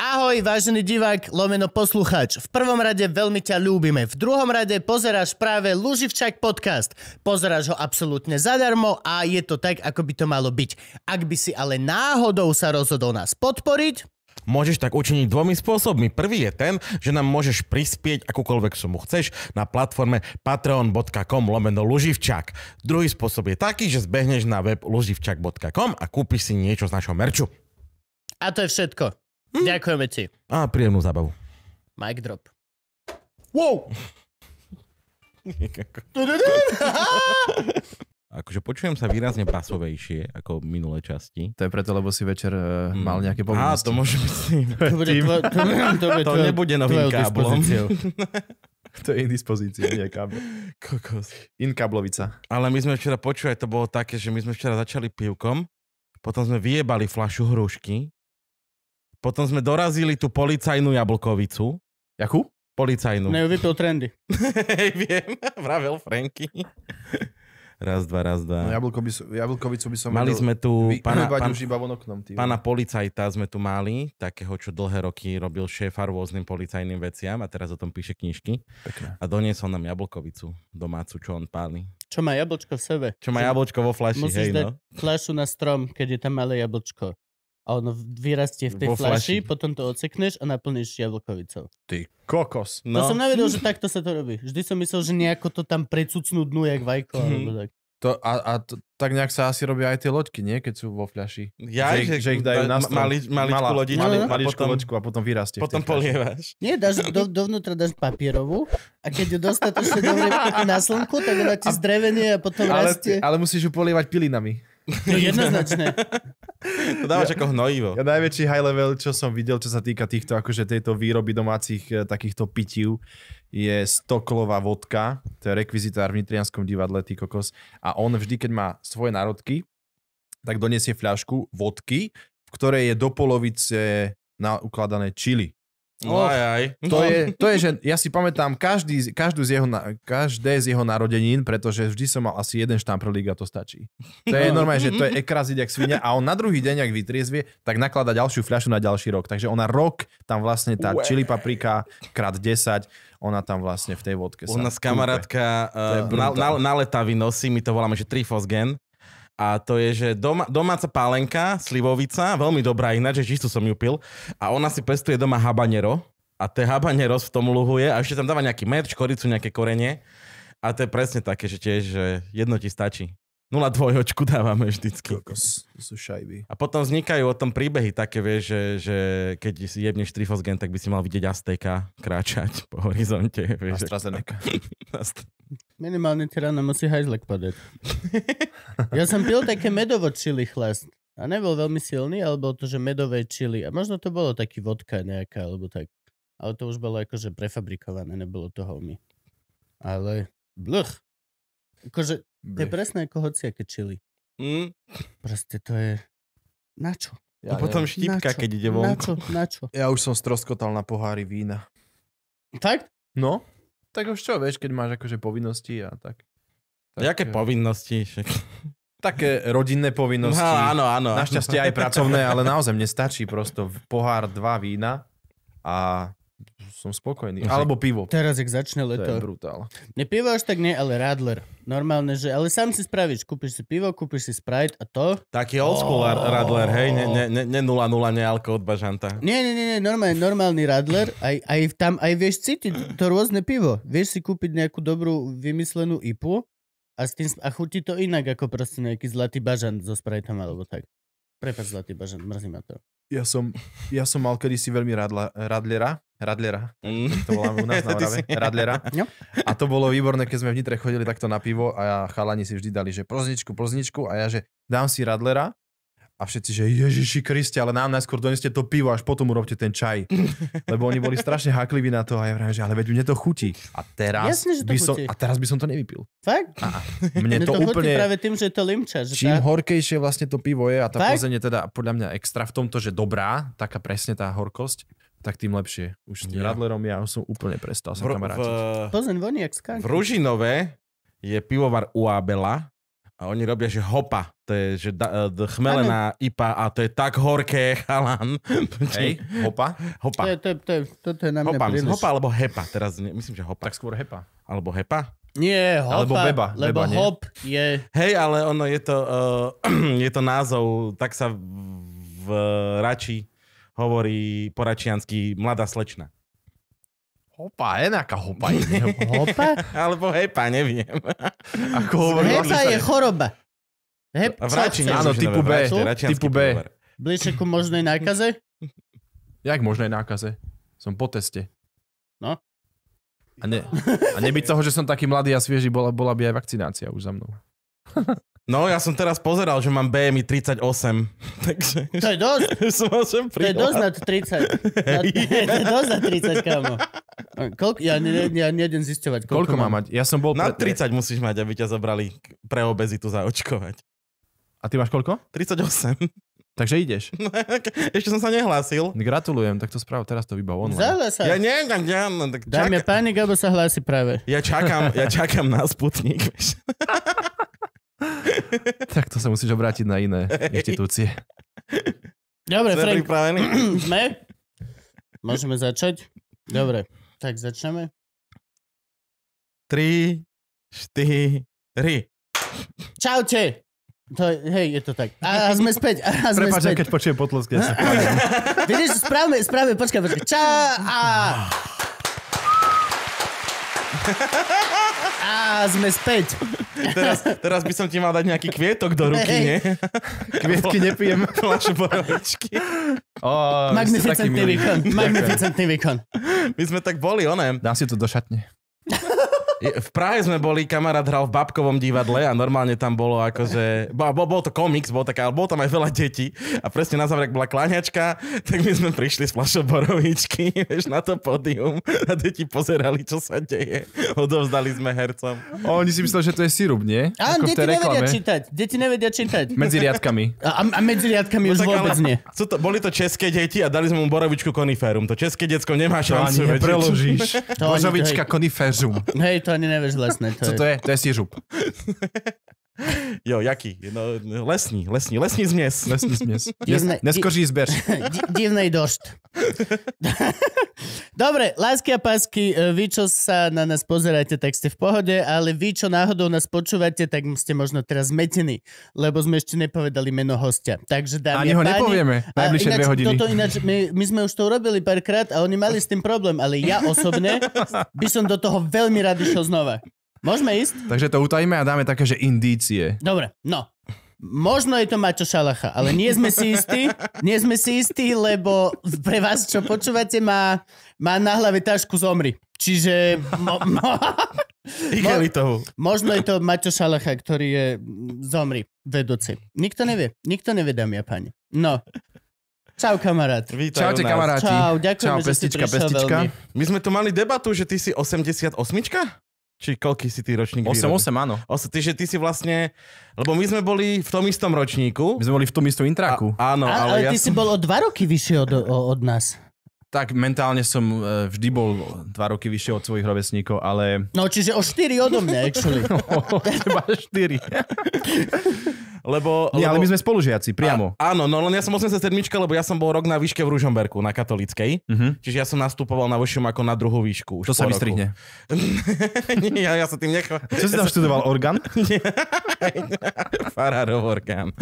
Ahoj, vážený divák, lomeno poslucháč. V prvom rade veľmi ťa ľúbime. V druhom rade pozeráš práve Luživčak podcast. Pozeráš ho absolútne zadarmo a je to tak, ako by to malo byť. Ak by si ale náhodou sa rozhodol nás podporiť, Môžeš tak učiniť dvomi spôsobmi. Prvý je ten, že nám môžeš prispieť akúkoľvek sumu chceš na platforme patreon.com lomeno luživčak. Druhý spôsob je taký, že zbehneš na web luživčak.com a kúpiš si niečo z našho merču. A to je všetko. Hm? Ďakujeme ti. A príjemnú zábavu. Mic drop. Wow! Akože počujem sa výrazne basovejšie ako v minulé časti. To je preto, lebo si večer uh, mal nejaké povinnosti. Á, to môže byť to, bude tvo, to, bude, to, bude to nebude novým káblom. to je indispozícia, nie kábel. Kokos. Inkablovica. Ale my sme včera počuli, to bolo také, že my sme včera začali pivkom, potom sme vyjebali flašu hrušky, potom sme dorazili tú policajnú jablkovicu. Jakú? Policajnú. Neuvypil trendy. Hej, viem, vravel Franky. raz, dva, raz, dva. No, jablko by, jablkovicu by som Mali sme tu vy, pana, pan, už iba von oknom, tým. pana policajta sme tu mali, takého, čo dlhé roky robil šéfa rôznym policajným veciam a teraz o tom píše knižky. Pekne. A doniesol nám jablkovicu domácu, čo on páli. Čo má jablčko v sebe. Čo má jablčko vo flaši, Musíš hej, dať no. dať na strom, keď je tam malé jablčko a ono vyrastie v tej flaši, potom to odsekneš a naplníš jablkovicou. Ty kokos. No. To som nevedel, že takto sa to robí. Vždy som myslel, že nejako to tam precucnú dnu jak vajko. Mm-hmm. Alebo tak. To, a, a to, tak nejak sa asi robia aj tie loďky, nie? Keď sú vo fľaši. Ja, že, že, že ich dajú na Mali, maličku mala, lodičku, mali, maličku potom, loďku a potom vyrastie. Potom polievaš. Nie, dáš, do, dovnútra dáš papierovú a keď ju dostatočne dobre na slnku, tak ona ti zdrevenie a potom ale, rastie. Ale musíš ju polievať pilinami. To je jednoznačné. to dávaš ja, ako hnojivo. Ja najväčší high level, čo som videl, čo sa týka týchto, akože tejto výroby domácich e, takýchto pitív, je stoklová vodka, to je rekvizitár v Nitrianskom divadle, ty kokos. A on vždy, keď má svoje národky, tak donesie fľašku vodky, v ktorej je do polovice na ukladané čili. No, aj, aj. To, je, to je, že ja si pamätám každý, každú z jeho, každé z jeho narodenín, pretože vždy som mal asi jeden štamprlík a to stačí. To je normálne, že to je ekraziť jak svinia a on na druhý deň, ak vytriezvie, tak naklada ďalšiu fľašu na ďalší rok. Takže ona rok tam vlastne tá Ué. čili paprika krát 10, ona tam vlastne v tej vodke sa... U nás kamarátka uh, na, na, na letavy nosí, my to voláme, že trifosgen a to je, že doma, domáca pálenka, slivovica, veľmi dobrá ináč, že čistú som ju pil. A ona si pestuje doma habanero a tie habanero v tom luhu je a ešte tam dáva nejaký med, škoricu, nejaké korenie. A to je presne také, že tiež že jedno ti stačí. 0,2 dávame vždycky. Kokos, to sú šajby. A potom vznikajú o tom príbehy také, vieš, že, že keď si jebneš trifosgen, tak by si mal vidieť Azteka kráčať po horizonte. Vieš, AstraZeneca. Minimálne ti teda ráno musí hajzlek padať. ja som pil také medovo čili chlast. A nebol veľmi silný, ale bolo to, že medové čili. A možno to bolo taký vodka nejaká, alebo tak. Ale to už bolo akože prefabrikované, nebolo to homie. Ale blch. Akože, to je presné ako hociaké čili. Mm. Proste to je... Na čo? Ja, a potom štípka, keď ide vonku. Na čo? Na čo? Ja už som stroskotal na pohári vína. Tak? No tak už čo, vieš, keď máš akože povinnosti a tak. tak Jaké e... povinnosti? Také rodinné povinnosti. No, áno, áno. Našťastie aj pracovné, ale naozaj mne stačí prosto pohár, dva vína a som spokojný. Mhm. Alebo pivo. Teraz, ak začne leto. To je brutál. Ne pivo až tak nie, ale Radler. Normálne, že... Ale sám si spravíš. Kúpiš si pivo, kúpiš si Sprite a to... Taký old school oh. Radler, hej? Ne, ne, ne, ne 0 ne alko od bažanta. Nie, nie, nie, nie normálny, normálny Radler. Aj, aj tam, aj vieš cítiť to rôzne pivo. Vieš si kúpiť nejakú dobrú vymyslenú IPu a, s tým, a chutí to inak ako proste nejaký zlatý bažant so Spriteom alebo tak. Prepač, zlatý bažant, mrzí ma to ja som, ja som mal kedysi veľmi radla, radlera, radlera, mm. to voláme u nás na Orave, radlera. No. A to bolo výborné, keď sme v Nitre chodili takto na pivo a ja chalani si vždy dali, že plzničku, plzničku a ja, že dám si radlera a všetci, že Ježiši Kriste, ale nám najskôr doneste to pivo, až potom urobte ten čaj. Lebo oni boli strašne hakliví na to a ja vrajím, že ale veď mne to chutí. A teraz, Jasne, že to by som, chutí. a teraz by som to nevypil. Fakt? A, mne, mne to, to chutí úplne... práve tým, že je to limča. Že čím tá... horkejšie vlastne to pivo je a tá Fakt? je teda podľa mňa extra v tomto, že dobrá, taká presne tá horkosť, tak tým lepšie. Už s tým Radlerom ja som úplne prestal sa kamarátiť. V, v Ružinové je pivovar Uabela, a oni robia, že hopa, to je že da, uh, eh, chmelená ano. IPA a to je tak horké, chalan. Hej, hopa? Hopa. To je, to, je, to, je, to, je na mňa hopa, príliš. hopa alebo hepa, teraz ne, myslím, že hopa. Tak skôr hepa. Alebo hepa? Nie, hopa, alebo beba, lebo beba, hop nie. je... Hej, ale ono je to, uh, je to názov, tak sa v, v Rači hovorí poračiansky mladá slečna. Hopa, nejaká hopa. hopa? Alebo hepa, neviem. Ako hovorí, hepa je choroba. Hep, a áno, typu B. Typu B. Bližšie ku možnej nákaze? Jak možnej nákaze? Som po teste. No. A, ne, a nebyť toho, že som taký mladý a svieži, bola, bola by aj vakcinácia už za mnou. No, ja som teraz pozeral, že mám BMI 38, takže... To je dosť. môžem to je dosť na 30. Na, to je dosť na 30, kámo. Koľko, ja, ne, ja nejdem zisťovať, koľko, koľko mám. mať? Ja som bol... Na 30 musíš mať, aby ťa zobrali pre obezitu zaočkovať. A ty máš koľko? 38. Takže ideš. No, ešte som sa nehlásil. Gratulujem, tak to sprav, teraz to vybav online. Zahlas sa. Ja nie, no, tak, ja, tak čak... alebo sa hlási práve. Ja čakám, ja čakám na sputnik. tak to sa musíš obrátiť na iné inštitúcie. Dobre, Sme Frank. pripravení? Sme? Môžeme začať? Dobre, tak začneme. 3, 4, 3. Čaute! To, je- hej, je to tak. A, a sme späť. A, sme Prepáč, späť. keď počujem potlesk, ja sa pravím. Vidíš, správame, správame, počkaj, počkaj. Čau! a... A sme späť. Teraz, teraz by som ti mal dať nejaký kvietok do ruky, hey. nie? Kvietky nepijem. Flašu borovičky. Oh, Magnificentný výkon. Magnificentný výkon. My sme tak boli, oné. Dám si to do šatne v Prahe sme boli, kamarát hral v Babkovom divadle a normálne tam bolo akože, bol, bol to komiks, bol taká, ale bolo tam aj veľa detí a presne na záver, bola kláňačka, tak my sme prišli z borovičky vieš, na to pódium a deti pozerali, čo sa deje. Odovzdali sme hercom. Oni si mysleli, že to je sirup, nie? A Ako deti nevedia čítať, deti nevedia čítať. Medzi riadkami. A, a medzi riadkami no, už vôbec ale, nie. Sú to, boli to české deti a dali sme mu borovičku koniférum. To české decko nemá šancu. To ani nepreložíš. Borovička koniferum. Hej, to to ani nevieš lesné. Vlastne, to Co je... to je? To je sirup. Jo, jaký? No, lesní, lesný, lesní zmies. Lesný zmies. Divne, Neskoží zber. Divnej došť. Dobre, lásky a pásky, e, vy, čo sa na nás pozeráte, tak ste v pohode, ale vy, čo náhodou nás počúvate, tak ste možno teraz zmetení, lebo sme ešte nepovedali meno hostia. Takže dámy a ho páni, nepovieme najbližšie dve hodiny. Toto ináč, my, my sme už to urobili párkrát a oni mali s tým problém, ale ja osobne by som do toho veľmi rád išiel znova. Môžeme ísť? Takže to utajíme a dáme také, že indície. Dobre, no. Možno je to Maťo Šalacha, ale nie sme si istí, nie sme si istí, lebo pre vás, čo počúvate, má, má na hlave tašku zomri. Čiže... Mo, mo, Mo, možno je to Maťo Šalacha, ktorý je zomri vedúci. Nikto nevie. Nikto nevie, dámy a páni. No. Čau kamarát. Vítaj Čaute kamaráti. Čau, ďakujem, Čau, že pestička, si pestička. Veľmi. My sme tu mali debatu, že ty si 88 či koľký si ty ročník? 8, výroby? 8, áno. 8, ty, ty si vlastne, lebo my sme boli v tom istom ročníku. My sme boli v tom istom intraku. A, áno, a, ale, ale ty ja si som... bol o dva roky vyššie od, od nás. Tak mentálne som e, vždy bol dva roky vyššie od svojich rovesníkov, ale... No, čiže o 4 odo mňa, actually. No, o, 4. Lebo, Nie, lebo... ale my sme spolužiaci, priamo. A, áno, no len ja som 87, lebo ja som bol rok na výške v Ružomberku, na katolickej. Uh-huh. Mhm. Čiže ja som nastupoval na vyššiu ako na druhú výšku. Už to sa vystrihne. ja, ja sa tým nechal. Čo si tam ja študoval, orgán? Farárov orgán.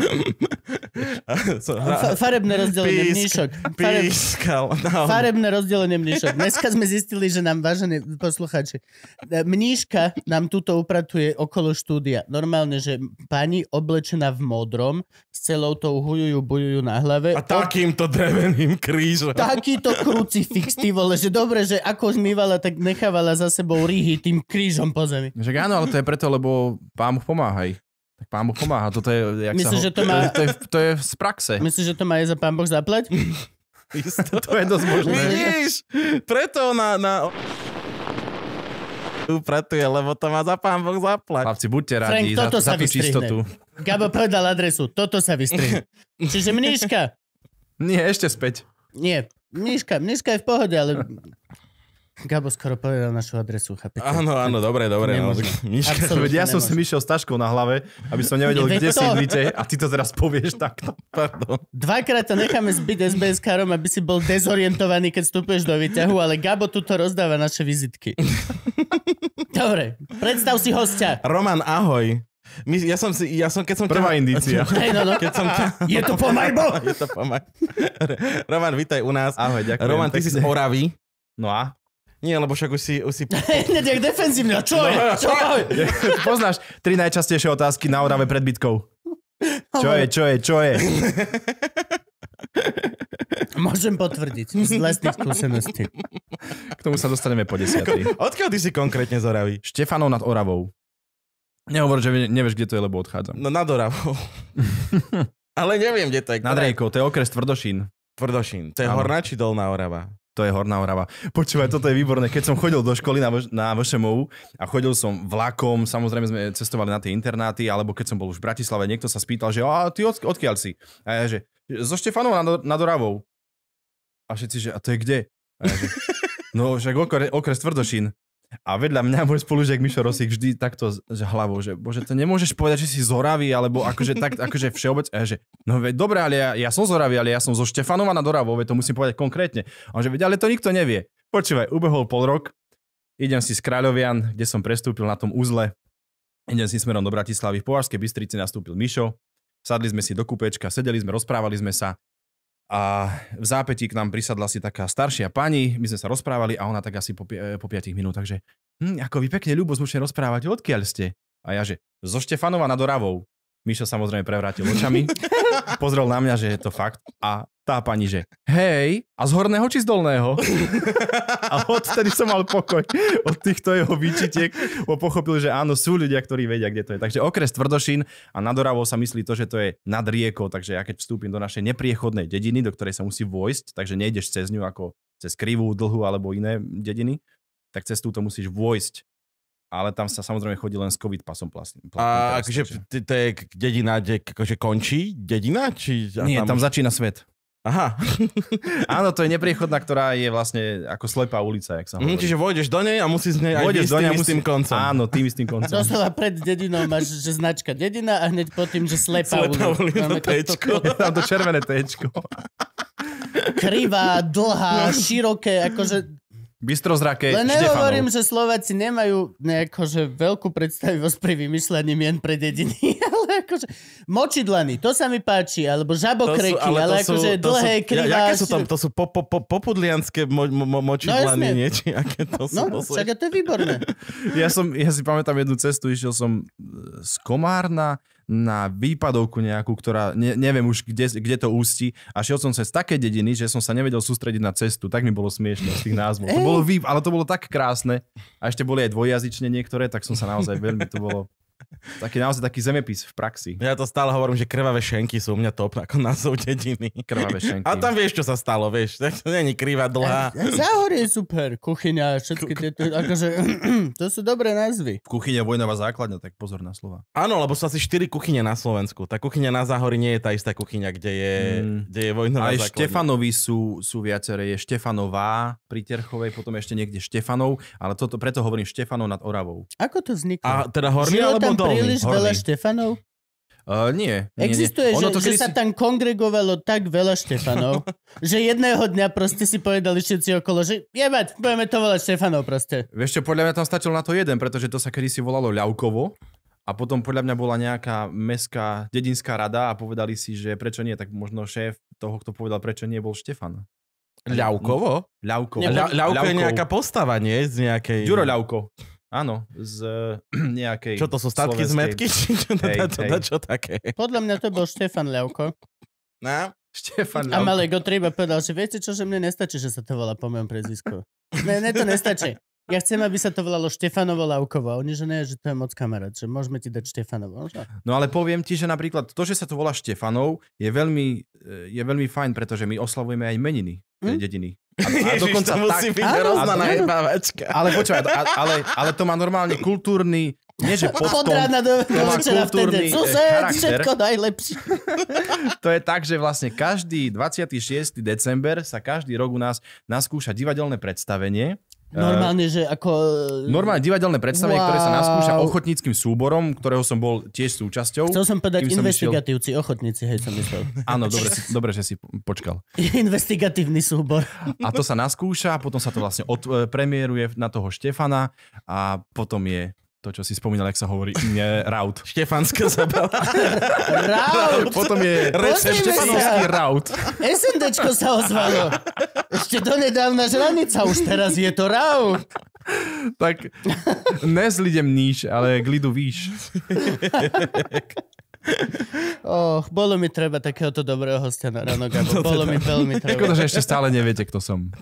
Farebné rozdelenie mníšok. Pískal. No. Farebné rozdelenie mníšok. Dneska sme zistili, že nám, vážení posluchači, mníška nám tuto upratuje okolo štúdia. Normálne, že pani oblečená žena teda v modrom s celou tou hujujú, bujujú na hlave. A takýmto dreveným krížom. Takýto krucifix, ty vole, že dobre, že ako zmývala, tak nechávala za sebou rýhy tým krížom po zemi. Že áno, ale to je preto, lebo pán mu pomáhaj. Tak pán Boh pomáha, toto je... Jak sa ho... že to má... To je, to je z praxe. Myslíš, že to má je za pán Boh zaplať? to je dosť možné. Vidíš? Preto na... na upratuje, lebo to má za pán Boh zaplať. Chlapci, buďte radi Frank, za, toto za, sa za tú čistotu. Gabo predal adresu, toto sa vystrihne. Čiže Mniška. Nie, ešte späť. Nie, Mniška, Mniška je v pohode, ale Gabo skoro povedal našu adresu, chápete? Áno, áno, dobre, dobre. No. Miška, ja ja som si myšiel s taškou na hlave, aby som nevedel, kde to... sídlite a ty to teraz povieš takto. Pardon. Dvakrát to necháme zbyť SBS karom, aby si bol dezorientovaný, keď vstúpeš do výťahu, ale Gabo tuto rozdáva naše vizitky. dobre, predstav si hostia. Roman, ahoj. My, ja som si, ja som, keď som Prvá ťa... indícia. Hey, no, no. Keď som ťa... Je to pomajbo! Je to pomajbo. Roman, vítaj u nás. Ahoj, ďakujem. Roman, ty pekne. si z Oravy. No a? Nie, lebo však už si... Už si... Nejak defenzívne, čo je? No. Čo je? Poznáš tri najčastejšie otázky na Orave pred bitkou. Čo je, čo je, čo je? Môžem potvrdiť z lesných skúseností. K tomu sa dostaneme po desiatej. Odkiaľ ty si konkrétne z Oravy? Štefanov nad Oravou. Nehovor, že nevieš, kde to je, lebo odchádzam. No nad Oravou. Ale neviem, kde to je. Nad Rejkou, to je okres Tvrdošín. Tvrdošín. To je horná či dolná Orava? to je Horná Orava. Počúvaj, toto je výborné. Keď som chodil do školy na, na VŠMU a chodil som vlakom, samozrejme sme cestovali na tie internáty, alebo keď som bol už v Bratislave, niekto sa spýtal, že a ty od, odkiaľ si? A ja, že zo Štefanov nad, nad Oravou. A všetci, že a to je kde? A ja, že, no však okres, okres Tvrdošín. A vedľa mňa môj spolužiak Mišo Rosík vždy takto že hlavou, že bože, to nemôžeš povedať, že si zoravý, alebo akože, tak, akože všeobecne, že no veď dobre, ale ja, ja som zoravý, ale ja som zo Štefanova na Doravo, veď to musím povedať konkrétne. A on že veď, ale to nikto nevie. Počúvaj, ubehol pol rok, idem si z Kráľovian, kde som prestúpil na tom úzle, idem si smerom do Bratislavy, v Považskej Bystrici nastúpil Mišo, sadli sme si do kúpečka, sedeli sme, rozprávali sme sa a v zápätí k nám prisadla si taká staršia pani, my sme sa rozprávali a ona tak asi po, po piatich minút, takže hm, ako vy pekne ľubo zmušne rozprávať, odkiaľ ste? A ja že, zo Štefanova nad Oravou. Mišo samozrejme prevrátil očami, pozrel na mňa, že je to fakt a tá pani, že hej, a z horného či z dolného? a odtedy som mal pokoj od týchto jeho výčitiek, bo pochopil, že áno, sú ľudia, ktorí vedia, kde to je. Takže okres Tvrdošín a nad Oravou sa myslí to, že to je nad riekou, takže ja keď vstúpim do našej nepriechodnej dediny, do ktorej sa musí vojsť, takže nejdeš cez ňu ako cez krivú, dlhú alebo iné dediny, tak cez túto musíš vojsť ale tam sa samozrejme chodí len s COVID pasom platným. A akože to je dedina, kde akože končí dedina? Či, Nie, tam... tam začína svet. Aha. Áno, to je nepriechodná, ktorá je vlastne ako slepá ulica, jak sa mhm, hovorí. Mm, čiže vojdeš do nej a musíš z nej aj vojdeš do nej musím... koncom. Áno, tým istým koncom. Doslova pred dedinou máš že značka dedina a hneď pod tým, že slepá, slepá ulica. Slepá tečko. Je tam to červené tečko. Krivá, dlhá, široké, akože Bystrozrake Len nehovorím, že Slováci nemajú nejako, že veľkú predstavivosť pri vymyslení mien pre dediny, ale akože močidlany, to sa mi páči, alebo žabokreky, ale, ale akože dlhé kriváš. Ja, sú tam, to sú po, po, po, popudlianské mo, mo, močidlany, no, nie? aké to no, sú? No, však to je výborné. ja, som, ja si pamätám jednu cestu, išiel som e, z Komárna na výpadovku nejakú, ktorá ne, neviem už, kde, kde to ústi. A šiel som cez také dediny, že som sa nevedel sústrediť na cestu. Tak mi bolo smiešne z tých názvov. To bolo výp, ale to bolo tak krásne. A ešte boli aj dvojjazyčne niektoré, tak som sa naozaj veľmi, to bolo Taký naozaj taký zemepis v praxi. Ja to stále hovorím, že krvavé šenky sú u mňa top ako názov dediny. Krvavé šenky. A tam vieš, čo sa stalo, vieš. To není krýva dlhá. Záhorie je super. Kuchyňa, všetky tieto, akože, to sú dobré názvy. Kuchyňa vojnová základňa, tak pozor na slova. Áno, lebo sú asi 4 kuchyne na Slovensku. Tá kuchyňa na Záhori nie je tá istá kuchyňa, kde je, mm. kde je vojnová Aj základňa. Štefanovi sú, sú viaceré. Je Štefanová pri Terchovej, potom ešte niekde Štefanov, ale toto, preto hovorím Štefanov nad Oravou. Ako to vzniklo? A teda Horný, Života tam odolný, príliš horný. veľa Štefanov? Uh, nie, nie. Existuje, nie. Ono že, to, že si... sa tam kongregovalo tak veľa Štefanov, že jedného dňa proste si povedali všetci okolo, že jebať, budeme to volať Štefanov proste. Vieš čo, podľa mňa tam stačilo na to jeden, pretože to sa kedysi volalo ľavkovo a potom podľa mňa bola nejaká mestská dedinská rada a povedali si, že prečo nie, tak možno šéf toho, kto povedal prečo nie, bol Štefan. Ľaukovo? Ľaukovo. Ľaukovo je nejaká postava, nie? Z nejakej... Ďuro Ľauko. Áno, z nejakej... Čo to sú statky z metky, Čo, hej, hej. čo také? Podľa mňa to bol Štefan Levko. Na? No? Štefan Levko. A malé go treba povedal, že viete čo, že mne nestačí, že sa to volá po mojom prezisku. ne, ne, to nestačí. Ja chcem, aby sa to volalo Štefanovo Laukovo. Oni, že ne, že to je moc kamarát, že môžeme ti dať Štefanovo. No, no ale poviem ti, že napríklad to, že sa to volá Štefanov, je veľmi, e, je veľmi fajn, pretože my oslavujeme aj meniny hm? dediny. A, a Ježiš, dokonca to musí tak, byť hrozná najebávačka. Ale počúvaj, ale, ale to má normálne kultúrny, nie že potom, do večera vtedy. Eh, Sused, všetko najlepšie. to je tak, že vlastne každý 26. december sa každý rok u nás naskúša divadelné predstavenie E, normálne, že ako... E, normálne divadelné predstavenie, wow. ktoré sa naskúša ochotníckým súborom, ktorého som bol tiež súčasťou. Chcel som povedať investigatívci, išiel... ochotníci, hej, som myslel. Áno, dobre, dobre, že si počkal. Investigatívny súbor. A to sa naskúša, potom sa to vlastne od, e, premiéruje na toho Štefana a potom je to, čo si spomínal, jak sa hovorí, nie, raut. Štefanská zabava. raut! Potom je recept štefanovský raut. SNDčko sa ozvalo. Ešte donedávna žranica, už teraz je to raut. tak ne lidem níž, ale k lidu výš. Oh, bolo mi treba takéhoto dobrého hostia na ráno, Gabo. No, bolo mi veľmi treba. Škoda, že ešte stále neviete, kto som.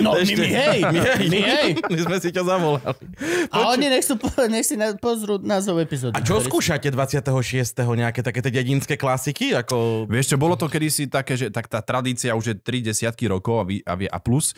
No, Ešte. my, my hej, my hej, my hej. My sme si ťa zavolali. Poču... A oni nech, sú, nech si na, pozrú názov epizódy. A čo skúšate 26. nejaké také tie dedinské klasiky? Ako... Vieš čo, bolo to kedysi také, že tak tá tradícia už je 3 desiatky rokov a, vy, a, vy, a plus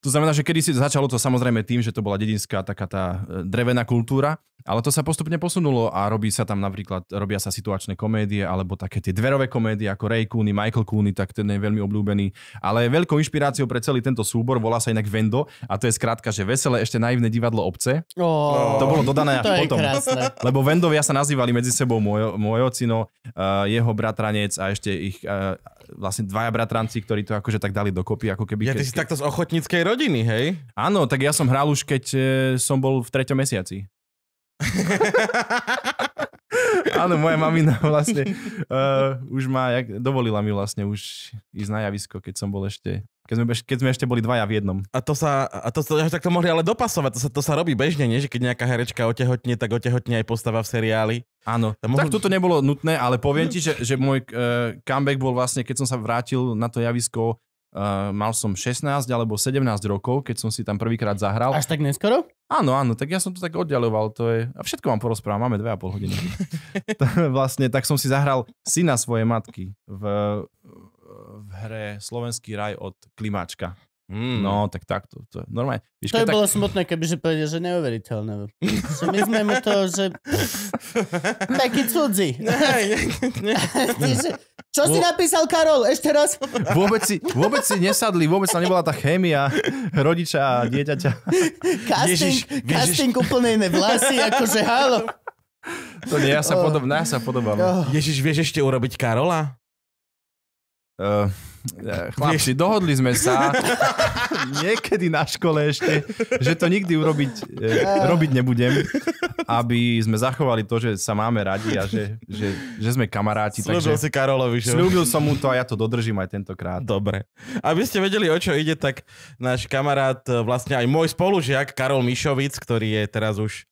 to znamená, že kedy si začalo to samozrejme tým, že to bola dedinská taká tá e, drevená kultúra, ale to sa postupne posunulo a robí sa tam napríklad, robia sa situačné komédie alebo také tie dverové komédie ako Ray Cooney, Michael Cooney, tak ten je veľmi obľúbený. Ale veľkou inšpiráciou pre celý tento súbor volá sa inak Vendo a to je skrátka, že veselé ešte naivné divadlo obce. Oh, to bolo dodané až to potom. Krásne. Lebo Vendovia sa nazývali medzi sebou môj, môj ocino, e, jeho bratranec a ešte ich e, vlastne dvaja bratranci, ktorí to akože tak dali dokopy, ako keby... Ja, ty keď, si ke... takto z ochotníckej rodiny, hej? Áno, tak ja som hral už, keď e, som bol v treťom mesiaci. Áno, moja mamina vlastne uh, už ma jak, dovolila mi vlastne už ísť na javisko, keď som bol ešte keď sme, keď sme ešte boli dvaja v jednom. A to sa, a to, to, tak to mohli ale dopasovať, to sa, to sa robí bežne, nie? že keď nejaká herečka otehotne, tak otehotne aj postava v seriáli. Áno, to mohli... tak toto nebolo nutné, ale poviem ti, že, že môj uh, comeback bol vlastne, keď som sa vrátil na to javisko, uh, mal som 16 alebo 17 rokov, keď som si tam prvýkrát zahral. Až tak neskoro? Áno, áno, tak ja som to tak oddialoval, to je... A všetko vám porozprávam, máme 2,5 hodiny. vlastne, tak som si zahral syna svojej matky v, v hre Slovenský raj od Klimáčka. Mm. No, tak tak. To, to, normálne, víš, to by tak... bolo smutné, kebyže povedal, že neuveriteľné. že my sme mu to, že... Taký cudzí. Čo si napísal, Karol? Ešte raz. Vôbec si, vôbec si nesadli, vôbec tam nebola tá chémia rodiča a dieťaťa. casting, Ježiš, casting Ježiš. úplne iné vlasy, akože halo. To nie, ja sa, oh. podob, ja sa podobám. Oh. Ježiš, vieš ešte urobiť Karola? Uh, chlapci, dohodli sme sa niekedy na škole ešte, že to nikdy urobiť, uh, robiť nebudem, aby sme zachovali to, že sa máme radi a že, že, že sme kamaráti. Slúbil takže, si Karolovi. Že... Slúbil som mu to a ja to dodržím aj tentokrát. Dobre. Aby ste vedeli, o čo ide, tak náš kamarát, eh, vlastne aj môj spolužiak Karol Mišovic, ktorý je teraz už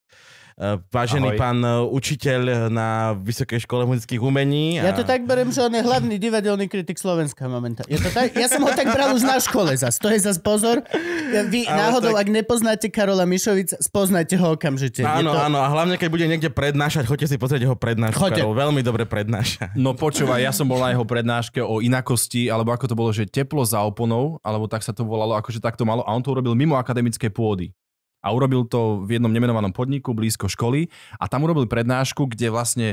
vážený Ahoj. pán eh, učiteľ eh, na Vysokej škole muzických umení. A... Ja to tak berem, že on je hlavný divadelný kritik Slovenska momentálne. Je to tak? Ja som ho tak bral už na škole zas. To je zas pozor. Vy Ale náhodou, tak... ak nepoznáte Karola Mišovic, spoznajte ho okamžite. Áno, to... áno. A hlavne, keď bude niekde prednášať, choďte si pozrieť jeho prednášku. Choďte. Karol veľmi dobre prednáša. No počúvaj, ja som bol na jeho prednáške o inakosti, alebo ako to bolo, že teplo za oponou, alebo tak sa to volalo, akože takto malo. A on to urobil mimo akademické pôdy a urobil to v jednom nemenovanom podniku blízko školy a tam urobil prednášku, kde vlastne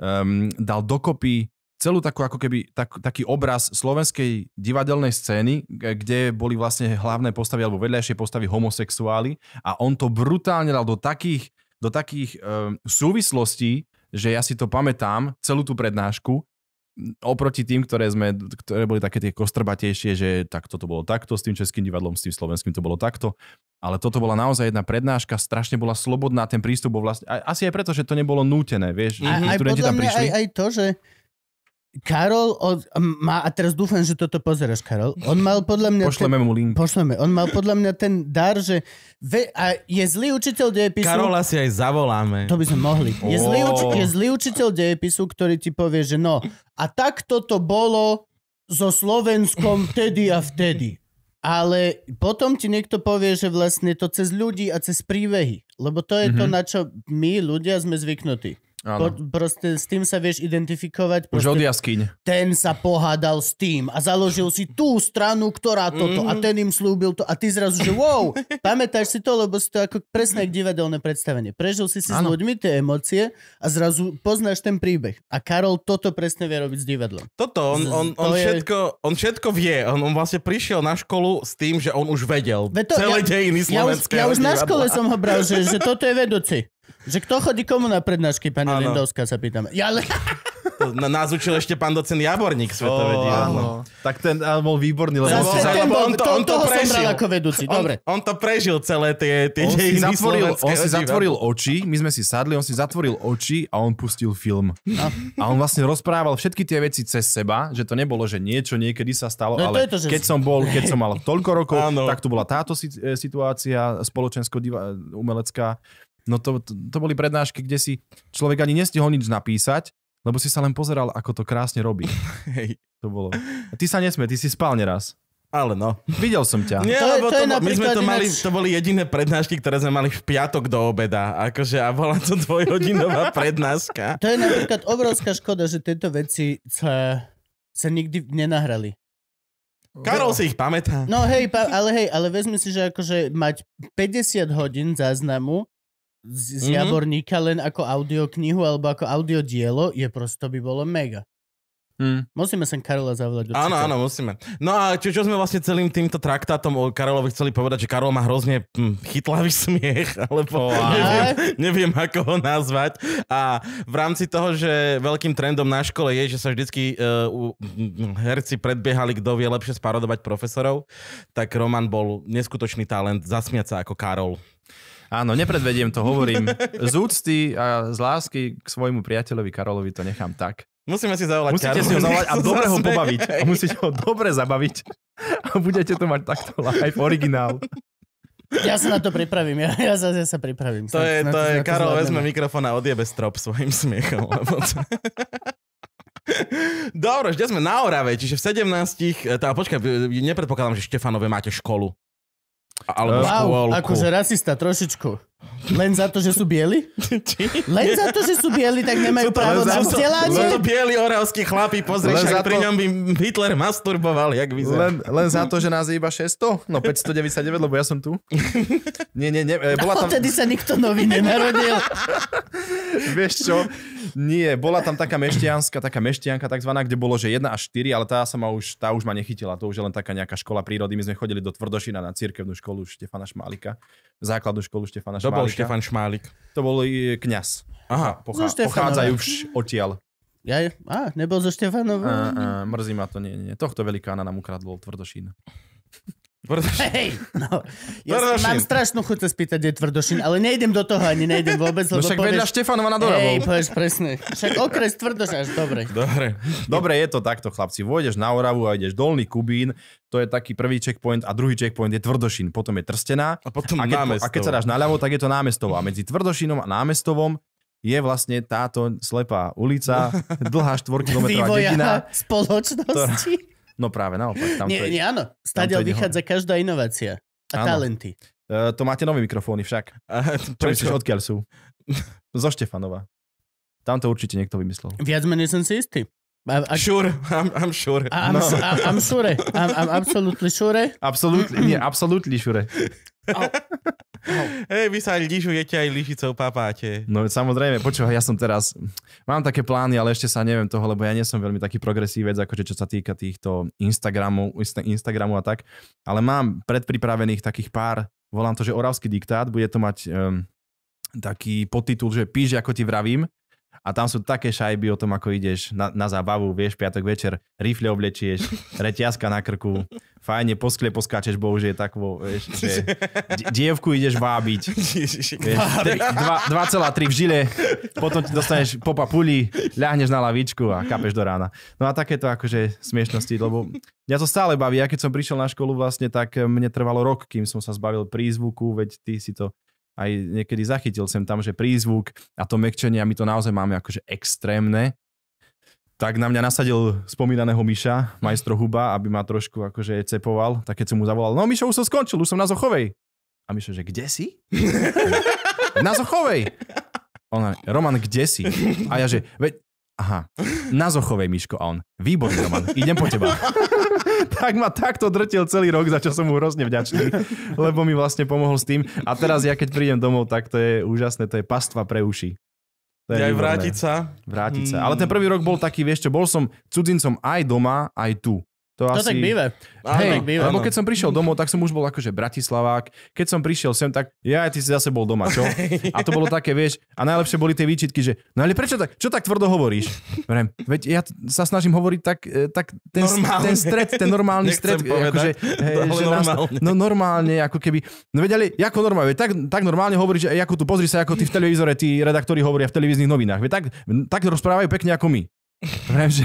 um, dal dokopy celú takú ako keby tak, taký obraz slovenskej divadelnej scény, kde boli vlastne hlavné postavy alebo vedľajšie postavy homosexuáli a on to brutálne dal do takých, do takých um, súvislostí, že ja si to pamätám, celú tú prednášku oproti tým, ktoré, sme, ktoré boli také tie kostrbatejšie, že tak toto bolo takto s tým českým divadlom, s tým slovenským to bolo takto. Ale toto bola naozaj jedna prednáška, strašne bola slobodná, ten prístup bol vlastne, asi aj preto, že to nebolo nútené, vieš, aj, aj, tam prišli. Aj, aj to, že Karol, od, má, a teraz dúfam, že toto pozeráš, Karol. On mal podľa mňa... Pošleme ten, mu link. Pošleme. On mal podľa mňa ten dar, že ve, a je zlý učiteľ dejepisu... Karol asi aj zavoláme. To by sme mohli. Je oh. zlý, je zlý učiteľ dejepisu, ktorý ti povie, že no, a tak toto bolo so Slovenskom vtedy a vtedy. Ale potom ti niekto povie, že vlastne to cez ľudí a cez príbehy. Lebo to je mm-hmm. to, mhm. na čo my ľudia sme zvyknutí. Po, proste s tým sa vieš identifikovať. Už od jaskyň. Ten sa pohádal s tým a založil si tú stranu, ktorá toto mm-hmm. a mhm. ten im slúbil to a ty zrazu, že wow, pamätáš si to, lebo si to ako presné divadelné predstavenie. Prežil si si ano. s ľuďmi tie emócie a zrazu poznáš ten príbeh. A Karol toto presne vie robiť s divadlom. Toto, on, on, on, je... všetko, on všetko vie. On, on vlastne prišiel na školu s tým, že on už vedel Ve to, celé ja, dejiny slovenského Ja už, ja už na škole som ho bral, že, že toto je vedúci. Že kto chodí komu na prednášky, pani ano. Lindovská, sa pýtam. Ja, ale... To nás učil ešte pán docen Jaborník svetové oh, divadlo. Tak ten bol výborný, lebo, Zase, sa, lebo on to, on to, prežil. ako vedúci, dobre. On, on to prežil celé tie, tie on si zatvoril, on si zatvoril oči, my sme si sadli, on si zatvoril oči a on pustil film. A, no. A on vlastne rozprával všetky tie veci cez seba, že to nebolo, že niečo niekedy sa stalo, no, ale to to, že... keď som bol, keď som mal toľko rokov, ano. tak tu bola táto e, situácia spoločensko-umelecká No to, to, to boli prednášky, kde si človek ani nestihol nič napísať, lebo si sa len pozeral, ako to krásne robí. Hej. To bolo. A ty sa nesme, ty si spal neraz. Ale no. Videl som ťa. Nie, to lebo to, to, to my sme to mali, to boli jediné prednášky, ktoré sme mali v piatok do obeda. Akože a bola to dvojhodinová prednáška. To je napríklad obrovská škoda, že tieto veci sa, sa nikdy nenahrali. Karol si ich pamätá. No hej, pa, ale hej, ale vezmi si, že akože mať 50 hodín záznamu z, z mm-hmm. Javorníka len ako audioknihu alebo ako audiodielo je prosto by bolo mega. Hmm. Musíme sem Karola zavolať. Áno, áno, musíme. No a čo, čo sme vlastne celým týmto traktátom o Karolovi chceli povedať, že Karol má hrozne hm, chytlavý smiech, alebo wow. neviem, neviem, ako ho nazvať. A v rámci toho, že veľkým trendom na škole je, že sa vždycky uh, herci predbiehali, kto vie lepšie sparodovať profesorov, tak Roman bol neskutočný talent zasmiať sa ako Karol. Áno, nepredvediem to, hovorím. Z úcty a z lásky k svojmu priateľovi Karolovi to nechám tak. Musíme si zavolať Musíte Karol. si ho zavolať a dobre ho pobaviť. A musíte ho dobre zabaviť. A budete to mať takto live, originál. Ja sa na to pripravím, ja, ja, sa, ja sa pripravím. To je, to, to je, Karol vezme mikrofón a odjebe strop svojim smiechom. Lebo to... Dobre, že sme na Orave, čiže v 17. E, tá, počkaj, e, nepredpokladám, že Štefanové máte školu. Alebo wow, škôlku. akože rasista trošičku. Len za to, že sú bieli? Len za to, že sú bieli, tak nemajú právo na vzdelanie? Sú to bieli oravskí chlapi, pozri, však pri ňom by Hitler masturboval, jak vyzerá. Len, len za to, že nás je iba 600? No 599, lebo ja som tu. Nie, nie, nie. E, bola tam... Odtedy sa nikto nový nenarodil. Vieš čo? Nie, bola tam taká meštianska, taká meštianka takzvaná, kde bolo, že 1 až 4, ale tá sa ma už, tá už ma nechytila. To už je len taká nejaká škola prírody. My sme chodili do Tvrdošina na cirkevnú školu Štefana Šmálika, základnú školu Štefana Šmálika Šmálika. bol Štefan Šmálik. To bol e, kňaz. Aha, pochá, so pochádzajú už odtiaľ. Ja, á, nebol zo Štefanova? A, a, mrzí ma to, nie, nie. Tohto velikána nám ukradol Tvrdošín. Hej, no. Ja tvrdošin. mám strašnú chuť sa spýtať, kde je Tvrdošin, ale nejdem do toho ani nejdem vôbec, no lebo no však povieš, vedľa Štefanova na Dora Hej, povieš presne. Však okres Tvrdošin, dobre. Dobre. Dobre, je to takto, chlapci. Vôjdeš na Oravu a ideš Dolný Kubín, to je taký prvý checkpoint a druhý checkpoint je Tvrdošin, potom je Trstená. A potom a keď, námestovo. A keď sa dáš naľavo, tak je to námestovo. A medzi Tvrdošinom a námestovom je vlastne táto slepá ulica, dlhá štvorkilometrová dedina. spoločnosti. Ktorá, No práve naopak. Tam nie, to je, nie, áno. Stadiaľ vychádza každá inovácia. A áno. talenty. Uh, to máte nové mikrofóny však. Čo myslíš, odkiaľ sú? Zo Štefanova. Tam to určite niekto vymyslel. Viac menej som si istý. A, a... Sure, I'm, I'm sure. A, I'm, no. a, I'm sure. I'm, I'm absolutely sure. Absolutely, nie, absolutely sure. Hej, vy sa aj lyžujete, aj lyžicou papáte. No samozrejme, počúvaj, ja som teraz, mám také plány, ale ešte sa neviem toho, lebo ja nie som veľmi taký progresívec, akože čo sa týka týchto Instagramu, Instagramu a tak, ale mám predpripravených takých pár, volám to, že Oravský diktát, bude to mať um, taký podtitul, že píš, ako ti vravím a tam sú také šajby o tom, ako ideš na, na zábavu, vieš, piatok večer, rifle oblečieš, reťazka na krku, fajne po skle poskáčeš, bo už je takvo, vieš, že dievku ideš vábiť. 2,3 v žile, potom ti dostaneš po papuli, ľahneš na lavičku a kapeš do rána. No a takéto akože smiešnosti, lebo mňa to stále baví. Ja keď som prišiel na školu vlastne, tak mne trvalo rok, kým som sa zbavil prízvuku, veď ty si to aj niekedy zachytil sem tam, že prízvuk a to mekčenie a my to naozaj máme akože extrémne, tak na mňa nasadil spomínaného Miša, majstro Huba, aby ma trošku akože cepoval, tak keď som mu zavolal, no Mišo, už som skončil, už som na Zochovej. A Mišo, že kde si? na Zochovej. Ona, Roman, kde si? A ja, že veď, aha, na Zochovej Miško a on, výborný Roman, idem po teba. tak ma takto drtil celý rok, za čo som mu hrozne vďačný, lebo mi vlastne pomohol s tým. A teraz ja keď prídem domov, tak to je úžasné, to je pastva pre uši. To je aj vrátiť sa. Vrátiť sa. Hmm. Ale ten prvý rok bol taký, vieš čo, bol som cudzincom aj doma, aj tu. To, to asi... tak býva. Hej, lebo no. keď som prišiel domov, tak som už bol akože Bratislavák. Keď som prišiel sem, tak ja ty si zase bol doma, čo? A to bolo také, vieš, a najlepšie boli tie výčitky, že no ale prečo tak, čo tak tvrdo hovoríš? Vrem, veď ja sa snažím hovoriť tak, e, tak ten, ten stred, ten normálny stred. E, akože, že normálne. no normálne, ako keby, no vedeli, ako normálne, tak, tak normálne hovoríš, e, ako tu pozri sa, ako ty v televízore, tí redaktori hovoria v televíznych novinách. Veď tak, tak rozprávajú pekne ako my. Vrajem že,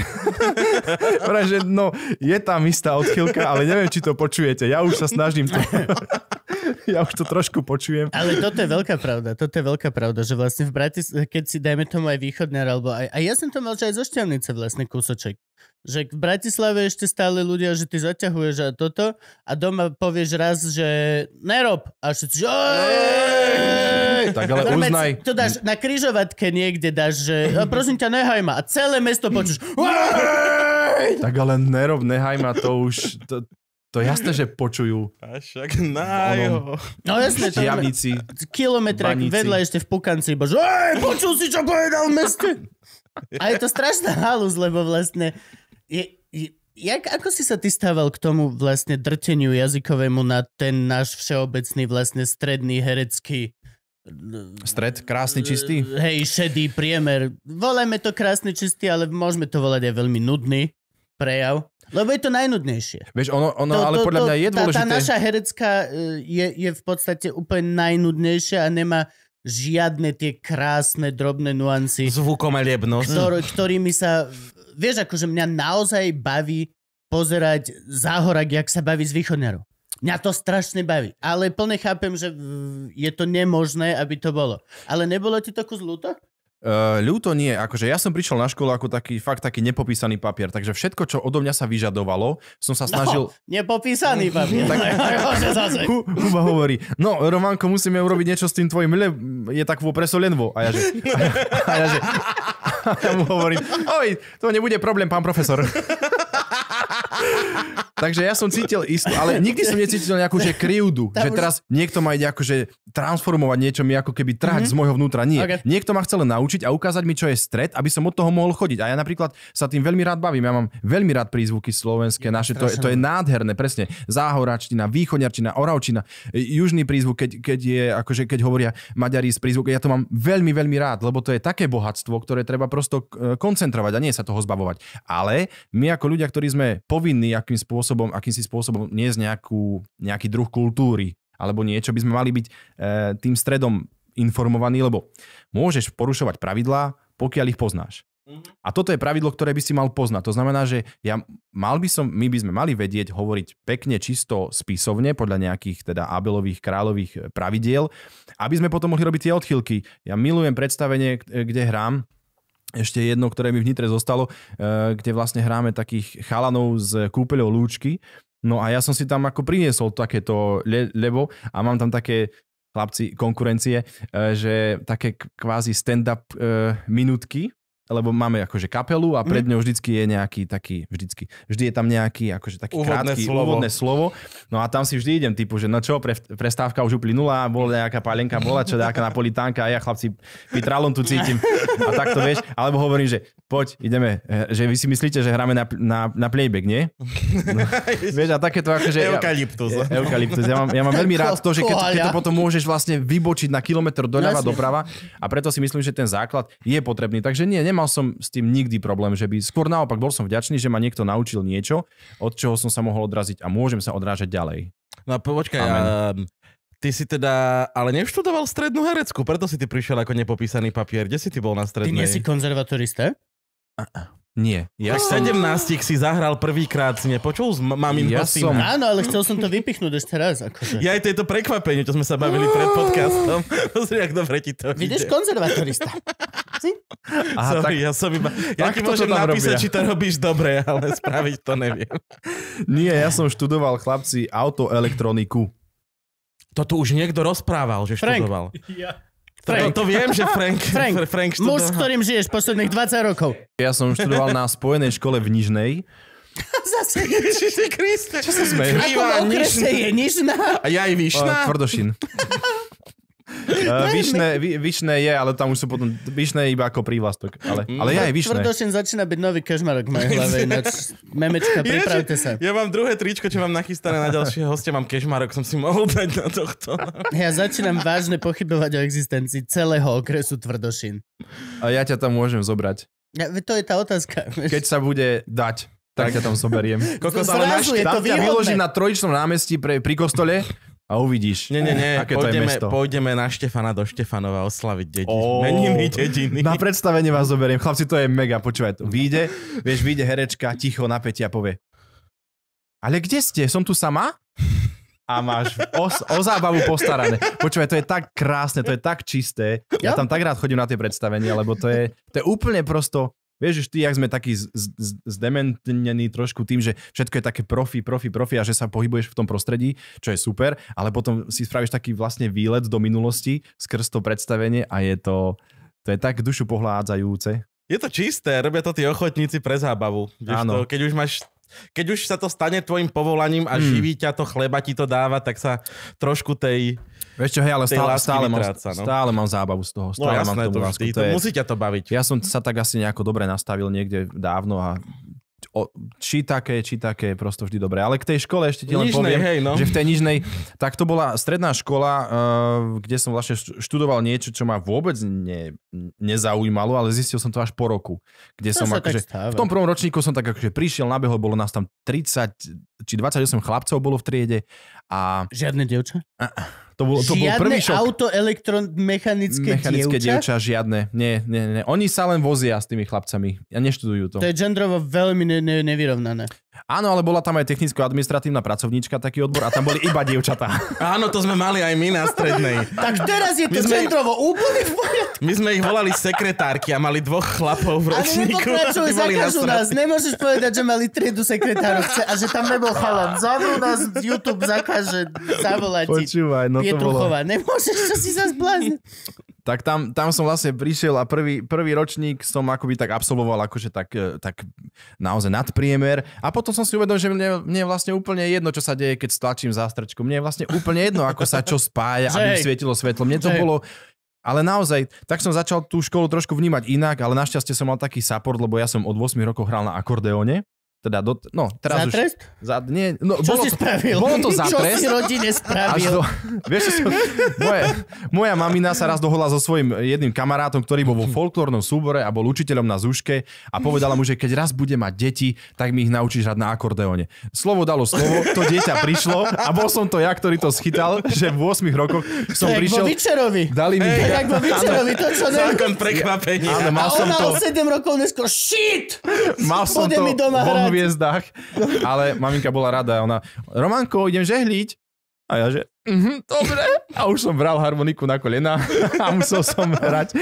vrajem, že no, je tam istá odchylka, ale neviem, či to počujete. Ja už sa snažím to... ja už to trošku počujem. Ale toto je veľká pravda, toto je veľká pravda, že vlastne v Bratis, keď si dajme tomu aj východné, alebo aj, a ja som to mal, že aj zo Šťavnice vlastne kúsoček. Že v Bratislave ešte stále ľudia, že ty zaťahuješ a toto a doma povieš raz, že nerob a všetci, že tak ale Normálne, uznaj... To dáš na kryžovatke niekde, dáš, že prosím ťa, nehaj ma. A celé mesto počuš. tak ale nerob, nehaj ma, to už... To, to je jasné, že počujú. A však na No jasné, to je kilometre vedľa ešte v Pukanci, bože, ej, počul si, čo povedal v meste? A je to strašná halus, lebo vlastne je, je, Jak, ako si sa ty stával k tomu vlastne drteniu jazykovému na ten náš všeobecný vlastne stredný herecký Stred, krásny, eh, čistý? Hej, šedý priemer. Volajme to krásny, čistý, ale môžeme to volať aj veľmi nudný prejav. Lebo je to najnudnejšie. Vieš, ono, ono to, ale to, podľa to, mňa je dôležité. Tá, tá naša herecká eh, je, je v podstate úplne najnudnejšia a nemá žiadne tie krásne, drobné nuancy. liebnosť. Ktor, ktorými sa... Vieš, akože mňa naozaj baví pozerať záhorak, jak sa baví z východňarov. Mňa to strašne baví, ale plne chápem, že je to nemožné, aby to bolo. Ale nebolo ti to kus ľúto? Uh, ľúto nie, akože ja som prišiel na školu ako taký, fakt taký nepopísaný papier, takže všetko, čo odo mňa sa vyžadovalo, som sa no, snažil... No, nepopísaný papier. tak, Huba hovorí, no Románko, musíme urobiť niečo s tým tvojim le... je len vo. A ja že... A ja, a ja, že... A ja mu hovorím, oj, to nebude problém, pán profesor. Takže ja som cítil istú, ale nikdy som necítil nejakú že krivdu, že už... teraz niekto ma ide akože transformovať niečo mi ako keby trhať mm-hmm. z môjho vnútra. Nie. Okay. Niekto ma chcel naučiť a ukázať mi, čo je stred, aby som od toho mohol chodiť. A ja napríklad sa tým veľmi rád bavím. Ja mám veľmi rád prízvuky slovenské, je naše, to, to je nádherné, presne. Záhoračtina, východňarčina, oravčina, e, južný prízvuk, keď, keď, je, akože keď hovoria Maďari z prízvuk, ja to mám veľmi, veľmi rád, lebo to je také bohatstvo, ktoré treba prosto e, koncentrovať a nie sa toho zbavovať. Ale my ako ľudia, ktorý sme povinní akým spôsobom, si spôsobom niesť nejakú, nejaký druh kultúry alebo niečo, by sme mali byť e, tým stredom informovaní, lebo môžeš porušovať pravidlá, pokiaľ ich poznáš. Mhm. A toto je pravidlo, ktoré by si mal poznať. To znamená, že ja, mal by som, my by sme mali vedieť hovoriť pekne, čisto, spisovne, podľa nejakých teda Abelových, kráľových eh, pravidiel, aby sme potom mohli robiť tie odchylky. Ja milujem predstavenie, eh, kde hrám, ešte jedno, ktoré mi v Nitre zostalo, e, kde vlastne hráme takých chalanov z kúpeľov Lúčky. No a ja som si tam ako priniesol takéto le- lebo a mám tam také chlapci konkurencie, e, že také kvázi stand-up e, minútky, lebo máme akože kapelu a pred mhm. ňou vždycky je nejaký taký, vždycky, vždy je tam nejaký akože taký úvodné krátky slovo. úvodné slovo. No a tam si vždy idem typu, že no čo, pre, prestávka už uplynula, bola nejaká palenka, bola čo, nejaká napolitánka a ja chlapci pitralom tu cítim a tak to vieš. Alebo hovorím, že poď, ideme, eh, že vy si myslíte, že hráme na, na, na playback, nie? No, vieš, a takéto akože... Eukalyptus. Ja, e, eukalyptus. Ja mám, ja mám veľmi rád to, že keď, keď to potom môžeš vlastne vybočiť na kilometr doľava, doprava a preto si myslím, že ten základ je potrebný. Takže nie, nemám nemal som s tým nikdy problém, že by, skôr naopak bol som vďačný, že ma niekto naučil niečo, od čoho som sa mohol odraziť a môžem sa odrážať ďalej. No a počkaj, Amen. A... Ehm, ty si teda, ale neštudoval strednú herecku, preto si ty prišiel ako nepopísaný papier. Kde si ty bol na strednej? Ty nie si konzervatorista? Uh-uh. Nie. Ja tak som... 17 si zahral prvýkrát, si nepočul s mamým ja Som... Áno, ale chcel som to vypichnúť ešte raz. Akože. Ja aj to je to prekvapenie, čo sme sa bavili pred podcastom. Pozri, ak dobre ti to ide. konzervatorista. Aha, Sorry, tak... ja som iba... Ja ti môžem napísať, robia? či to robíš dobre, ale spraviť to neviem. Nie, ja som študoval, chlapci, autoelektroniku. To tu už niekto rozprával, že Frank. študoval. Ja. Frank. To, to viem, že Frank. Frank, Frank študoval... muž, s ktorým žiješ posledných 20 rokov. Ja som študoval na spojenej škole v Nižnej. Zase Ježiši Kriste. Čo sa smeješ? Ako na je Nižná? A ja i Vyšná? tvrdošin. Uh, vyšné, vy, je, ale tam už sú potom... Vyšné je iba ako prívlastok. Ale, mm. ale ja aj vyšné. Tvrdošin začína byť nový kežmarok v mojej hlave. Ináč, memečka, pripravte sa. Ja, ja mám druhé tričko, čo mám nachystané na ďalšieho hostia. Mám kežmarok, som si mohol dať na tohto. Ja začínam vážne pochybovať o existencii celého okresu Tvrdošin. A ja ťa tam môžem zobrať. Ja, to je tá otázka. Keď sa bude dať tak ja tam soberiem. Kokos, ale náš, tam ťa vyložím na trojičnom námestí pre, pri kostole, a uvidíš, nie, nie, nie. aké pôjdeme, to je mesto. Pôjdeme na Štefana do Štefanova oslaviť dediny. Oh, Meniny dediny. Na predstavenie vás zoberiem. Chlapci, to je mega. Počúvaj, to vyjde, vieš, vyjde herečka, ticho, napätie a povie ale kde ste? Som tu sama? a máš o, o zábavu postarané. Počúvaj, to je tak krásne, to je tak čisté. Ja tam tak rád chodím na tie predstavenia, lebo to je, to je úplne prosto Vieš, že ty, jak sme takí zdementnení trošku tým, že všetko je také profi, profi, profi a že sa pohybuješ v tom prostredí, čo je super, ale potom si spravíš taký vlastne výlet do minulosti skrz to predstavenie a je to, to je tak dušu pohládzajúce. Je to čisté, robia to tí ochotníci pre zábavu. Áno. To, keď už máš keď už sa to stane tvojim povolaním a hmm. živí ťa to, chleba ti to dáva, tak sa trošku tej... Vieš čo, hej, ale stále, stále, mám, vytráca, no? stále mám zábavu z toho. No, stále no jasné, mám to vždy, to, je, musí ťa to baviť. Ja som sa tak asi nejako dobre nastavil niekde dávno a o, či také, či také, prosto vždy dobre. Ale k tej škole ešte ti len nižnej, poviem, hej, no. že v tej nižnej, tak to bola stredná škola, uh, kde som vlastne študoval niečo, čo ma vôbec ne, nezaujímalo, ale zistil som to až po roku. Kde to som akože, v tom prvom ročníku som tak akože prišiel, nabehol, bolo nás tam 30 či 28 chlapcov bolo v triede a... Žiadne dievča? Uh, to bol, to žiadne bol prvý šok. auto elektromechanické Mechanické dievča? dievča? žiadne. Nie, nie, nie. Oni sa len vozia s tými chlapcami. ja neštudujú to. To je gendrovo veľmi ne, ne, nevyrovnané. Áno, ale bola tam aj technicko-administratívna pracovníčka, taký odbor a tam boli iba dievčatá. Áno, to sme mali aj my na strednej. tak teraz je to my sme... centrovo úplne v poriadku. My sme ich volali sekretárky a mali dvoch chlapov v ročníku. Ale nepokračuj, zakažu nás. Nemôžeš povedať, že mali triedu sekretárov a že tam nebol chalan. Zavrú nás YouTube, zakáže zavolať. Počúvaj, no to bolo. Nemôžeš, čo si sa zblázniť tak tam, tam som vlastne prišiel a prvý, prvý ročník som akoby tak absolvoval akože tak, e, tak naozaj nadpriemer a potom som si uvedomil, že mne, mne je vlastne úplne jedno, čo sa deje, keď stlačím zástrčku. Mne je vlastne úplne jedno, ako sa čo spája, aby svietilo svetlo. Mne to bolo ale naozaj, tak som začal tú školu trošku vnímať inak, ale našťastie som mal taký support, lebo ja som od 8 rokov hral na akordeóne. Teda do, no, teraz za už, Za, nie, no, čo bolo, si spravil? Bolo to za čo trest. Čo si rodine spravil? Do, vieš, som, moje, moja mamina sa raz dohodla so svojím jedným kamarátom, ktorý bol vo folklórnom súbore a bol učiteľom na Zúške a povedala mu, že keď raz bude mať deti, tak mi ich naučíš hrať na akordeóne. Slovo dalo slovo, to dieťa prišlo a bol som to ja, ktorý to schytal, že v 8 rokoch som tak prišiel. Vo Dali mi... Hey, tak vo Vičerovi, to čo ne... Zákon prekvapenia. Ale mal a som ona to... 7 rokov neskôr, shit! Mal som to... mi doma hrať hviezdách. Ale maminka bola rada. Ona, Romanko, idem žehliť. A ja že, mm-hmm, dobre. A už som bral harmoniku na kolena a musel som hrať.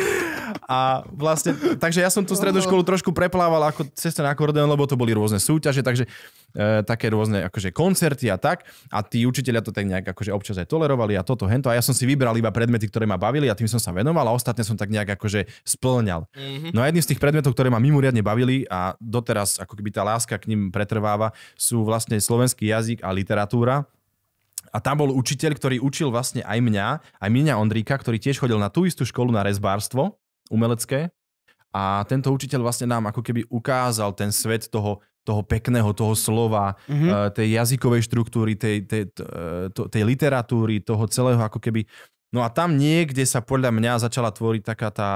A vlastne, takže ja som tú strednú školu trošku preplával ako cesta na akordeon, lebo to boli rôzne súťaže, takže e, také rôzne akože koncerty a tak. A tí učiteľia to tak nejak akože občas aj tolerovali a toto, hento. A ja som si vybral iba predmety, ktoré ma bavili a tým som sa venoval a ostatne som tak nejak akože splňal. Mhm. No a jedným z tých predmetov, ktoré ma mimoriadne bavili a doteraz ako keby tá láska k ním pretrváva, sú vlastne slovenský jazyk a literatúra a tam bol učiteľ, ktorý učil vlastne aj mňa, aj mňa Ondríka, ktorý tiež chodil na tú istú školu na rezbárstvo umelecké. A tento učiteľ vlastne nám ako keby ukázal ten svet toho, toho pekného, toho slova, mm-hmm. tej jazykovej štruktúry, tej, tej, eh, tej literatúry, toho celého ako keby. No a tam niekde sa podľa mňa začala tvoriť taká tá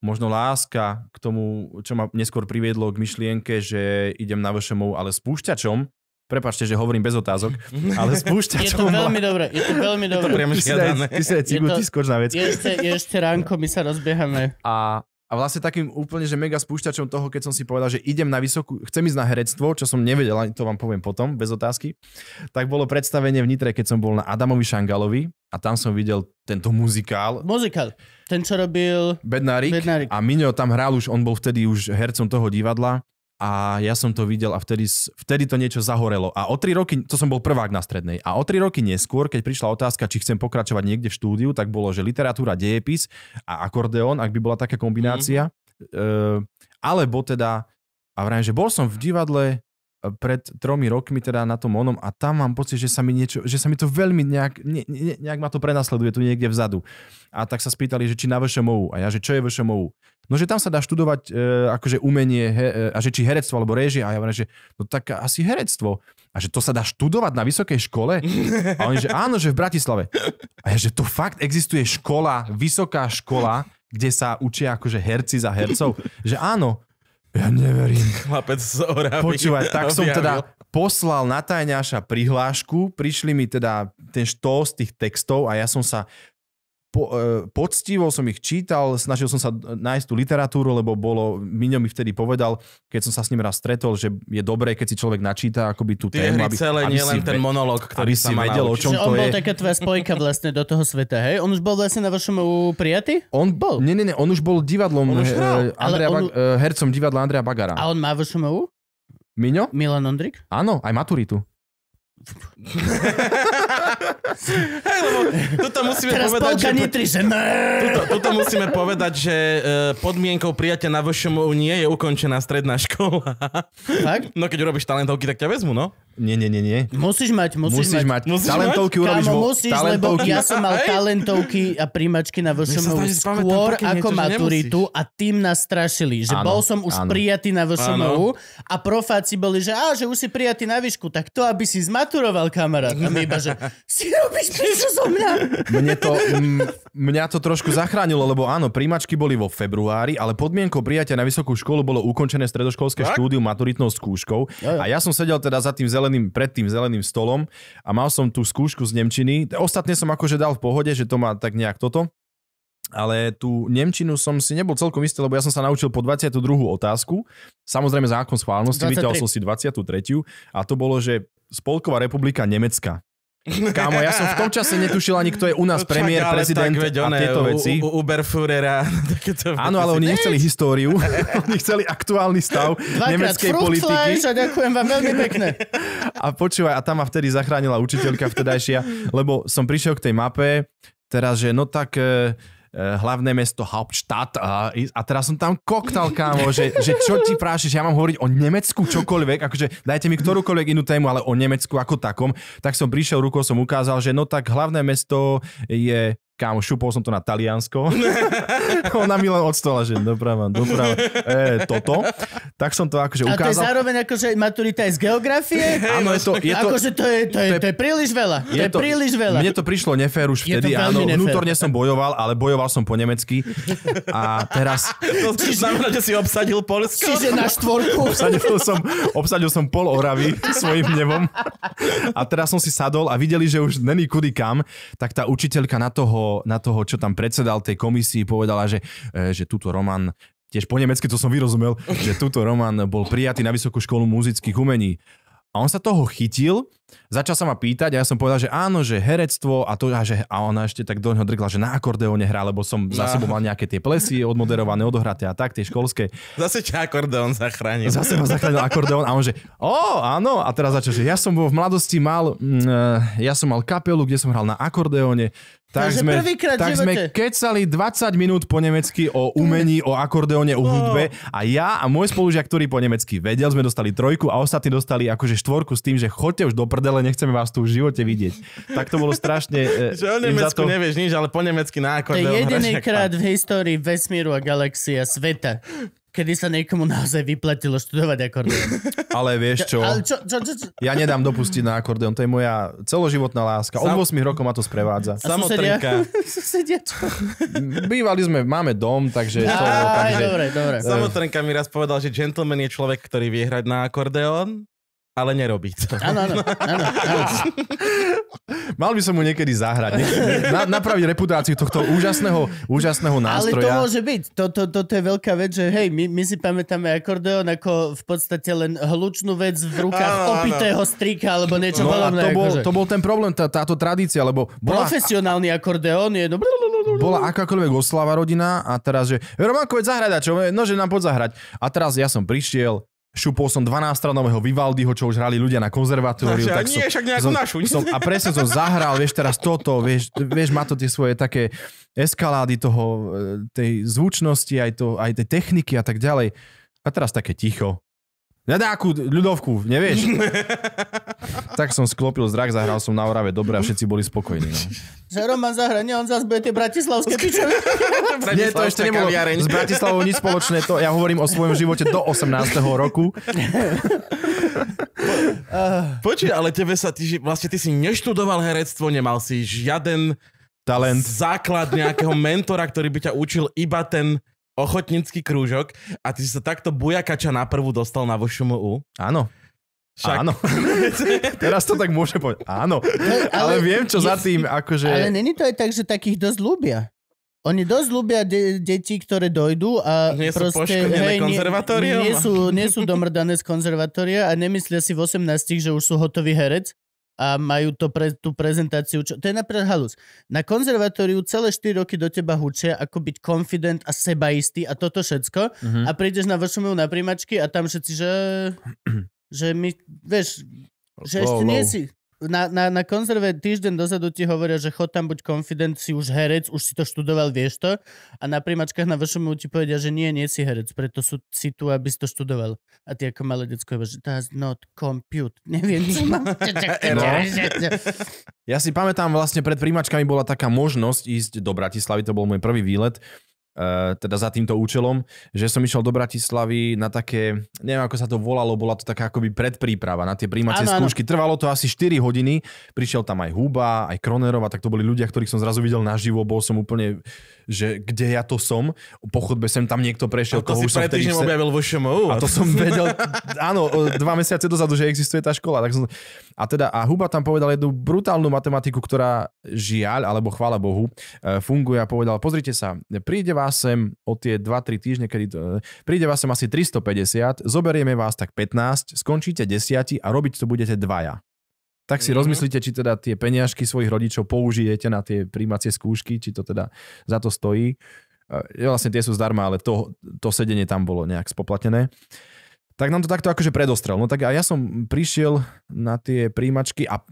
možno láska k tomu, čo ma neskôr priviedlo k myšlienke, že idem na VŠMU, ale spúšťačom Prepačte, že hovorím bez otázok, ale spúšťa Je to veľmi má... dobre, je to veľmi dobre. Je to priamo cigu, Ty skoč na vec. Ešte, ešte ránko, my sa rozbiehame. A, a vlastne takým úplne, že mega spúšťačom toho, keď som si povedal, že idem na vysokú, chcem ísť na herectvo, čo som nevedel, ani to vám poviem potom, bez otázky, tak bolo predstavenie v Nitre, keď som bol na Adamovi Šangalovi a tam som videl tento muzikál. Muzikál, ten čo robil... Bednárik. Bednárik. A Mino tam hral už, on bol vtedy už hercom toho divadla a ja som to videl a vtedy, vtedy to niečo zahorelo. A o tri roky, to som bol prvák na strednej, a o tri roky neskôr, keď prišla otázka, či chcem pokračovať niekde v štúdiu, tak bolo, že literatúra, dejepis a akordeón, ak by bola taká kombinácia. Mm. E, alebo teda, a vrajím, že bol som v divadle pred tromi rokmi teda na tom onom a tam mám pocit, že sa mi, niečo, že sa mi to veľmi nejak, ne, ne, nejak ma to prenasleduje tu niekde vzadu. A tak sa spýtali, že či na VŠMU a ja, že čo je VŠMU. No, že tam sa dá študovať e, akože umenie he, e, a že či herectvo alebo režie. A ja hovorím, že no tak asi herectvo. A že to sa dá študovať na vysokej škole? A oni, že áno, že v Bratislave. A ja, že to fakt existuje škola, vysoká škola, kde sa učia akože herci za hercov. Že áno, ja neverím. Chlapec z Oravy. Počúvaj, tak som teda poslal na tajňaša prihlášku, prišli mi teda ten štol z tých textov a ja som sa po, e, poctivo som ich čítal, snažil som sa nájsť tú literatúru, lebo bolo, Miňo mi vtedy povedal, keď som sa s ním raz stretol, že je dobré, keď si človek načíta akoby tú Tie tému, aby, celé, aby nie len ten monolog, ktorý si vedel, o čom Čiže to on je. bol taká tvoja spojka vlastne do toho sveta, hej? On už bol vlastne na vašom prijatý? On bol. Nie, nie, nie, on už bol divadlom, on už he, e, Andrea on... Bag, e, hercom divadla Andrea Bagara. A on má vašom Miňo? Milan Ondrik? Áno, aj maturitu. Hej, lebo tuto musíme Teraz povedať, že... Nitri, že tuto, tuto musíme povedať, že e, podmienkou prijatia na VŠMU nie je ukončená stredná škola. Tak? No keď urobíš talentovky, tak ťa vezmu, no? Nie, nie, nie, nie. Musíš mať, musíš, musíš mať. mať. talentovky urobíš Kámo, vo... musíš, talentovky. lebo ja som mal talentovky a príjmačky na VŠMU skôr ako niečo, maturitu a tým nás strašili, že áno, bol som už áno. prijatý na VŠMU a profáci boli, že á, že už si prijatý na výšku, tak to, aby si zmaturil maturoval kamarát. A my iba, že si robíš prečo so mňa? Mne to, m- mm, mňa to trošku zachránilo, lebo áno, príjmačky boli vo februári, ale podmienkou prijatia na vysokú školu bolo ukončené stredoškolské tak? štúdium maturitnou skúškou. Ja, ja. A ja som sedel teda za tým zeleným, pred tým zeleným stolom a mal som tú skúšku z Nemčiny. Ostatne som akože dal v pohode, že to má tak nejak toto ale tú Nemčinu som si nebol celkom istý, lebo ja som sa naučil po 22. otázku. Samozrejme zákon schválnosti, vyťahol som si 23. A to bolo, že Spolková republika Nemecka. Kámo, ja som v tom čase netušil ani, kto je u nás no premiér, čak, prezident tak, veď, a tieto veci. U, u, Uberfurera. Áno, ale oni nechceli históriu, oni chceli aktuálny stav Dvakrát nemeckej politiky. a ďakujem vám veľmi pekne. A počúvaj, a tam ma vtedy zachránila učiteľka vtedajšia, lebo som prišiel k tej mape, teraz, že no tak... E, Eh, hlavné mesto Hauptstadt a, a teraz som tam koktal, kámo, že, že čo ti prášiš, ja mám hovoriť o Nemecku čokoľvek, akože dajte mi ktorúkoľvek inú tému, ale o Nemecku ako takom, tak som prišiel rukou, som ukázal, že no tak hlavné mesto je Kámo, šupol som to na Taliansko. Ona mi len odstala, že doprava, doprava, e, toto. Tak som to akože ukázal. A to je zároveň akože maturita je z geografie? Áno, je to... Je to akože to je, to, je, to je príliš veľa. Je to je príliš veľa. Mne to prišlo nefér už vtedy, áno. Nefér. Vnútorne som bojoval, ale bojoval som po nemecky. A teraz... To čiže, znamená, že si obsadil Polsko? Čiže na štvorku. Obsadil som, obsadil som pol Oravy svojim nevom. A teraz som si sadol a videli, že už není kudy kam, tak tá učiteľka na toho na toho, čo tam predsedal tej komisii, povedala, že, e, že túto Roman tiež po nemecky to som vyrozumel, že túto Roman bol prijatý na Vysokú školu muzických umení. A on sa toho chytil, začal sa ma pýtať a ja som povedal, že áno, že herectvo a to, a, že, a ona ešte tak do neho drgla, že na akordeóne hrá, lebo som za no. sebou mal nejaké tie plesy odmoderované, odohraté a tak, tie školské. Zase ťa akordeón zachránil. Zase ma zachránil akordeón a on že, ó, áno, a teraz začal, že ja som bol v mladosti mal, mm, e, ja som mal kapelu, kde som hral na akordeóne, tak sme, prvýkrát tak sme kecali 20 minút po nemecky o umení, o akordeóne, o no. hudbe a ja a môj spolužiak, ktorý po nemecky vedel, sme dostali trojku a ostatní dostali akože štvorku s tým, že choďte už do prdele, nechceme vás tu v živote vidieť. Tak to bolo strašne... E, že o Nemecku to... nevieš nič, ale po nemecky na akordeón. To je jedinýkrát v histórii vesmíru a galaxie a sveta, kedy sa niekomu naozaj vyplatilo študovať akordeón. Ale vieš čo? Ale čo, čo, čo, čo? Ja nedám dopustiť na akordeón, to je moja celoživotná láska. Od 8 rokov ma to sprevádza. A Samotrnka. Susedia? Bývali sme, máme dom, takže... Aj, to, takže... Dobre, dobre. Samotrnka mi raz povedal, že gentleman je človek, ktorý vie hrať na akordeón ale nerobí to. Áno, áno. Mal by som mu niekedy zahrať. Niekedy, na, napraviť reputáciu tohto úžasného, úžasného nástroja. Ale to môže byť. Toto to, to, to je veľká vec, že hej, my, my si pamätáme akordeón ako v podstate len hlučnú vec v rukách áno, opitého strika alebo niečo no, To bol, akože. to bol ten problém, tá, táto tradícia, lebo... Bola, Profesionálny akordeón je... Bola akákoľvek oslava rodina a teraz, že Romanko, zahrada, čo? No, že nám podzahrať. A teraz ja som prišiel, šupol som 12-stranového Vivaldiho, čo už hrali ľudia na konzervatóriu. Naša, tak nie, však nejakú som, našu. Som, a presne som zahral, vieš, teraz toto, vieš, vieš, má to tie svoje také eskalády toho, e, tej zvučnosti, aj, to, aj tej techniky a tak ďalej. A teraz také ticho. Na dáku, ľudovku, nevieš? tak som sklopil zrak, zahral som na Orave dobre a všetci boli spokojní. No. Že Roman nie, on zase bude tie bratislavské pičovi. Nie, to ešte nebolo. S Bratislavou nič spoločné. To, ja hovorím o svojom živote do 18. roku. Počuj, ale tebe sa, ty, vlastne ty si neštudoval herectvo, nemal si žiaden talent. Základ nejakého mentora, ktorý by ťa učil iba ten ochotnícky krúžok a ty si sa takto bujakača na prvú dostal na VŠMU. Áno. Však. Áno. Teraz to tak môže povedať. Áno. No, ale, ale viem, čo je, za tým, akože... Ale není to aj tak, že takých dosť ľúbia. Oni dosť ľúbia de- deti, ktoré dojdú a nie sú proste, hej, nie, nie, sú, nie sú domrdané z konzervatória a nemyslia si v 18, že už sú hotový herec a majú to pre, tú prezentáciu. Čo, to je napríklad halus. Na konzervatóriu celé 4 roky do teba hučia, ako byť confident a sebaistý a toto všetko. Mm-hmm. A prídeš na vršomu na príjmačky a tam všetci, že... že my, vieš, že ešte nie si na, na, na konzerve týždeň dozadu ti hovoria, že chod tam buď confident, si už herec, už si to študoval, vieš to. A na primačkách na vašom ti povedia, že nie, nie si herec, preto sú, si tu, aby si to študoval. A ty ako malé decko že that's not compute. Neviem, čo mám. Ja si pamätám, vlastne pred príjmačkami bola taká možnosť ísť do Bratislavy, to bol môj prvý výlet E, teda za týmto účelom, že som išiel do Bratislavy na také, neviem ako sa to volalo, bola to taká akoby predpríprava na tie príjmacie ano, skúšky. Ano. Trvalo to asi 4 hodiny, prišiel tam aj Huba, aj Kronerov a tak to boli ľudia, ktorých som zrazu videl naživo, bol som úplne že kde ja to som, po chodbe sem tam niekto prešiel. A to si pred týždňom se... objavil vo ŠMU. A to som vedel, áno, dva mesiace dozadu, že existuje tá škola. Tak som... A teda, a Huba tam povedal jednu brutálnu matematiku, ktorá žiaľ, alebo chvála Bohu, e, funguje a povedal, pozrite sa, príde vás sem o tie 2-3 týždne, kedy to, e, príde vás sem asi 350, zoberieme vás tak 15, skončíte 10 a robiť to budete dvaja tak si mm rozmyslíte, či teda tie peniažky svojich rodičov použijete na tie príjmacie skúšky, či to teda za to stojí. E, vlastne tie sú zdarma, ale to, to sedenie tam bolo nejak spoplatnené. Tak nám to takto akože predostrel. No tak a ja som prišiel na tie príjmačky a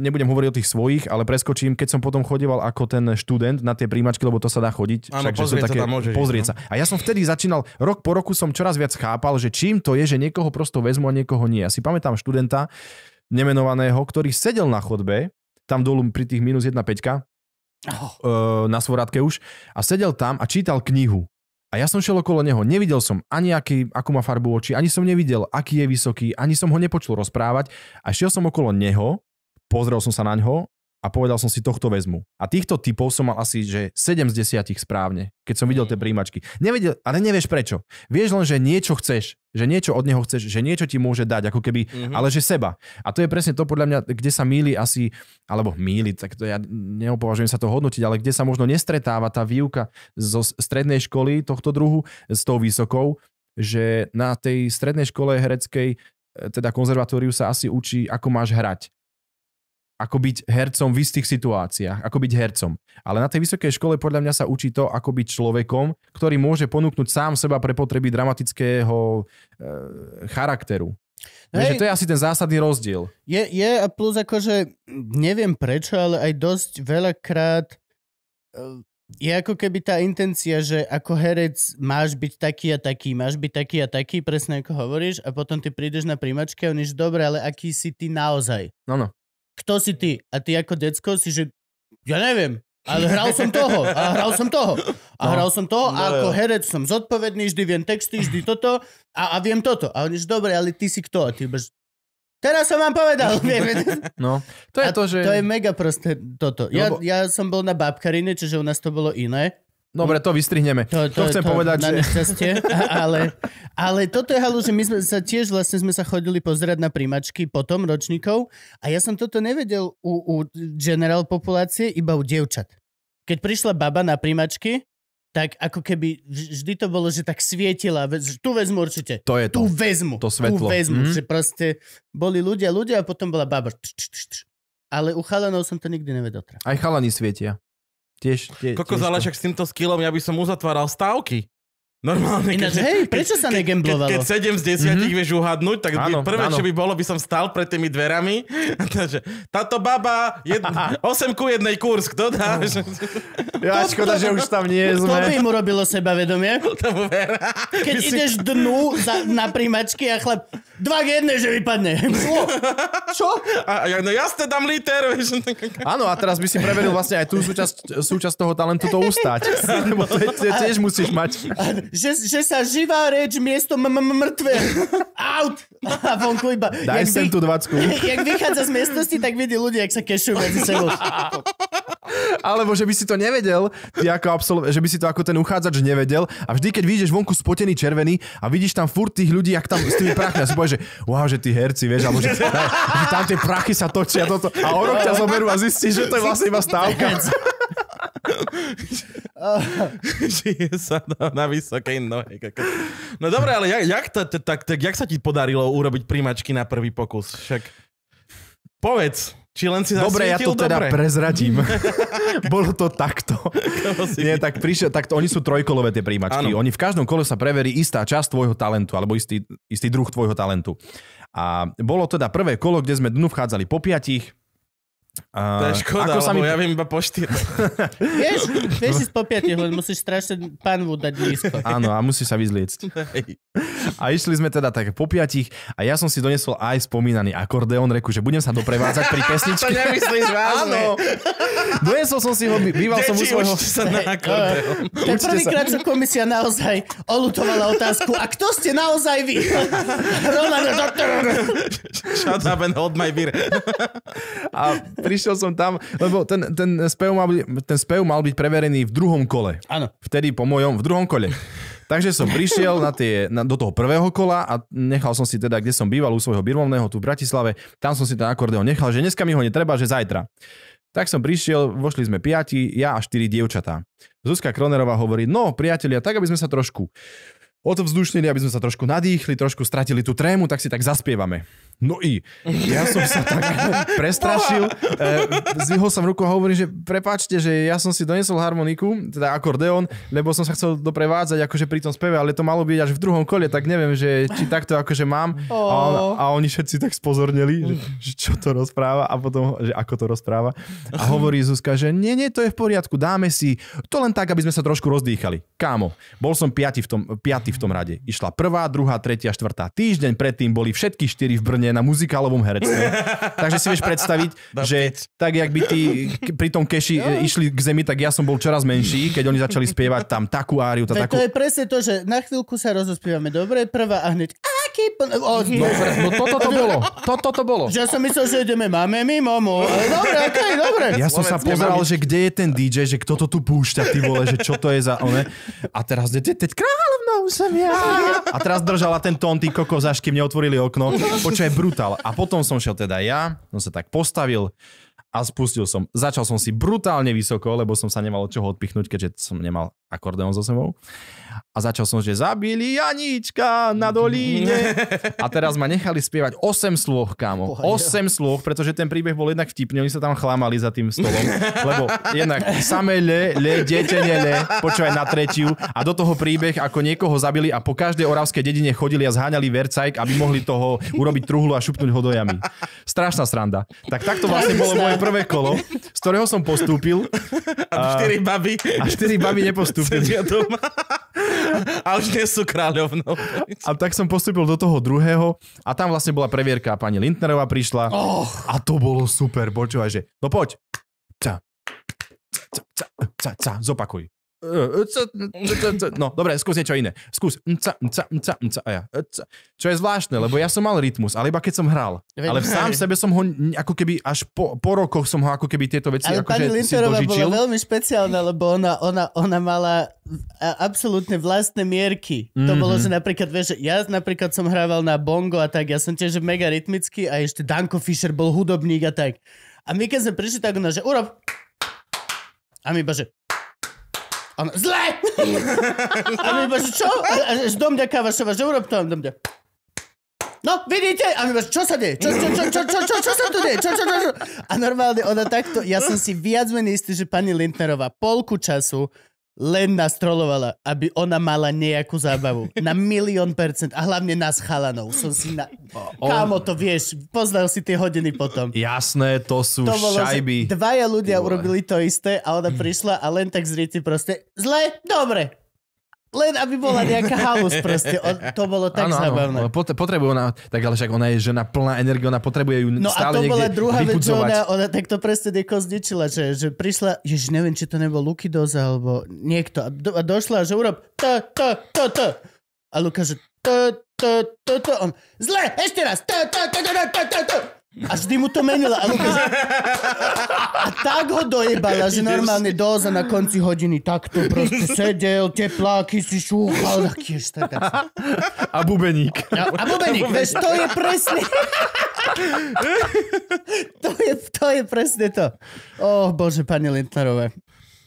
nebudem hovoriť o tých svojich, ale preskočím, keď som potom chodieval ako ten študent na tie príjmačky, lebo to sa dá chodiť. Áno, však, pozrieť, také, sa tam môžeš, pozrieť no? sa. A ja som vtedy začínal, rok po roku som čoraz viac chápal, že čím to je, že niekoho prosto vezmu a niekoho nie. Ja si pamätám študenta, nemenovaného, ktorý sedel na chodbe, tam dolu pri tých minus 1,5 oh. Eh, na svoradke už a sedel tam a čítal knihu. A ja som šiel okolo neho, nevidel som ani aký, akú má farbu oči, ani som nevidel, aký je vysoký, ani som ho nepočul rozprávať a šiel som okolo neho, pozrel som sa na ňo a povedal som si, tohto vezmu. A týchto typov som mal asi, že 7 z 10 správne, keď som videl tie príjimačky. Nevedel, ale nevieš prečo. Vieš len, že niečo chceš, že niečo od neho chceš, že niečo ti môže dať, ako keby, mm-hmm. ale že seba. A to je presne to, podľa mňa, kde sa míli asi, alebo míli, tak to ja neopovažujem sa to hodnotiť, ale kde sa možno nestretáva tá výuka zo strednej školy tohto druhu s tou vysokou, že na tej strednej škole hereckej e, teda konzervatóriu sa asi učí, ako máš hrať ako byť hercom v istých situáciách, ako byť hercom. Ale na tej vysokej škole podľa mňa sa učí to, ako byť človekom, ktorý môže ponúknuť sám seba pre potreby dramatického e, charakteru. No hej, Takže to je asi ten zásadný rozdiel. Je, je a plus akože, neviem prečo, ale aj dosť veľakrát e, je ako keby tá intencia, že ako herec máš byť taký a taký, máš byť taký a taký, presne ako hovoríš, a potom ty prídeš na príjmačke a oni dobre, ale aký si ty naozaj. No, no kto si ty? A ty ako decko si, že ja neviem, ale hral som toho, a hral som toho, a no. hral som toho, no, a ako no. herec som zodpovedný, vždy viem texty, vždy toto, a, a viem toto. A oni, že dobre, ale ty si kto? A ty bez... teraz som vám povedal. No, to je a to, že... To je mega proste toto. Ja, ja som bol na babkarine, čiže u nás to bolo iné. Dobre, hm? to vystrihneme. To, to, to chcem to povedať, na že... ale, ale toto je halu, že my sme sa tiež vlastne sme sa chodili pozerať na prímačky potom ročníkov a ja som toto nevedel u, u generál populácie, iba u dievčat. Keď prišla baba na prímačky, tak ako keby vždy to bolo, že tak svietila, tu vezmu určite. To je to. Tu vezmu. To svetlo. Tu vezmu, Mm-hmm. že proste boli ľudia, ľudia a potom bola baba. Ale u chalanov som to nikdy nevedel. Teda. Aj chalani svietia. Tiež, tie, Koko, tiež s týmto skillom ja by som uzatváral stávky. Normálne, Ináč, keď, hej, prečo sa ke, negamblovalo? Ke, keď 7 z 10 mm-hmm. vieš uhadnúť, tak áno, by, prvé, áno. čo by bolo, by som stal pred tými dverami. Takže, táto baba, jed, 8 ku 1 kurz, kto dá? Oh. No. ja, škoda, že už tam nie sme. To by mu robilo sebavedomie. Keď si... ideš dnu za, na príjmačky a chlap, 2 k 1, že vypadne. čo? A, ja, no ja ste dám liter. Áno, a teraz by si preveril vlastne aj tú súčasť, súčasť toho talentu to ustať. Lebo to, tiež musíš mať že, že sa živá reč miesto m- m- mŕtve. Out! A vonku iba... Daj sem vy... tú dvacku. jak vychádza z miestnosti, tak vidí ľudia, jak sa kešujú medzi sebou. Alebo že by si to nevedel, ty ako absol- že by si to ako ten uchádzač nevedel a vždy, keď vidíš vonku spotený červený a vidíš tam furt tých ľudí, jak tam s tými prachmi a si povieš, že wow, že tí herci, vieš, alebo že, že tam tie prachy sa točia toto a o rok ťa zoberú a zistíš, že to je vlastne iba stávka. Žije sa na, na vysokej nohe. No dobre, ale jak, jak, to, tak, tak, jak sa ti podarilo urobiť príjmačky na prvý pokus? Však povedz. Či len si Dobre, ja to teda prezradím. Bolo to takto. Nie, tak, prišiel, tak to, oni sú trojkolové tie príjmačky. Ano. Oni v každom kole sa preverí istá časť tvojho talentu, alebo istý, istý druh tvojho talentu. A bolo teda prvé kolo, kde sme dnu vchádzali po piatich, a, to je škoda, ako sa mi... ja viem iba po štyroch. vieš, vieš si po piatich, len musíš strašne panvu dať blízko. Áno, a musíš sa vyzliecť. a išli sme teda tak po piatich a ja som si donesol aj spomínaný akordeón, reku, že budem sa doprevádzať pri pesničke. to nemyslíš vážne. Áno. Donesol som si ho, býval Deči, som u svojho... sa na akordeón. Tak prvýkrát sa komisia naozaj olutovala otázku, a kto ste naozaj vy? Roman, shout up and hold my beer. a prišiel som tam, lebo ten, ten, spev mal byť, ten spev mal byť preverený v druhom kole. Áno. Vtedy po mojom, v druhom kole. Takže som prišiel na tie, na, do toho prvého kola a nechal som si teda, kde som býval u svojho birmovného tu v Bratislave, tam som si ten akordeon nechal, že dneska mi ho netreba, že zajtra. Tak som prišiel, vošli sme piati, ja a štyri dievčatá. Zuzka Kronerová hovorí, no priatelia, tak aby sme sa trošku odvzdušnili, aby sme sa trošku nadýchli, trošku stratili tú trému, tak si tak zaspievame. No i ja som sa tak prestrašil, zvihol eh, som ruku a hovorím, že prepáčte, že ja som si donesol harmoniku, teda akordeón, lebo som sa chcel doprevádzať akože pri tom speve, ale to malo byť až v druhom kole, tak neviem, že či takto akože mám. Oh. A, on, a oni všetci tak spozornili, že, že čo to rozpráva a potom, že ako to rozpráva. A hovorí Zuzka, že nie, nie, to je v poriadku, dáme si to len tak, aby sme sa trošku rozdýchali. Kámo, bol som piaty v tom, piaty v tom rade. Išla prvá, druhá, tretia, štvrtá. Týždeň predtým boli všetky štyri v Brne na muzikálovom herectve. Takže si vieš predstaviť, že tak, jak by tí pri tom keši e, išli k zemi, tak ja som bol čoraz menší, keď oni začali spievať tam takú áriu. Tá, takú... To je presne to, že na chvíľku sa rozospievame dobre, prvá a hneď... A taký... No, no, no, toto to bolo. Toto to bolo. Ja som myslel, že ideme máme mi, mamu. Dobre, okay, dobre. Ja som sa pozeral, že kde je ten DJ, že kto to tu púšťa, ty vole, že čo to je za... One. A teraz, teď kráľovnou som ja. A teraz držala ten tón, tý kokos, až kým neotvorili okno. Počkaj, brutál. A potom som šiel teda ja, no sa tak postavil a spustil som. Začal som si brutálne vysoko, lebo som sa nemal od čoho odpichnúť, keďže som nemal akordeón so sebou a začal som, že zabili Janička na dolíne. A teraz ma nechali spievať 8 slôch, kámo. 8 slôch, pretože ten príbeh bol jednak vtipný, oni sa tam chlámali za tým stolom, lebo jednak samé le, le, detene le, počúvaj na tretiu a do toho príbeh, ako niekoho zabili a po každej oravskej dedine chodili a zháňali vercajk, aby mohli toho urobiť truhlu a šupnúť ho do jamy. Strašná sranda. Tak takto vlastne bolo moje prvé kolo, z ktorého som postúpil. A, a štyri baby. A štyri baby nepostúpili. Sedia doma. A už nie sú kráľovnou. A tak som postupil do toho druhého a tam vlastne bola previerka a pani Lindnerová prišla. Oh. A to bolo super, počúvaj, že no poď. Ca, ca, ca, ca, ca, zopakuj. No, dobre, skús niečo iné. Skús. Čo je zvláštne, lebo ja som mal rytmus, ale iba keď som hral. Ale v sám sebe som ho ako keby až po, po rokoch som ho ako keby tieto veci ale akože si dožičil. Ale bola veľmi špeciálna, lebo ona, ona, ona mala absolútne vlastné mierky. Mm-hmm. To bolo, mhm. že napríklad, vieš, ja napríklad som hrával na bongo a tak, ja som tiež mega rytmický a ešte Danko Fischer bol hudobník a tak. A my keď sme prišli, tak ona, že urob a my iba, že a on, zle! a my iba, čo? A, a, a do mňa Kavašova, že urob to, do mňa. No, vidíte? A my čo sa deje? Čo, čo, čo, čo, čo, čo, čo sa tu deje? Čo, čo, čo, čo? A normálne ona takto, ja som si viac menej istý, že pani Lindnerová polku času len nás trolovala, aby ona mala nejakú zábavu. Na milión percent. A hlavne nás chalanov. Som si na... Kámo, to vieš. Poznal si tie hodiny potom. Jasné, to sú to bolo, šajby. Dvaja ľudia urobili to isté a ona prišla a len tak zrieti proste. Zle? Dobre. Len aby bola nejaká halus proste. On, to bolo tak ano, zábavné. Ano, potrebuje ona, tak ale však ona je žena plná energie, ona potrebuje ju no stále niekde No a to bola druhá vec, ona, ona takto presne nieko zničila, že, že prišla, ježiš, neviem, či to nebol Luky Doza, alebo niekto, a, do, a došla, že urob to, to, to, to. A Luka, že to, to, to, to. On, zle, ešte raz, to, to, to, to, to, to, to. A vždy mu to menila. A, Lukáš... a tak ho dojebala, že normálne doza na konci hodiny takto proste sedel, tepláky si šúchal. A, ešte, tak. A bubeník. A, a bubeník, vieš, to je presne... to, je, to je presne to. O, oh, bože, pani Lintnerové.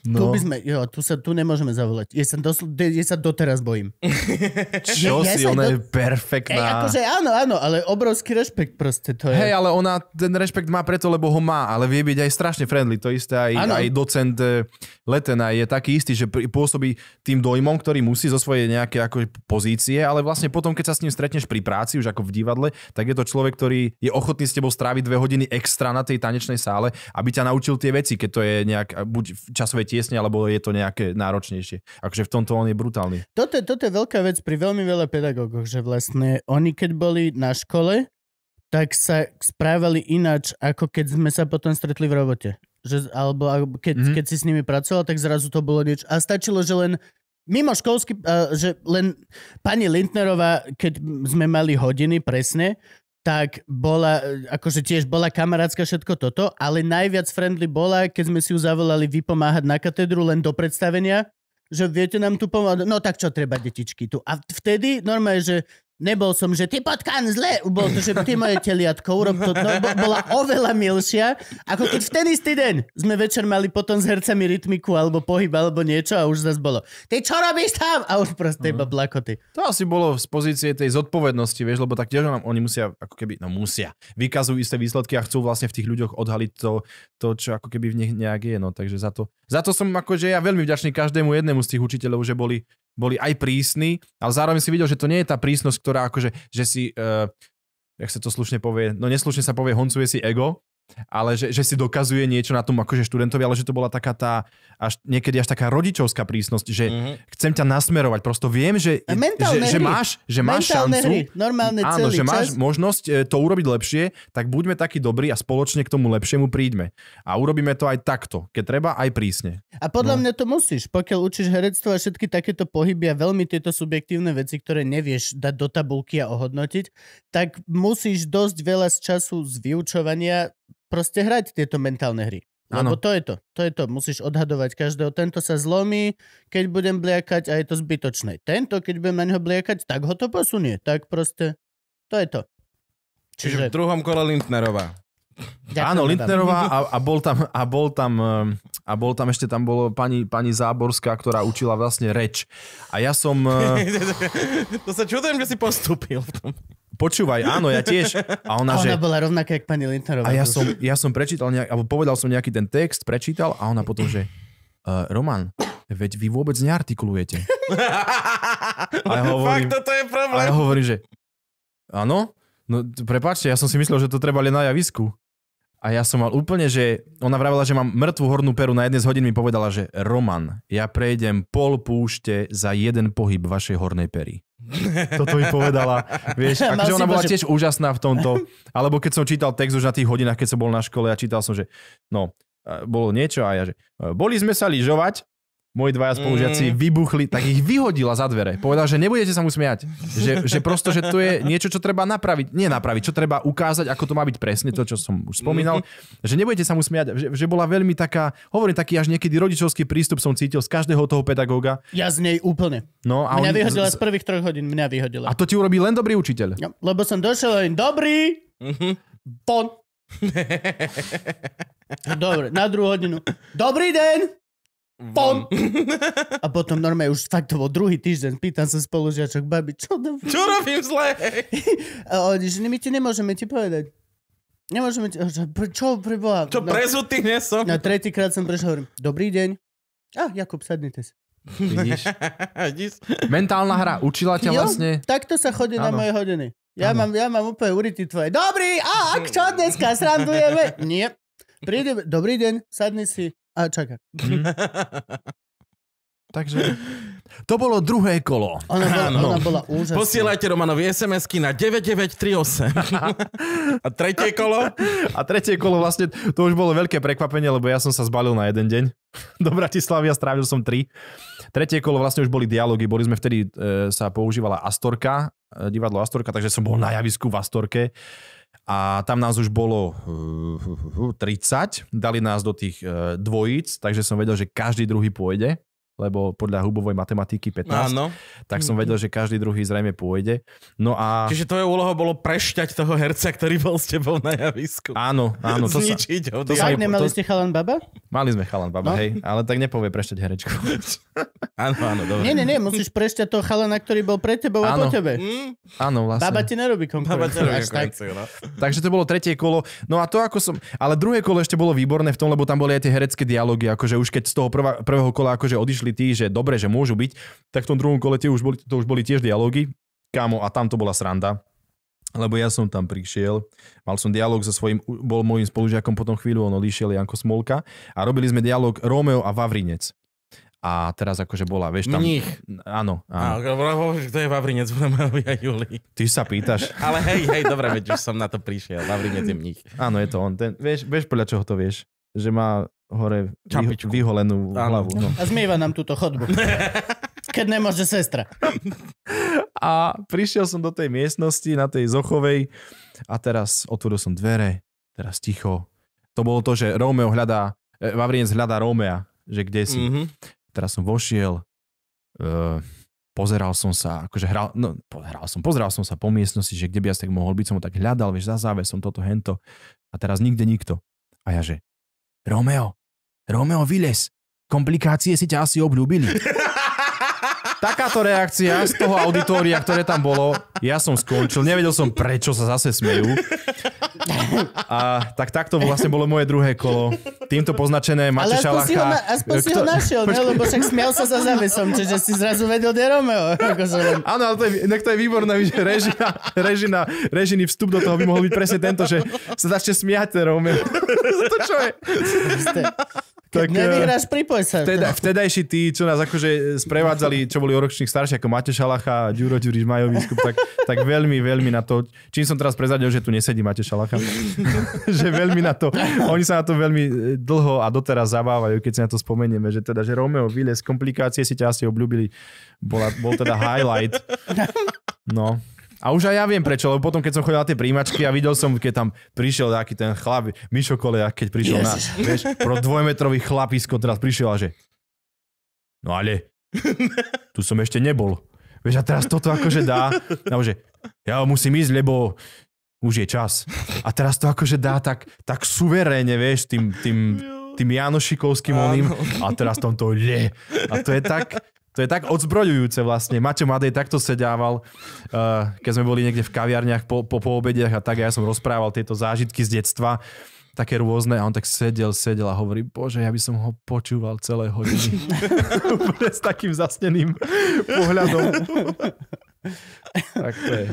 No. Tu by sme, jo, tu, sa, tu nemôžeme zavolať. Ja sa, dosl- ja sa doteraz bojím. Čo ja, si, ja ona do... je perfektná. Ej, akože áno, áno, ale obrovský rešpekt proste to je. Hej, ale ona ten rešpekt má preto, lebo ho má, ale vie byť aj strašne friendly. To isté aj, ano. aj docent eh, Letena je taký istý, že pôsobí tým dojmom, ktorý musí zo svojej nejaké ako pozície, ale vlastne potom, keď sa s ním stretneš pri práci, už ako v divadle, tak je to človek, ktorý je ochotný s tebou stráviť dve hodiny extra na tej tanečnej sále, aby ťa naučil tie veci, keď to je nejak eh, buď časové stiesne, alebo je to nejaké náročnejšie. Akože v tomto on je brutálny. Toto, toto je veľká vec pri veľmi veľa pedagógoch, že vlastne oni keď boli na škole, tak sa správali ináč, ako keď sme sa potom stretli v robote. Že, alebo, alebo keď, mm-hmm. keď si s nimi pracoval, tak zrazu to bolo niečo. A stačilo, že len mimo školsky, že len pani Lindnerová, keď sme mali hodiny presne, tak bola, akože tiež bola kamarátska všetko toto, ale najviac friendly bola, keď sme si ju zavolali vypomáhať na katedru len do predstavenia, že viete nám tu pomôcť, no tak čo treba detičky tu. A vtedy normálne, že Nebol som, že ty potkan zle, bol to, že ty moje teliatko, urob to. No, bo, bola oveľa milšia, ako keď v ten istý deň sme večer mali potom s hercami rytmiku alebo pohyb alebo niečo a už zase bolo. Ty čo robíš tam? A už proste mhm. iba blakoty. To asi bolo z pozície tej zodpovednosti, vieš, lebo tak tiež nám oni musia, ako keby, no musia, vykazujú isté výsledky a chcú vlastne v tých ľuďoch odhaliť to, to čo ako keby v nich nejak je. No, takže za to, za to som akože ja veľmi vďačný každému jednému z tých učiteľov, že boli boli aj prísni, ale zároveň si videl, že to nie je tá prísnosť, ktorá akože, že si, uh, jak sa to slušne povie, no neslušne sa povie, honcuje si ego, ale že, že si dokazuje niečo na tom akože študentovi, ale že to bola taká tá, až, niekedy až taká rodičovská prísnosť, že mm-hmm. chcem ťa nasmerovať, prosto viem, že, že, že máš, že máš šancu, hry. Normálne áno, celý že máš možnosť e, to urobiť lepšie, tak buďme takí dobrí a spoločne k tomu lepšiemu príďme. A urobíme to aj takto, keď treba, aj prísne. A podľa no. mňa to musíš, pokiaľ učíš herectvo a všetky takéto pohyby a veľmi tieto subjektívne veci, ktoré nevieš dať do tabulky a ohodnotiť, tak musíš dosť veľa z času z vyučovania proste hrať tieto mentálne hry. Ano. Lebo to je to, to je to, musíš odhadovať každého. Tento sa zlomí, keď budem bliakať a je to zbytočné. Tento, keď budem na neho bliakať, tak ho to posunie. Tak proste, to je to. Čiže, Čiže v druhom kole Lindnerová. Ďakujem, Áno, Lindnerová a, a, bol tam, a, bol tam, a bol tam ešte tam bolo pani, pani Záborská, ktorá učila vlastne reč. A ja som... Eh, to sa čudujem, že si postúpil v tom počúvaj, áno, ja tiež. A ona, a ona že, bola rovnaká, jak pani Lintarová. A ja som, ja som prečítal, nejak, alebo povedal som nejaký ten text, prečítal a ona potom, že uh, Roman, veď vy vôbec neartikulujete. A ja hovorím, Fakt, toto je problém. A ja hovorím, že áno, no prepáčte, ja som si myslel, že to treba len na javisku. A ja som mal úplne, že ona vravila, že mám mŕtvu hornú peru na jednej z hodín mi povedala, že Roman, ja prejdem pol púšte za jeden pohyb vašej hornej pery. Toto mi povedala. Vieš, akože ona bola tiež úžasná v tomto. Alebo keď som čítal text už na tých hodinách, keď som bol na škole a čítal som, že no, e, bolo niečo a ja, že e, boli sme sa lyžovať moji dvaja spolužiaci mm. vybuchli, tak ich vyhodila za dvere. Povedal, že nebudete sa mu smiať. Že, že prosto, že to je niečo, čo treba napraviť. Nie napraviť, čo treba ukázať, ako to má byť presne, to, čo som už spomínal. Mm. Že nebudete sa mu smiať, že, že bola veľmi taká, hovorím taký až niekedy rodičovský prístup som cítil z každého toho pedagóga. Ja z nej úplne. No, a mňa on... vyhodila z... prvých troch hodín, mňa vyhodila. A to ti urobí len dobrý učiteľ. No, lebo som došiel len dobrý, mm-hmm. Dobre, na druhú hodinu. Dobrý deň! Pom. A potom normálne už fakt to bol druhý týždeň, pýtam sa spolužiačok, babi, čo do... Čo robím zle? A oni, že my ti nemôžeme ti povedať. Nemôžeme ti, čo preboha? Čo no, prezutý nie som. Na tretí krát som prešiel, hovorím, dobrý deň. A, Jakub, sadnite si. Vidíš? Mentálna hra, učila ťa jo, vlastne. takto sa chodí ano. na moje hodiny. Ja ano. mám, ja mám úplne urity tvoje. Dobrý, a ak čo dneska, srandujeme? Nie. Príde, dobrý deň, sadni si. A čakaj. Mhm. Takže to bolo druhé kolo. Ona bola, Ona bola úžasná. Posielajte Romanovi SMS-ky na 9938. a tretie kolo? A tretie kolo vlastne, to už bolo veľké prekvapenie, lebo ja som sa zbalil na jeden deň. Do Bratislavy a strávil som tri. Tretie kolo vlastne už boli dialógy, boli sme vtedy, e, sa používala Astorka, e, divadlo Astorka, takže som bol na javisku v Astorke a tam nás už bolo 30, eh, eh, eh, dali nás do tých dvojíc, takže som vedel, že každý druhý pôjde lebo podľa hubovej matematiky 15, Áno. tak som vedel, že každý druhý zrejme pôjde. No a... Čiže tvoje úloha bolo prešťať toho herca, ktorý bol s tebou na javisku. Áno, áno. To Zničiť ho. sa aj nemali to... ste chalan baba? Mali sme chalan baba, no. hej, ale tak nepovie prešťať herečku. áno, áno, dobre. Nie, nie, nie, musíš prešťať toho chalana, ktorý bol pre tebou áno. a po tebe. Mm. Áno, vlastne. Baba ti nerobí konkurenciu. Tak. No. Takže to bolo tretie kolo. No a to ako som... Ale druhé kolo ešte bolo výborné v tom, lebo tam boli aj tie herecké dialógy, akože už keď z toho prvá, prvého kola akože odišli prišli tí, že dobre, že môžu byť, tak v tom druhom kole tie už boli, to už boli tiež dialógy, kámo, a tam to bola sranda lebo ja som tam prišiel, mal som dialog so svojím, bol môjim spolužiakom potom chvíľu, on odišiel Janko Smolka a robili sme dialog Romeo a Vavrinec. A teraz akože bola, vieš, tam... Mních. Áno, áno. Kto je Vavrinec v Romeovi a Juli? Ty sa pýtaš. Ale hej, hej, dobre, veď už som na to prišiel. Vavrinec je mních. Áno, je to on. Ten, vieš, vieš, podľa čoho to vieš? že má hore Čapičku. vyholenú hlavu. No. A zmýva nám túto chodbu. Keď nemôže sestra. A prišiel som do tej miestnosti, na tej Zochovej a teraz otvoril som dvere, teraz ticho. To bolo to, že Romeo hľadá, eh, Vavrinec hľadá Romea, že kde si. Mm-hmm. Teraz som vošiel, eh, pozeral som sa, akože hral, no, hral som, pozeral som sa po miestnosti, že kde by asi tak mohol byť, som ho tak hľadal, vieš, za záves som toto, hento. A teraz nikde nikto. A ja že, Romeo, Romeo, vylez. Komplikácie si ťa asi obľúbili. Takáto reakcia z toho auditoria, ktoré tam bolo, ja som skončil, nevedel som prečo sa zase smejú. A tak takto vlastne bolo moje druhé kolo. Týmto poznačené Mate Ale aspoň Šalacha. si ho, aspoň si ho našiel, ne? lebo však smial sa za závesom, čiže si zrazu vedel kde Romeo. Akože Áno, ale to je, to je výborné, že režina, režina, režiny vstup do toho by mohol byť presne tento, že sa začne smiať Romeo. to čo je? Tak, nevyhráš, eh, pripoj sa. Vteda, vtedajší tí, čo nás akože sprevádzali, čo boli o ročných starší, ako Matej Šalacha a Ďuro Ďuriš Majoviskup, tak, tak veľmi, veľmi na to. Čím som teraz prezadil, že tu nesedí Matej Šalacha, že veľmi na to, oni sa na to veľmi e, dlho a doteraz zabávajú, keď si na to spomenieme, že teda, že Romeo Viles, komplikácie si ťa asi obľúbili, Bola, bol teda highlight. No. A už aj ja viem prečo, lebo potom, keď som chodil na tie príjimačky a videl som, keď tam prišiel taký ten chlap, Mišo Kolejak, keď prišiel yes. na, vieš, pro dvojmetrový chlapisko teraz prišiel a že, no ale, tu som ešte nebol. Vieš, a teraz toto akože dá. A že, ja musím ísť, lebo už je čas. A teraz to akože dá tak, tak suverénne, vieš, tým, tým, tým Janošikovským oným a teraz tam to je. A to je tak, to je tak odzbrojujúce vlastne. Maťo Madej takto sedával, eh, keď sme boli niekde v kaviarniach po, po obediach a tak, ja som rozprával tieto zážitky z detstva, také rôzne a on tak sedel, sedel a hovorí, bože, ja by som ho počúval celé hodiny. s takým zasneným pohľadom. tak to je.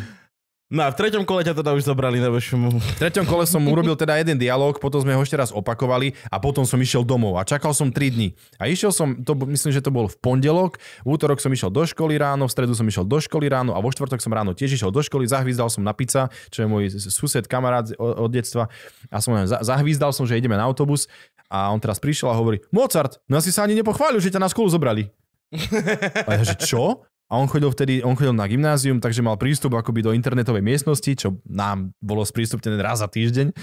No a v treťom kole ťa teda už zobrali na väčšiemu. V treťom kole som urobil teda jeden dialog, potom sme ho ešte raz opakovali a potom som išiel domov a čakal som 3 dní. A išiel som, to, myslím, že to bol v pondelok, v útorok som išiel do školy ráno, v stredu som išiel do školy ráno a vo štvrtok som ráno tiež išiel do školy, zahvízdal som na pizza, čo je môj sused, kamarát od detstva a som len zahvízdal som, že ideme na autobus a on teraz prišiel a hovorí, Mozart, no ja si sa ani nepochválil, že ťa na školu zobrali. A ja, že čo? a on chodil vtedy, on chodil na gymnázium, takže mal prístup akoby do internetovej miestnosti, čo nám bolo sprístupnené raz za týždeň.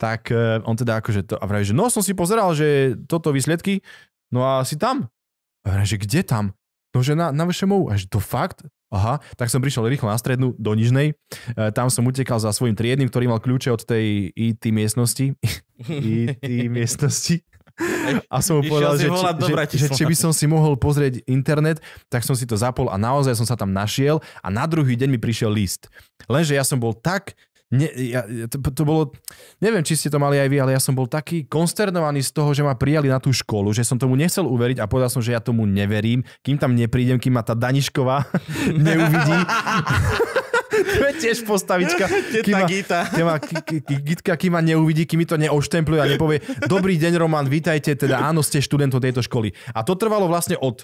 Tak e, on teda akože to, a vraj, že no som si pozeral, že toto výsledky, no a si tam. A vraj, že kde tam? No že na, na VŠMU. A to fakt? Aha, tak som prišiel rýchlo na strednú, do Nižnej. E, tam som utekal za svojim triednym, ktorý mal kľúče od tej IT miestnosti. IT miestnosti. A som mu povedal, že, volať, dobra, že, že či by som si mohol pozrieť internet, tak som si to zapol a naozaj som sa tam našiel a na druhý deň mi prišiel list. Lenže ja som bol tak Ne, ja, to, to bolo, neviem, či ste to mali aj vy, ale ja som bol taký konsternovaný z toho, že ma prijali na tú školu, že som tomu nechcel uveriť a povedal som, že ja tomu neverím, kým tam neprídem, kým ma tá Danišková neuvidí. to je tiež postavička. Kýma, Gita. Kýma, Gitka, kým ma neuvidí, kým mi to neoštempluje a nepovie, dobrý deň Roman, vítajte, teda áno, ste študentom tejto školy. A to trvalo vlastne od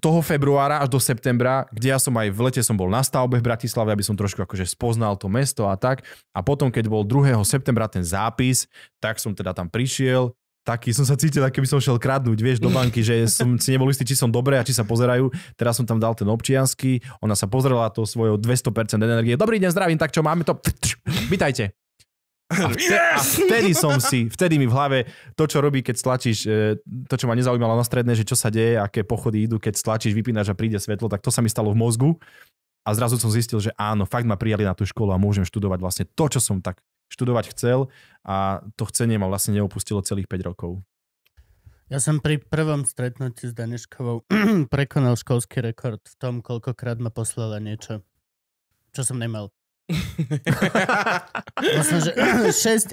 toho februára až do septembra, kde ja som aj v lete som bol na stavbe v Bratislave, aby som trošku akože spoznal to mesto a tak. A potom, keď bol 2. septembra ten zápis, tak som teda tam prišiel, taký, som sa cítil, ako by som šiel kradnúť, vieš, do banky, že som si nebol istý, či som dobré a či sa pozerajú. Teraz som tam dal ten občiansky, ona sa pozrela to svojou 200% energie. Dobrý deň, zdravím, tak čo, máme to? Vítajte. A, yes! a vtedy som si, vtedy mi v hlave to, čo robí, keď stlačíš, e, to, čo ma nezaujímalo na stredné, že čo sa deje, aké pochody idú, keď stlačíš, vypínaš a príde svetlo, tak to sa mi stalo v mozgu. A zrazu som zistil, že áno, fakt ma prijali na tú školu a môžem študovať vlastne to, čo som tak študovať chcel a to chcenie ma vlastne neopustilo celých 5 rokov. Ja som pri prvom stretnutí s Daneškovou prekonal školský rekord v tom, koľkokrát ma poslala niečo, čo som nemal vlastne, že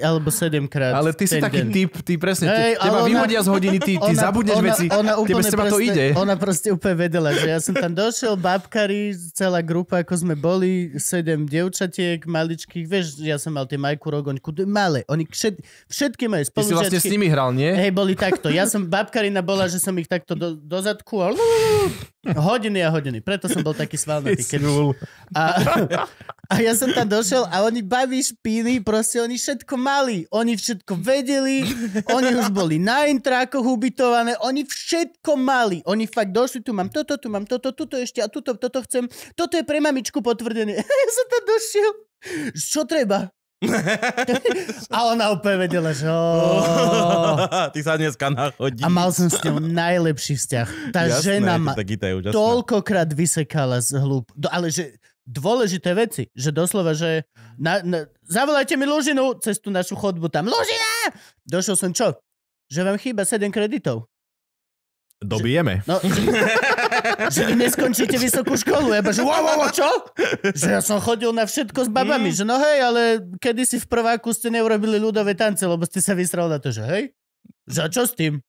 6 alebo 7 krát. Ale ty si taký deň. typ, ty presne, Ej, te, teba vyhodia z hodiny, ty, ty ona, zabudneš ona, veci, ona, úplne tebe z teba proste, to ide. Ona proste úplne vedela, že ja som tam došiel, babkari, celá grupa, ako sme boli, 7 devčatiek, maličkých, vieš, ja som mal tie Majku Rogoňku, malé, oni všet, všetky moje spolužiačky. Ty si vlastne s nimi hral, nie? Hej, boli takto, ja som, babkarina bola, že som ich takto do, do zadku, a hodiny a hodiny, preto som bol taký svalnatý. A, a ja som som tam došiel a oni baví špíny, proste oni všetko mali. Oni všetko vedeli, oni už boli na intrákoch ubytované, oni všetko mali. Oni fakt došli, tu mám toto, tu mám toto, tuto ešte a tuto, toto chcem. Toto je pre mamičku potvrdené. ja som tam došiel. Čo treba? a ona úplne vedela, že Ty sa dneska nachodíš. A mal som s ňou najlepší vzťah. Tá jasné, žena ma toľkokrát vysekala z hlúb. Ale že dôležité veci, že doslova, že mhm. na, na, zavolajte mi Lužinu cez tú našu chodbu tam. Lužina! Došiel som čo? Že vám chýba 7 kreditov. Dobijeme. Že, no, že, že neskončíte vysokú školu. Ja že wow, wow, čo? Že ja som chodil na všetko s babami. Mm. Že no hej, ale si v prváku ste neurobili ľudové tance, lebo ste sa vysral na to, že hej, že čo s tým?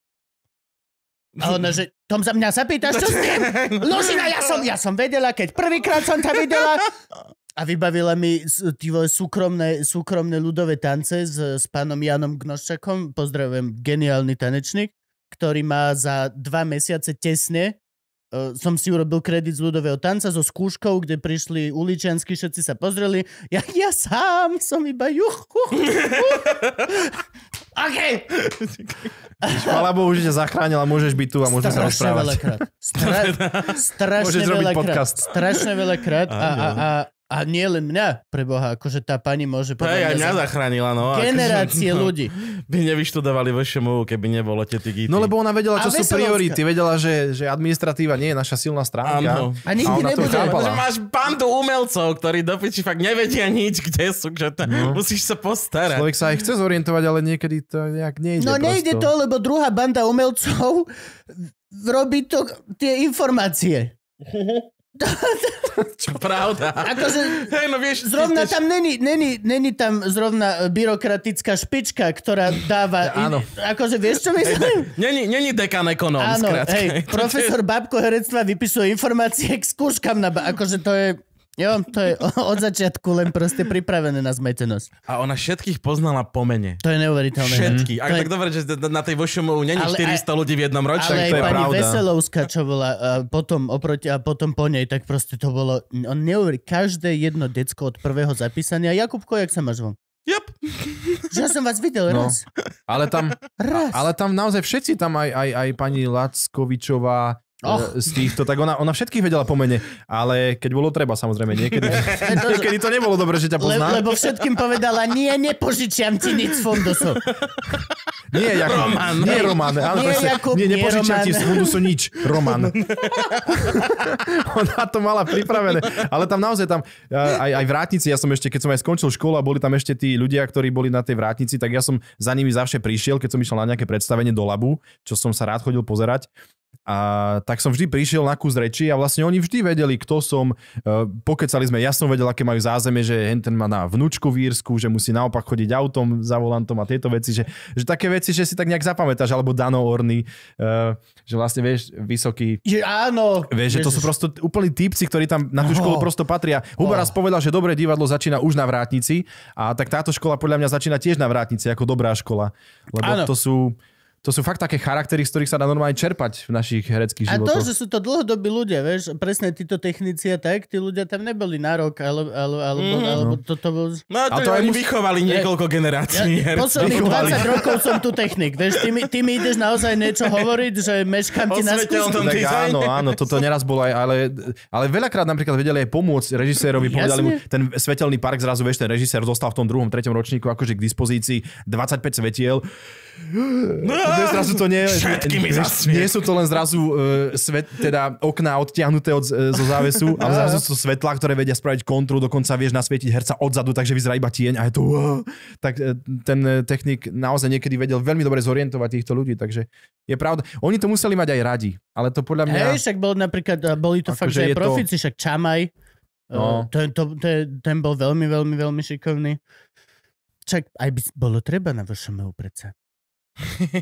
A ona, že Tom za mňa zapýtaš, čo s tým? Lužina, ja som, ja som vedela, keď prvýkrát som ťa videla. A vybavila mi tí súkromné, súkromné ľudové tance s, s pánom Janom Gnoščakom, pozdravujem, geniálny tanečník, ktorý má za dva mesiace tesne e, som si urobil kredit z ľudového tanca so skúškou, kde prišli uličiansky, všetci sa pozreli. Ja, ja sám som iba juch, juch, juch. OK. Chvala Bohu, že ťa zachránila, môžeš byť tu a môžeme sa rozprávať. Veľakrát. Stra, strašne Strašne veľakrát. Podcast. Strašne veľakrát. A, a, a, a nie len mňa, pre Boha, akože tá pani môže Pre, Aj, mňa zachránila, no. Akože- generácie akože, no, ľudí. By nevyštudovali VŠMU, keby nebolo tie tigity. No lebo ona vedela, čo a sú veselovská. priority. Vedela, že, že administratíva nie je naša silná strana. Ano. A nikdy a nebude. Že máš bandu umelcov, ktorí do piči fakt nevedia nič, kde sú, že to, no. musíš sa postarať. Človek sa aj chce zorientovať, ale niekedy to nejak nejde. No prosto. nejde to, lebo druhá banda umelcov robí to, tie informácie. Čo pravda. Akože, hey, no vieš, zrovna tam není, není, není tam zrovna e, byrokratická špička, ktorá dáva... Ja, áno. In, akože vieš, čo myslím? Hey, není, není dekan ekonóm, Áno, hej, profesor Babko herectva vypisuje informácie k skúškam na... Akože to je... Jo, to je od začiatku len proste pripravené na zmetenosť. A ona všetkých poznala po mene. To je neuveriteľné. No. Všetky. Ak to tak dobre, že na tej vošomu není 400 aj, ľudí v jednom ročnom, ale to je pani pravda. Veselovská, čo bola a potom oproti a potom po nej, tak proste to bolo On neuveri, každé jedno decko od prvého zapísania. Jakubko, jak sa máš von? Yep. Že ja som vás videl no. raz. Ale tam, raz. ale tam naozaj všetci, tam aj, aj, aj pani Lackovičová, Oh. z týchto, tak ona, ona všetkých vedela po mene, ale keď bolo treba, samozrejme, niekedy, niekedy to nebolo dobre, že ťa pozná. Le, lebo všetkým povedala, nie, nepožičiam ti nič z fondusu. Nie, Jakub, Roman. nie Roman, ale nie, presne, Jakub, nie, nepožičiam nie, ti z fondusu nič, Roman. ona to mala pripravené, ale tam naozaj tam, eh, aj, aj vrátnici, ja som ešte, keď som aj skončil školu a boli tam ešte tí ľudia, ktorí boli na tej vrátnici, tak ja som za nimi zavše prišiel, keď som išiel na nejaké predstavenie do labu, čo som sa rád chodil pozerať a tak som vždy prišiel na kus reči a vlastne oni vždy vedeli, kto som. E, pokecali sme, ja som vedel, aké majú zázemie, že Henten má na vnúčku Vírsku, že musí naopak chodiť autom za volantom a tieto veci, že, že také veci, že si tak nejak zapamätáš, alebo Dano Orny, e, že vlastne vieš, vysoký. Je, áno. Vieš, že to sú prosto úplní típci, ktorí tam na tú školu oh. prosto patria. Huba raz povedal, že dobré divadlo začína už na vrátnici a tak táto škola podľa mňa začína tiež na vrátnici ako dobrá škola. Lebo áno. to sú to sú fakt také charaktery, z ktorých sa dá normálne čerpať v našich hereckých životoch. A to, že sú to dlhodobí ľudia, vieš, presne títo technici a tak, tí ľudia tam neboli na rok, ale, ale, alebo, mm-hmm. alebo no. toto bol... No to, to aj mus... vychovali niekoľko generácií ja, hercov. Posledných 20 rokov som tu technik, vieš, ty mi, ty mi ideš naozaj niečo hovoriť, že meškám ti na skúšku. Áno, áno, toto neraz bolo aj, ale, ale veľakrát napríklad vedeli aj pomôcť režisérovi, povedali mu, ten svetelný park zrazu, vieš, ten režisér zostal v tom druhom, treťom ročníku akože k dispozícii 25 svetiel No, zrazu to nie, nie, nie sú to len zrazu uh, svet, teda okná odtiahnuté od, uh, zo závesu, ale zrazu sú svetlá, ktoré vedia spraviť kontru, dokonca vieš nasvietiť herca odzadu, takže vyzerá iba tieň a je to... Uh, tak uh, ten technik naozaj niekedy vedel veľmi dobre zorientovať týchto ľudí, takže je pravda. Oni to museli mať aj radi, ale to podľa mňa... Hej, však bol napríklad, boli to fakt, akože že aj profici, to... však Čamaj, no. ten, to, ten, ten bol veľmi, veľmi, veľmi šikovný. Čak aj by bolo treba na VŠMU predsa.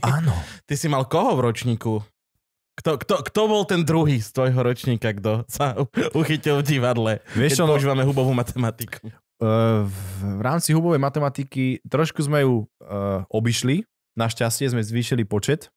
Áno. Ty si mal koho v ročníku? Kto, kto, kto bol ten druhý z tvojho ročníka, kto sa uchytil v divadle, Vieš, keď ono... používame hubovú matematiku? Uh, v, v rámci hubovej matematiky trošku sme ju uh, obišli. Našťastie sme zvýšili počet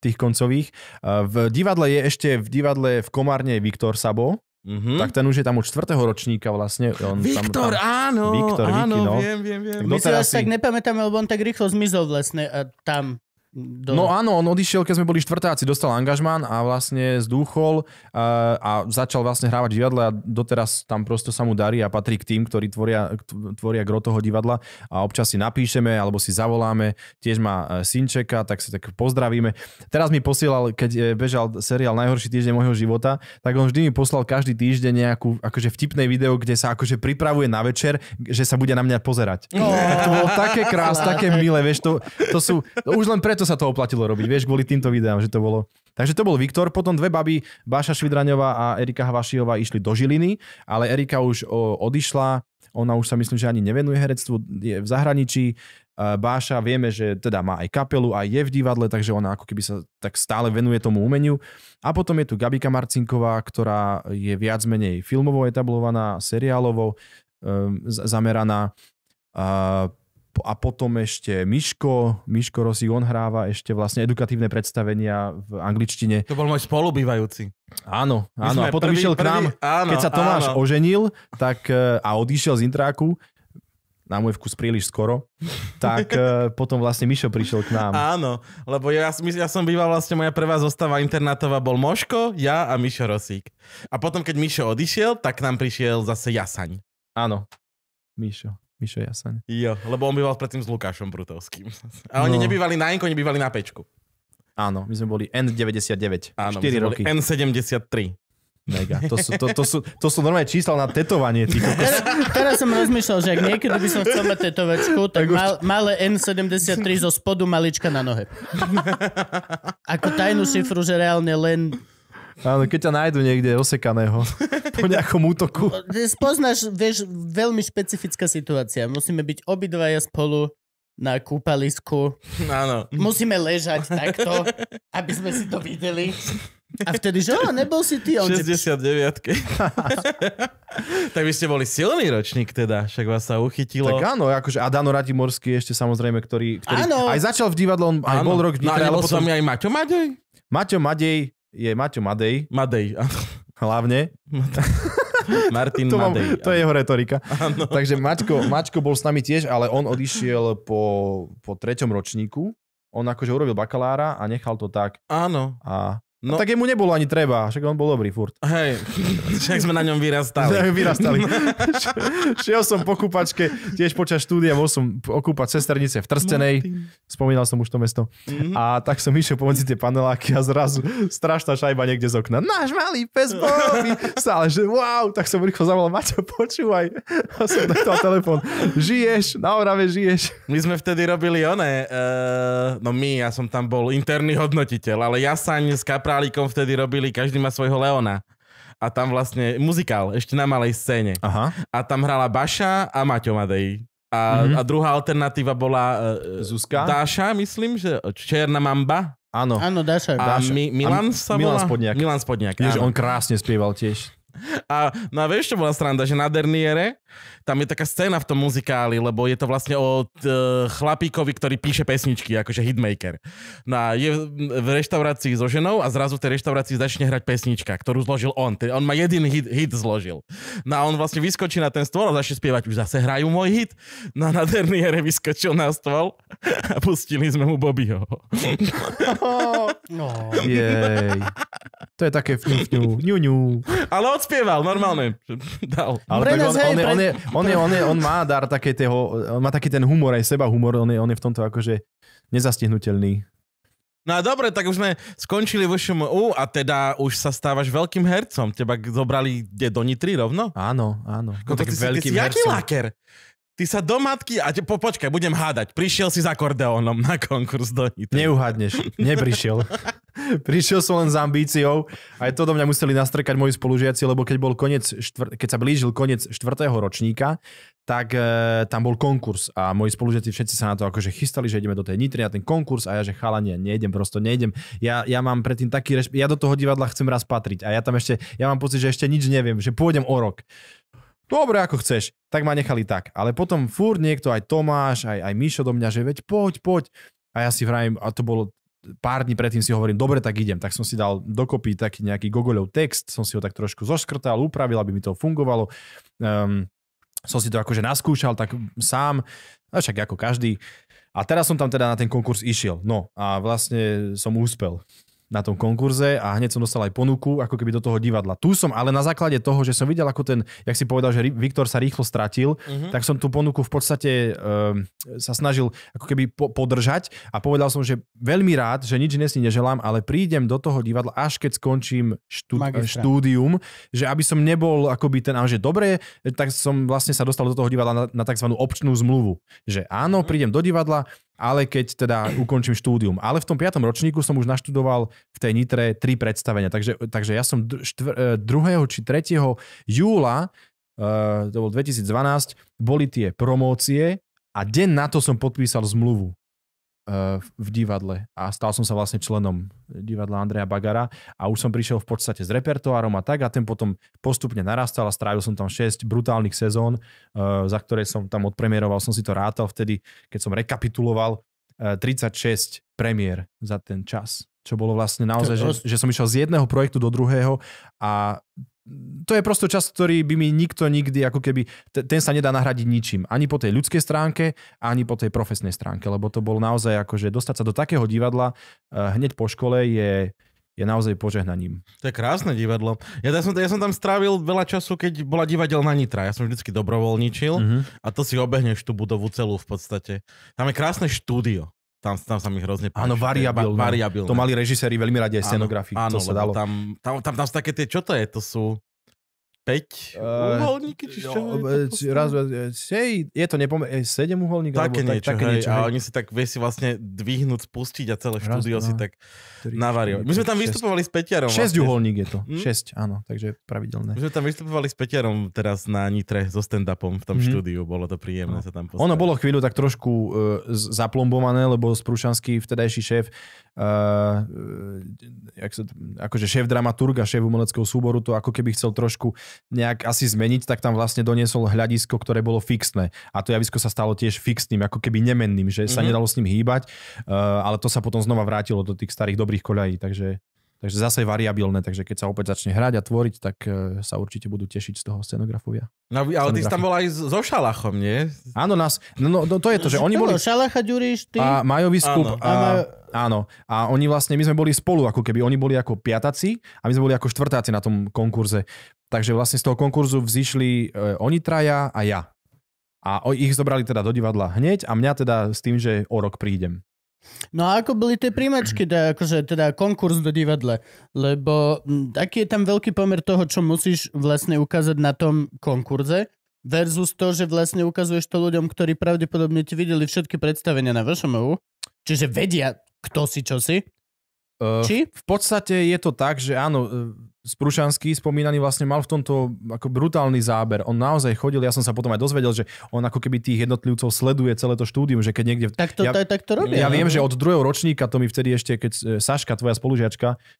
tých koncových. Uh, v divadle je ešte, v divadle v Komárne Viktor Sabo, Mm-hmm. Tak ten už je tam od čtvrtého ročníka vlastne. On Viktor, tam, tam, áno, Viktor, áno, Vicky, no. viem, viem, viem. My si vás si... tak nepamätáme, lebo on tak rýchlo zmizol vlastne a e, tam. Do... No áno, on odišiel, keď sme boli štvrtáci, dostal angažmán a vlastne zdúchol a, eh, a začal vlastne hrávať divadle a doteraz tam prosto sa mu darí a patrí k tým, ktorí tvoria, tvoria gro toho divadla a občas si napíšeme alebo si zavoláme. Tiež má eh, synčeka, tak si tak pozdravíme. Teraz mi posielal, keď eh, bežal seriál Najhorší týždeň môjho života, tak on vždy mi poslal každý týždeň nejakú akože vtipné video, kde sa akože pripravuje na večer, že sa bude na mňa pozerať. Oh. To bolo také krás, také milé, vieš, to, to sú, to už len preto sa to oplatilo robiť, vieš, kvôli týmto videám, že to bolo. Takže to bol Viktor, potom dve baby, Báša Švidraňová a Erika Havašiová išli do Žiliny, ale Erika už odišla, ona už sa myslím, že ani nevenuje herectvu, je v zahraničí. E, Báša vieme, že teda má aj kapelu, aj je v divadle, takže ona ako keby sa tak stále venuje tomu umeniu. A potom je tu Gabika Marcinková, ktorá je viac menej filmovo etablovaná, seriálovo e, zameraná a potom ešte Miško, Miško Rosi, on hráva ešte vlastne edukatívne predstavenia v angličtine. To bol môj spolubývajúci. Áno, áno. A potom prvý, išiel k nám, áno, keď sa Tomáš áno. oženil tak, eh, a odišiel z Intráku, na môj vkus príliš skoro, tak eh, potom vlastne Mišo prišiel k nám. Áno, lebo ja, ja som býval vlastne, moja prvá zostava internátová bol Moško, ja a Mišo Rosík. A potom, keď Mišo odišiel, tak k nám prišiel zase Jasaň. Áno, Mišo. Mišo Jasaň. Jo, lebo on býval predtým s Lukášom Brutovským. A oni no. nebývali na Enko, oni bývali na Pečku. Áno, my sme boli N99. Áno, 4 roky. N73. Mega. To sú, to, to, sú, to sú normálne čísla na tetovanie. teraz, teraz som rozmýšľal, že ak niekedy by som chcel mať tetovačku, tak mal, malé N73 zo spodu malička na nohe. Ako tajnú šifru, že reálne len Áno, keď ťa nájdu niekde osekaného po nejakom útoku. Spoznáš, vieš, veľmi špecifická situácia. Musíme byť obidvaja spolu na kúpalisku. Áno. Musíme ležať takto, aby sme si to videli. A vtedy, že o, nebol si ty. 69. 69 Tak by ste boli silný ročník teda, však vás sa uchytilo. Tak áno, akože, Adano Radimorský ešte samozrejme, ktorý, ktorý aj začal v divadle, on aj áno. bol rok v Nitre. No, ale potom... aj Maťo Madej? Maťo Madej, je Maťo Madej. Madej, áno. Hlavne. Martin to, mám, Madej. To je jeho retorika. Áno. Takže Maťko, Maťko bol s nami tiež, ale on odišiel po, po treťom ročníku. On akože urobil bakalára a nechal to tak. Áno. A No. A tak jemu nebolo ani treba, však on bol dobrý furt. Hej, však sme na ňom vyrastali. Na vyrastali. Šiel som po kúpačke, tiež počas štúdia bol som okúpať sesternice v Trstenej, no, spomínal som už to mesto. Mm-hmm. A tak som išiel pomedzi tie paneláky a zrazu strašná šajba niekde z okna. Náš malý pes boli! Stále, že wow, tak som rýchlo zavolal, Maťo, počúvaj. A som takto telefon. Žiješ, na Orave žiješ. My sme vtedy robili one. uh, no my, ja som tam bol interný hodnotiteľ, ale ja sa ani z Králikom vtedy robili Každý má svojho Leona. A tam vlastne muzikál, ešte na malej scéne. Aha. A tam hrala Baša a Maťo Madej. A, mm-hmm. a druhá alternatíva bola uh, Zuzka? Dáša, myslím, že Černá mamba. Áno. Áno, Dáša. A Dáša. Mi, Milan a, sa Milan Spodniak. Milan Spodniak. Ježi, on krásne spieval tiež. A no a vieš, čo bola sranda, že na Derniere, tam je taká scéna v tom muzikáli, lebo je to vlastne o e, chlapíkovi, ktorý píše pesničky, akože hitmaker. No a je v reštaurácii so ženou a zrazu v tej reštaurácii začne hrať pesnička, ktorú zložil on. On má jeden hit, hit zložil. No a on vlastne vyskočí na ten stôl a začne spievať, už zase hrajú môj hit. No a na Derniere vyskočil na stôl a pustili sme mu Bobbyho. No. Jej. To je také vňu, vňu, vňu, vňu. Ale od zaspieval, normálne. Dal. Ale tak on, on, on, je, on, je, on, je, on má dar také toho, on má taký ten humor, aj seba humor, on je, on je v tomto akože nezastihnutelný. No a dobre, tak už sme skončili v ŠMU a teda už sa stávaš veľkým hercom. Teba zobrali kde, do Nitry rovno? Áno, áno. Ko, no, tak si, ty si Jaký laker? Ty sa do matky, a te, po, počkaj, budem hádať. Prišiel si za kordeónom na konkurs do Nitry. Neuhadneš, neprišiel. prišiel som len s ambíciou. Aj to do mňa museli nastrekať moji spolužiaci, lebo keď, bol koniec štvr- keď sa blížil koniec štvrtého ročníka, tak e, tam bol konkurs a moji spolužiaci všetci sa na to akože chystali, že ideme do tej Nitry na ten konkurs a ja, že chalanie, nejdem, prosto nejdem. Ja, ja mám predtým taký Reš... ja do toho divadla chcem raz patriť a ja tam ešte, ja mám pocit, že ešte nič neviem, že pôjdem o rok dobre, ako chceš. Tak ma nechali tak. Ale potom fúr niekto, aj Tomáš, aj, aj Mišo do mňa, že veď poď, poď. A ja si vrajím, a to bolo pár dní predtým si hovorím, dobre, tak idem. Tak som si dal dokopy taký nejaký gogoľov text, som si ho tak trošku zoškrtal, upravil, aby mi to fungovalo. Um, som si to akože naskúšal tak sám, a však ako každý. A teraz som tam teda na ten konkurs išiel. No a vlastne som úspel na tom konkurze a hneď som dostal aj ponuku ako keby do toho divadla. Tu som ale na základe toho, že som videl ako ten, jak si povedal, že Viktor sa rýchlo stratil, uh-huh. tak som tú ponuku v podstate um, sa snažil ako keby po- podržať a povedal som, že veľmi rád, že nič nesne neželám, ale prídem do toho divadla až keď skončím štú- štúdium, že aby som nebol akoby ten, že dobre, tak som vlastne sa dostal do toho divadla na, na tzv. občnú zmluvu. Že áno, uh-huh. prídem do divadla, ale keď teda ukončím štúdium. Ale v tom piatom ročníku som už naštudoval v tej Nitre tri predstavenia. Takže, takže ja som 2. E, či 3. júla, e, to bol 2012, boli tie promócie a deň na to som podpísal zmluvu. Eh, v divadle a stal som sa vlastne členom divadla Andreja Bagara a už som prišiel v podstate s repertoárom a tak a ten potom postupne narastal a strávil som tam 6 brutálnych sezón, eh, za ktoré som tam odpremieroval, som si to rátal vtedy, keď som rekapituloval 36 eh, premiér za ten čas čo bolo vlastne naozaj, že, že som išiel z jedného projektu do druhého a to je prosto čas, ktorý by mi nikto nikdy, ako keby, ten sa nedá nahradiť ničím. Ani po tej ľudskej stránke, ani po tej profesnej stránke, lebo to bolo naozaj že akože dostať sa do takého divadla eh, hneď po škole je, je naozaj požehnaním. To je krásne divadlo. Ja, ja, som, ja som tam strávil veľa času, keď bola divadelná Nitra. Ja som vždycky dobrovoľničil mm-hmm. a to si obehneš tú budovu celú v podstate. Tam je krásne štúdio tam, tam sa mi hrozne páči. Áno, variabilné. variabilné. To mali režiséri veľmi radi aj scenografii, Áno, áno sa dalo. Tam, tam, tam, tam sú také tie, čo to je? To sú 5 eh, uholníky? Či čo? Raz, hej, je to eh, eh, nepomer, 7 uholník? Také alebo, niečo, tak, také hej, niečo, hej. A oni si tak vie si vlastne dvihnúť, spustiť a celé raz, štúdio dva, si tak navaril. My sme tam šest. vystupovali s Peťarom. 6 vlastne. uholník je to, hm? 6, áno, takže pravidelné. My sme tam vystupovali s Peťarom teraz na Nitre so stand-upom v tom hm? štúdiu, bolo to príjemné no. sa tam postaviť. Ono bolo chvíľu tak trošku uh, zaplombované, lebo Sprušanský, vtedajší šéf, uh, jak sa, akože šéf dramaturga, šéf umeleckého súboru, to ako keby chcel trošku nejak asi zmeniť, tak tam vlastne doniesol hľadisko, ktoré bolo fixné. A to javisko sa stalo tiež fixným, ako keby nemenným, že sa mm-hmm. nedalo s ním hýbať, uh, ale to sa potom znova vrátilo do tých starých dobrých koľají, takže Takže zase variabilné, takže keď sa opäť začne hrať a tvoriť, tak eh, sa určite budú tešiť z toho scenografovia. No, ale ty si tam bol aj so Šalachom, nie? Áno, nás, no, no, no to je to, že oni boli... Šalacha, Ďuriš, ty... A Majo Vyskup, áno. A, Majo... áno. A oni vlastne, my sme boli spolu, ako keby oni boli ako piataci a my sme boli ako štvrtáci na tom konkurze. Takže vlastne z toho konkurzu vzýšli e, oni traja a ja. A o, ich zobrali teda do divadla hneď a mňa teda s tým, že o rok prídem. No a ako boli tie príjmačky, teda, akože, teda konkurs do divadle? Lebo taký je tam veľký pomer toho, čo musíš vlastne ukázať na tom konkurze versus to, že vlastne ukazuješ to ľuďom, ktorí pravdepodobne ti videli všetky predstavenia na VŠMU, čiže vedia, kto si, čo si. Uh, Či? V podstate je to tak, že áno, e, Sprušanský spomínaný vlastne mal v tomto ako brutálny záber. On naozaj chodil, ja som sa potom aj dozvedel, že on ako keby tých jednotlivcov sleduje celé to štúdium, že keď niekde... Tak to, ja, to, tak to robia. Ja no. viem, že od druhého ročníka, to mi vtedy ešte, keď e, Saška, tvoja spolužiačka, uh,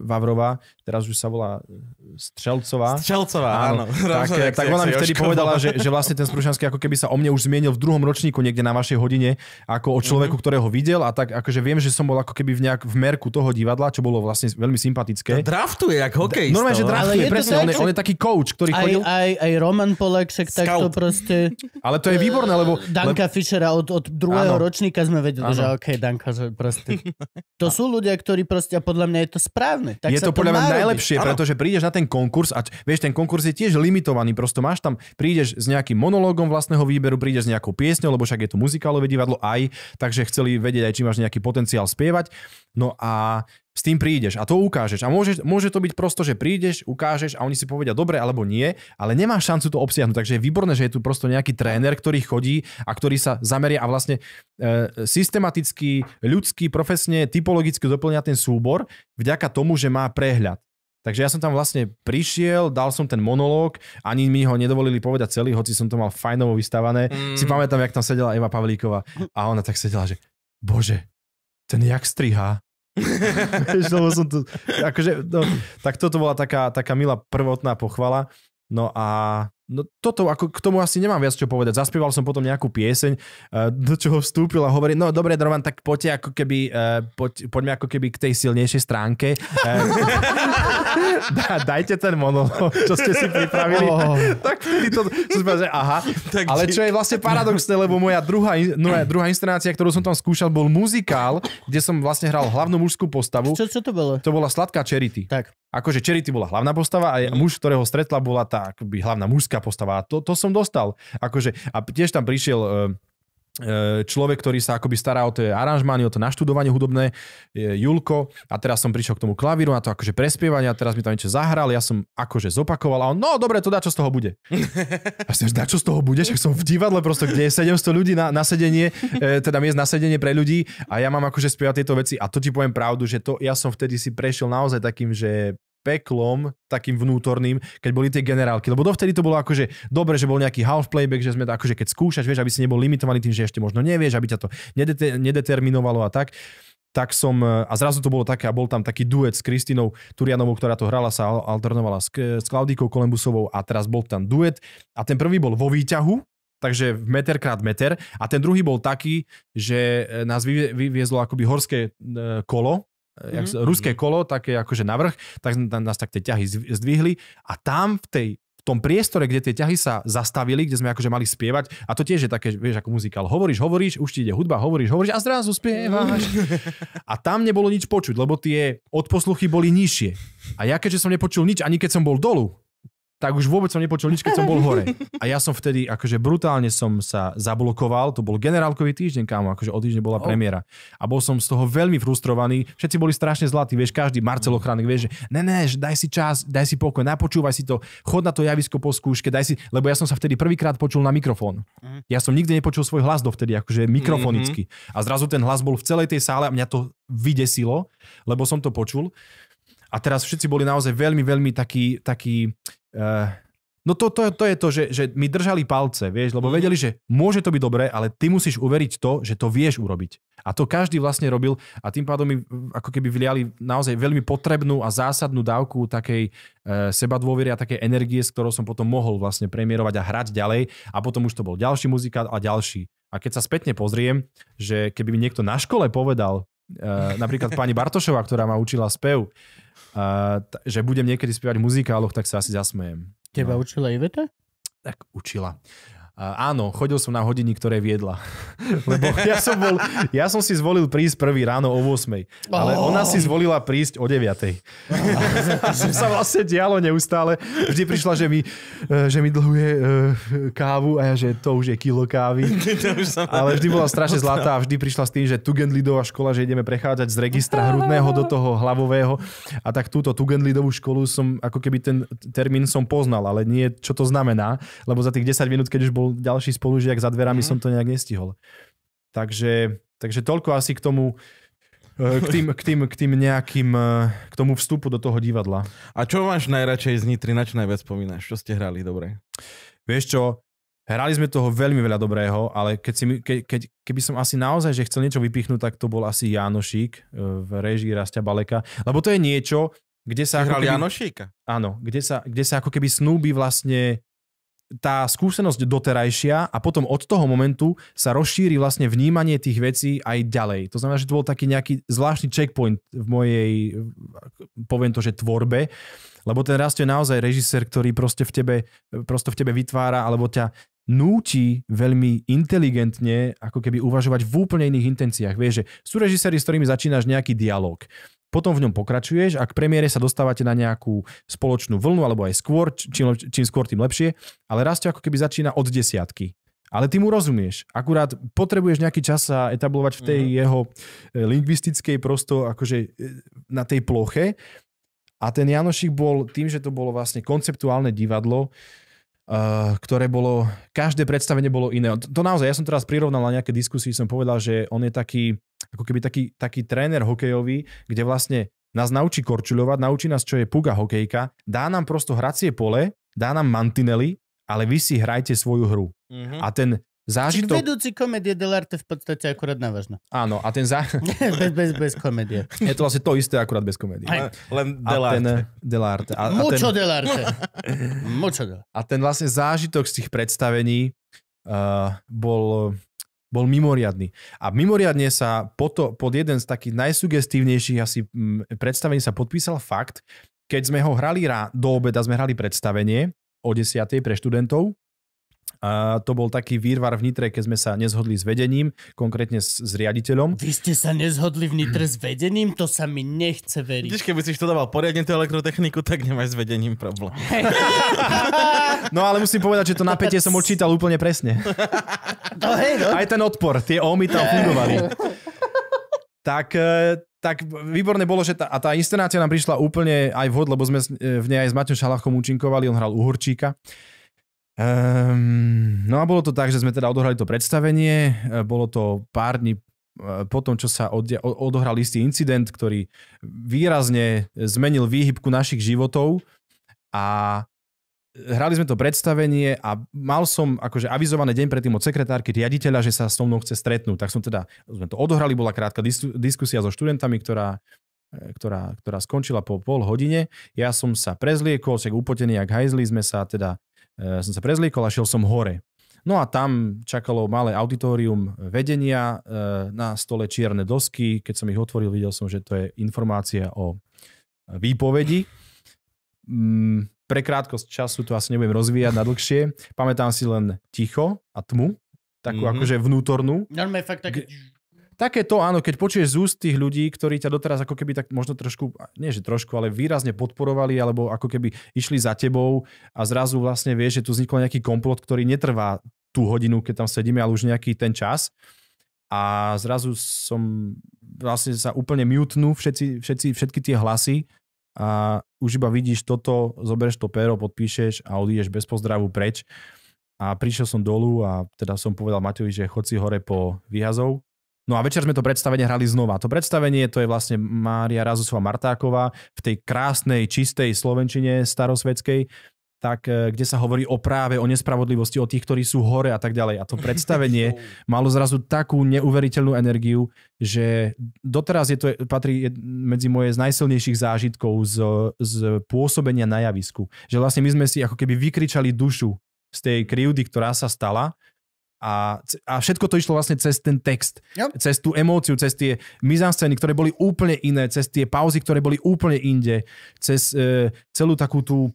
Vavrová, teraz už sa volá e, Strelcová. Strelcová, áno. áno. Tak, tak, tak ona mi vtedy povedala, že, že vlastne ten Sprušanský ako keby sa o mne už zmienil v druhom ročníku niekde na vašej hodine, ako o človeku, mm-hmm. ktorého videl a tak akože viem, že som bol ako keby v nejak v merku toho divadla, čo bolo vlastne veľmi sympatické. To draftuje, jak hokejista. Normálne, že no. je presne. on, je, on je taký coach, ktorý aj, chodil... Aj, aj Roman Polexek sa takto proste... Ale to je výborné, lebo... Eh, Danka lebo... Fischera od, od druhého ano. ročníka sme vedeli, ano. že OK, Danka, že proste... To sú ľudia, ktorí proste... A podľa mňa je to správne. Tak je to podľa mňa najlepšie, ano. pretože prídeš na ten konkurs a vieš, ten konkurs je tiež limitovaný. Prosto máš tam... Prídeš s nejakým monológom vlastného výberu, prídeš s nejakou piesňou, lebo však je to muzikálové divadlo aj, takže chceli vedieť aj, či máš nejaký potenciál spievať. No a s tým prídeš a to ukážeš. A môže, môže to byť prosto, že prídeš, ukážeš a oni si povedia dobre alebo nie, ale nemáš šancu to obsiahnuť. Takže je výborné, že je tu prosto nejaký tréner, ktorý chodí a ktorý sa zameria a vlastne e, systematicky, ľudský, profesne, typologicky doplňa ten súbor vďaka tomu, že má prehľad. Takže ja som tam vlastne prišiel, dal som ten monológ, ani mi ho nedovolili povedať celý, hoci som to mal fajnovo vystavané. Mm. Si pamätám, jak tam sedela Eva Pavlíková a ona tak sedela, že bože, ten jak striha. Lebo som tu, akože, no, tak toto bola taká, taká milá prvotná pochvala. No a No toto, ako k tomu asi nemám viac čo povedať. Zaspieval som potom nejakú pieseň, e, do čoho vstúpil a hovorí, no dobre, Drovan, tak poďte ako keby, e, poď, poďme ako keby k tej silnejšej stránke. E, da, dajte ten monolog, čo ste si pripravili. Oh. tak vtedy to, že aha. Tak Ale čo je vlastne paradoxné, lebo moja druhá, no, druhá inscenácia, ktorú som tam skúšal, bol muzikál, kde som vlastne hral hlavnú mužskú postavu. Čo, čo to bolo? To bola Sladká Charity. Tak. Akože Charity bola hlavná postava a muž, ktorého stretla, bola tá akoby, hlavná mužská ľudská postava. A to, to som dostal. Akože, a tiež tam prišiel e, e, človek, ktorý sa akoby stará o tie aranžmány, o to naštudovanie hudobné, e, Julko, a teraz som prišiel k tomu klavíru na to akože prespievanie a teraz mi tam niečo zahral, ja som akože zopakoval a on, no dobre, to dá, čo z toho bude. A som, dá, čo z toho bude, však som v divadle prosto, kde je 700 ľudí na, na sedenie, teda miest na sedenie pre ľudí a ja mám akože spievať tieto veci a to ti poviem pravdu, že to ja som vtedy si prešiel naozaj takým, že peklom takým vnútorným, keď boli tie generálky. Lebo dovtedy to bolo akože dobre, že bol nejaký half playback, že sme to akože keď skúšaš, vieš, aby si nebol limitovaný tým, že ešte možno nevieš, aby ťa to nedete- nedeterminovalo a tak tak som, eh, a zrazu to bolo také, a bol tam taký duet s Kristinou Turianovou, ktorá to hrala, sa alternovala s, s Klaudíkou Kolembusovou a teraz bol tam duet. A ten prvý bol vo výťahu, takže meter krát meter. A ten druhý bol taký, že eh, nás vyviezlo akoby horské eh, kolo jak, mm-hmm. ruské kolo, také akože navrh, tak nás tak tie ťahy zdvihli a tam v tej v tom priestore, kde tie ťahy sa zastavili, kde sme akože mali spievať, a to tiež je také, vieš, ako muzikál, hovoríš, hovoríš, už ti ide hudba, hovoríš, hovoríš a zrazu spievaš. A tam nebolo nič počuť, lebo tie odposluchy boli nižšie. A ja keďže som nepočul nič, ani keď som bol dolu, tak už vôbec som nepočul nič, keď som bol hore. A ja som vtedy, akože brutálne som sa zablokoval, to bol generálkový týždeň, kámo, akože o týždeň bola oh. premiéra. A bol som z toho veľmi frustrovaný, všetci boli strašne zlatí, vieš, každý Marcel mm. Ochránek, vieš, že ne, ne, že daj si čas, daj si pokoj, napočúvaj si to, chod na to javisko po skúške, daj si, lebo ja som sa vtedy prvýkrát počul na mikrofón. Mhm. Ja som nikdy nepočul svoj hlas dovtedy, akože mhm, mikrofonicky. Mhm. A zrazu ten hlas bol v celej tej sále a mňa to vydesilo, lebo som to počul. A teraz všetci boli naozaj veľmi, veľmi takí, takí Eh, no to, to, to je to, že, že mi držali palce, vieš, lebo mhm. vedeli, že môže to byť dobré, ale ty musíš uveriť to, že to vieš urobiť. A to každý vlastne robil a tým pádom mi ako keby vyliali naozaj veľmi potrebnú a zásadnú dávku takej e, seba dôvery a takej energie, s ktorou som potom mohol vlastne premiérovať a hrať ďalej a potom už to bol ďalší muzikát a ďalší. A keď sa spätne pozriem, že keby mi niekto na škole povedal, e, napríklad pani Bartošová, ktorá ma učila spev, t- že budem niekedy spievať v muzikáloch, tak sa asi zasmejem. Teba no. učila Iveta? Tak učila áno, chodil som na hodiny, ktoré viedla. Lebo ja som, bol, ja som si zvolil prísť prvý ráno o 8. Ale oh. ona si zvolila prísť o 9. Oh. som sa vlastne dialo neustále. Vždy prišla, že mi, e, že mi dlhuje e, kávu a ja, že to už je kilo kávy. Ale vždy bola strašne zlatá a vždy prišla s tým, že Tugendlidová škola, že ideme prechádzať z registra hrudného do toho hlavového. A tak túto Tugendlidovú školu som, ako keby ten termín som poznal, ale nie čo to znamená. Lebo za tých 10 minút, keď už bol bol ďalší spolužiak za dverami, mm-hmm. som to nejak nestihol. Takže, takže toľko asi k tomu, e, k tým, k, tým, k tým nejakým, e, k tomu vstupu do toho divadla. A čo máš najradšej z Nitry, na čo najviac spomínaš? Čo ste hrali dobre? Vieš čo, hrali sme toho veľmi veľa dobrého, ale keď si, ke, keď, keby som asi naozaj, že chcel niečo vypichnúť, tak to bol asi Janošík e, v režii Rastia Baleka, lebo to je niečo, kde sa... Hrali keby, Janošíka? Áno, kde sa, kde sa ako keby snúbi vlastne tá skúsenosť doterajšia a potom od toho momentu sa rozšíri vlastne vnímanie tých vecí aj ďalej. To znamená, že to bol taký nejaký zvláštny checkpoint v mojej, poviem to, že tvorbe, lebo ten rast je naozaj režisér, ktorý proste v tebe, proste v tebe vytvára alebo ťa núti veľmi inteligentne ako keby uvažovať v úplne iných intenciách. Vieš, že sú režiséri, s ktorými začínaš nejaký dialog potom v ňom pokračuješ a k premiére sa dostávate na nejakú spoločnú vlnu, alebo aj skôr, čím, čím skôr, tým lepšie, ale raz to ako keby začína od desiatky. Ale ty mu rozumieš. Akurát potrebuješ nejaký čas sa etablovať v tej mm-hmm. jeho e, lingvistickej prosto akože e, na tej ploche. A ten Janošik bol tým, že to bolo vlastne konceptuálne divadlo, Eh, ktoré bolo, každé predstavenie bolo iné. To, to naozaj, ja som teraz prirovnal na nejaké diskusie, som povedal, že on je taký, ako keby taký, taký tréner hokejový, kde vlastne nás naučí korčuľovať, naučí nás, čo je puga hokejka, dá nám prosto hracie pole, dá nám mantinely, ale vy si hrajte svoju hru. Mm-hmm. A ten zážitok... Čiže vedúci komedie dell'arte v podstate akurát na Áno, a ten zážitok... bez, bez, bez komédie. Je to vlastne to isté, akurát bez komédie. Len, len dell'arte. dell'arte. A, Mucho ten... dell'arte. Mucho dell'arte. A ten vlastne zážitok z tých predstavení uh, bol bol mimoriadný. A mimoriadne sa to, pod jeden z takých najsugestívnejších asi mm, predstavení sa podpísal fakt, keď sme ho hrali rá, do obeda, sme hrali predstavenie o 10. pre študentov a to bol taký výrvar v Nitre, keď sme sa nezhodli s vedením, konkrétne s, s riaditeľom. Vy ste sa nezhodli v Nitre s vedením? To sa mi nechce veriť. Vidíš, keby si študoval poriadne tú elektrotechniku, tak nemáš s vedením problém. no ale musím povedať, že to napätie som odčítal úplne presne. No, hej, no. Aj ten odpor, tie omy tam fungovali. tak e, tak výborné bolo, že tá, a tá inscenácia nám prišla úplne aj vhod, lebo sme e, v nej aj s Maťom Šalachom účinkovali, on hral Uhorčíka. Um, no a bolo to tak, že sme teda odohrali to predstavenie, e, bolo to pár dní e, po tom, čo sa od, odohral istý incident, ktorý výrazne zmenil výhybku našich životov a hrali sme to predstavenie a mal som akože avizované deň predtým od sekretárky riaditeľa, že sa s mnou chce stretnúť. Tak som teda, sme to odohrali, bola krátka diskusia so študentami, ktorá, e, ktorá, ktorá skončila po pol hodine. Ja som sa prezliekol, však upotený jak hajzli, sme sa teda E, som sa prezliekol a šiel som hore. No a tam čakalo malé auditorium vedenia, e, na stole čierne dosky. Keď som ich otvoril, videl som, že to je informácia o výpovedi. Mm, pre krátkosť času to asi nebudem rozvíjať na dlhšie. Pamätám si len ticho a tmu, takú mm-hmm. akože vnútornú. Normálne fakt také... Také to áno, keď počuješ z úst tých ľudí, ktorí ťa doteraz ako keby tak možno trošku, nie že trošku, ale výrazne podporovali, alebo ako keby išli za tebou a zrazu vlastne vieš, že tu vznikol nejaký komplot, ktorý netrvá tú hodinu, keď tam sedíme, ale už nejaký ten čas. A zrazu som vlastne sa úplne mutnú všetci, všetci, všetky tie hlasy a už iba vidíš toto, zoberieš to péro, podpíšeš a odídeš bez pozdravu preč. A prišiel som dolu a teda som povedal Maťovi, že chod si hore po výhazov No a večer sme to predstavenie hrali znova. To predstavenie to je vlastne Mária Razusová Martáková v tej krásnej, čistej slovenčine starosvedskej, tak, e, kde sa hovorí o práve, o nespravodlivosti, o tých, ktorí sú hore a tak ďalej. A to predstavenie malo zrazu takú neuveriteľnú energiu, že doteraz je to, patrí medzi moje z najsilnejších zážitkov z, z pôsobenia na javisku. Že vlastne my sme si ako keby vykričali dušu z tej krivdy, ktorá sa stala a, a všetko to išlo vlastne cez ten text, yep. cez tú emóciu, cez tie mizanscény, ktoré boli úplne iné, cez tie pauzy, ktoré boli úplne inde, cez e, celú takú tú...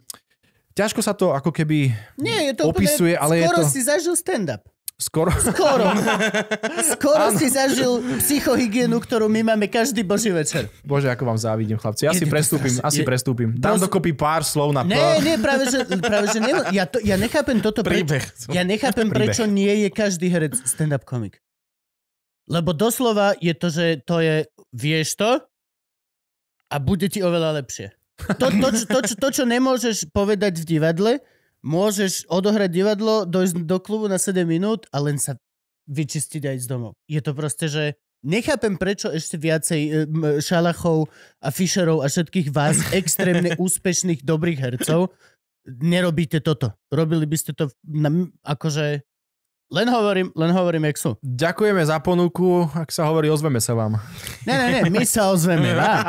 Ťažko sa to ako keby Nie, je to opisuje, úplne, ale skoro je to... si zažil stand-up. Skoro. Skoro. Skoro ano. si zažil psychohygienu, ktorú my máme každý boží večer. Bože, ako vám závidím, chlapci. Ja je si prestúpim, strašne. asi je... prestúpim. Dám Bož... dokopy pár slov na P. Nie, nie, práve že, práve, že ne, ja, to, ja nechápem toto. Príbeh. Preč, ja nechápem, Príbeh. prečo nie je každý herec stand-up komik. Lebo doslova je to, že to je, vieš to a bude ti oveľa lepšie. To, to, to, to, to, to čo nemôžeš povedať v divadle, môžeš odohrať divadlo, dojsť do klubu na 7 minút a len sa vyčistiť aj z domov. Je to proste, že nechápem, prečo ešte viacej e, Šalachov a fišerov a všetkých vás, extrémne úspešných, dobrých hercov, nerobíte toto. Robili by ste to na, akože len hovorím, len hovorím, jak sú. Ďakujeme za ponuku, ak sa hovorí, ozveme sa vám. Ne, ne, ne, my sa ozveme vám.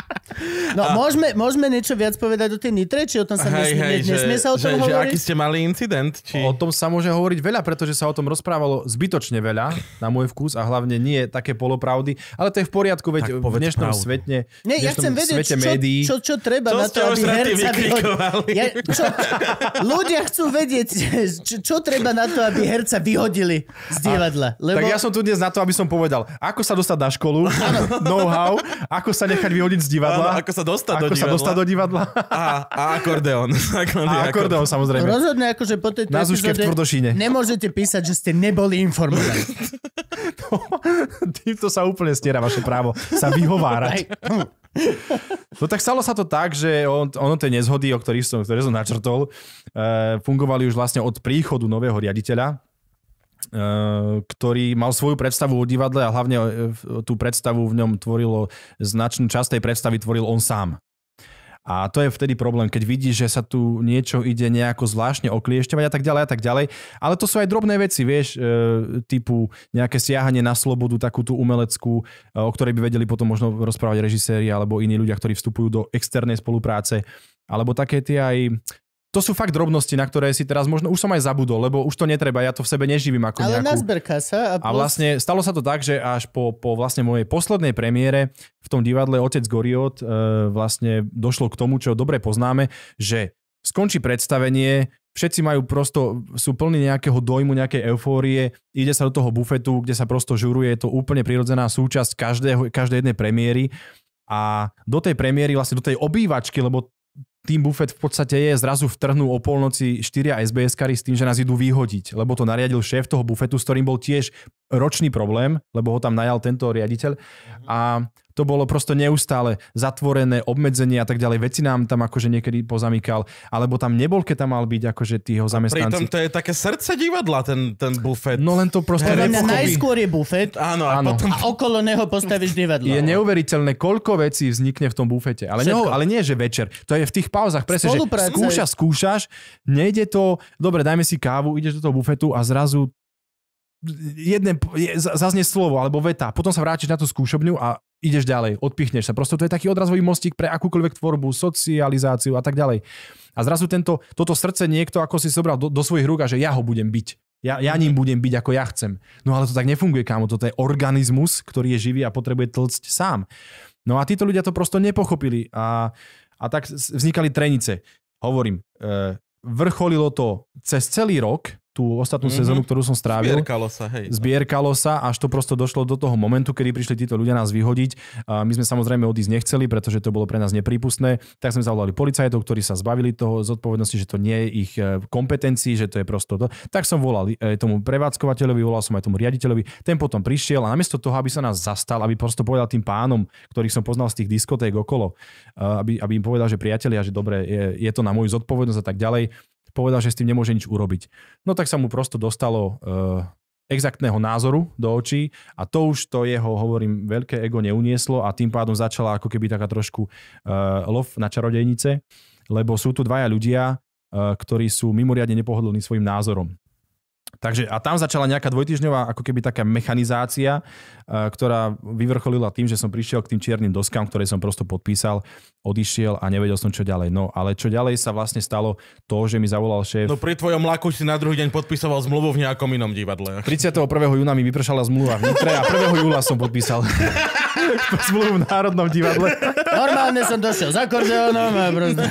No, môžeme, môžeme niečo viac povedať o tej Nitre, či o tom sa hej, nesmie, hej, nesmie že, sa o tom že, hovoriť? Že aký ste mali incident? Či... O tom sa môže hovoriť veľa, pretože sa o tom rozprávalo zbytočne veľa, na môj vkus, a hlavne nie také polopravdy, ale to je v poriadku, veď v dnešnom pravdu. svetne, ne, ja chcem vedieť, svete čo, médií... Čo, čo, čo treba čo na to, aby herca vyhodil. Ja, čo, ľudia chcú vedieť, čo, čo treba na to, aby herca vyhodili z divadla. Lebo... Tak ja som tu dnes na to, aby som povedal, ako sa dostať na školu, know-how, ako sa nechať vyhodiť z divadla. Ano, ako sa dostať ako do divadla. sa dostať do divadla. A, a akordeon. Základný a akordeon, samozrejme. Rozhodne, akože po tejto epizóde v nemôžete písať, že ste neboli informovaní. to, no, týmto sa úplne stiera vaše právo sa vyhovárať. No tak stalo sa to tak, že on, ono tie nezhody, o ktorých som, ktoré som načrtol, e, fungovali už vlastne od príchodu nového riaditeľa, Eh, ktorý mal svoju predstavu o divadle a hlavne eh, tú predstavu v ňom tvorilo, značnú časť tej predstavy tvoril on sám. A to je vtedy problém, keď vidíš, že sa tu niečo ide nejako zvláštne okliešťovať a tak ďalej a tak ďalej. Ale to sú aj drobné veci, vieš, eh, typu nejaké siahanie na slobodu, takú tú umeleckú, o ktorej by vedeli potom možno rozprávať režiséri alebo iní ľudia, ktorí vstupujú do externej spolupráce. Alebo také tie aj to sú fakt drobnosti, na ktoré si teraz možno už som aj zabudol, lebo už to netreba, ja to v sebe neživím ako Ale nejakú... sa. A, plus... a vlastne stalo sa to tak, že až po, po vlastne mojej poslednej premiére v tom divadle Otec Goriot e, vlastne došlo k tomu, čo dobre poznáme, že skončí predstavenie, všetci majú prosto, sú plní nejakého dojmu, nejakej eufórie, ide sa do toho bufetu, kde sa prosto žuruje, je to úplne prirodzená súčasť každého, každej jednej premiéry a do tej premiéry, vlastne do tej obývačky, lebo tým bufet v podstate je, zrazu vtrhnú o polnoci štyria sbs kary s tým, že nás idú vyhodiť, lebo to nariadil šéf toho bufetu, s ktorým bol tiež ročný problém, lebo ho tam najal tento riaditeľ mhm. a to bolo prosto neustále zatvorené, obmedzenie a tak ďalej. Veci nám tam akože niekedy pozamykal, alebo tam nebol, keď tam mal byť akože tí zamestnanci. A pritom to je také srdce divadla, ten, ten bufet. No len to proste... Hey, najskôr je bufet áno, a, áno. Potom... a okolo neho postaviš divadlo. Je neuveriteľné, koľko vecí vznikne v tom bufete. Ale, neho, ale nie, že večer. To je v tých pauzach. Presne, že skúšaš, skúšaš, nejde to, dobre, dajme si kávu, ideš do toho bufetu a zrazu jedne, je, zaznie slovo alebo veta, potom sa vrátiš na tú skúšobňu a ideš ďalej, odpichneš sa. Prosto to je taký odrazový mostík pre akúkoľvek tvorbu, socializáciu a tak ďalej. A zrazu tento, toto srdce niekto ako si sobral do, do svojich rúk a že ja ho budem byť. Ja, ja ním budem byť, ako ja chcem. No ale to tak nefunguje, kámo. Toto je organizmus, ktorý je živý a potrebuje tlcť sám. No a títo ľudia to prosto nepochopili a, a tak vznikali trenice. Hovorím, e, vrcholilo to cez celý rok, tú ostatnú mm-hmm. sezónu, ktorú som strávil. Zbierkalo sa, hej. Zbierkalo sa, až to prosto došlo do toho momentu, kedy prišli títo ľudia nás vyhodiť. A my sme samozrejme odísť nechceli, pretože to bolo pre nás neprípustné. Tak sme zavolali policajtov, ktorí sa zbavili toho zodpovednosti, že to nie je ich e, kompetencií, že to je prosto to. Tak som volal e, tomu prevádzkovateľovi, volal som aj tomu riaditeľovi. Ten potom prišiel a namiesto toho, aby sa nás zastal, aby prosto povedal tým pánom, ktorých som poznal z tých diskoték okolo, e, aby, aby im povedal, že priatelia, že dobre, je, je to na moju zodpovednosť a tak ďalej, povedal, že s tým nemôže nič urobiť. No tak sa mu prosto dostalo uh, exaktného názoru do očí a to už to jeho, hovorím, veľké ego neunieslo a tým pádom začala ako keby taká trošku uh, lov na čarodejnice, lebo sú tu dvaja ľudia, uh, ktorí sú mimoriadne nepohodlní svojim názorom. Takže a tam začala nejaká dvojtyžňová ako keby taká mechanizácia E, ktorá vyvrcholila tým, že som prišiel k tým čiernym doskám, ktoré som prosto podpísal, odišiel a nevedel som, čo ďalej. No, ale čo ďalej sa vlastne stalo to, že mi zavolal šéf. No pri tvojom laku si na druhý deň podpisoval zmluvu v nejakom inom divadle. 31. júna mi vypršala zmluva v Nitre a 1. júla som podpísal zmluvu v Národnom divadle. Normálne som došiel za kordeónom a proste...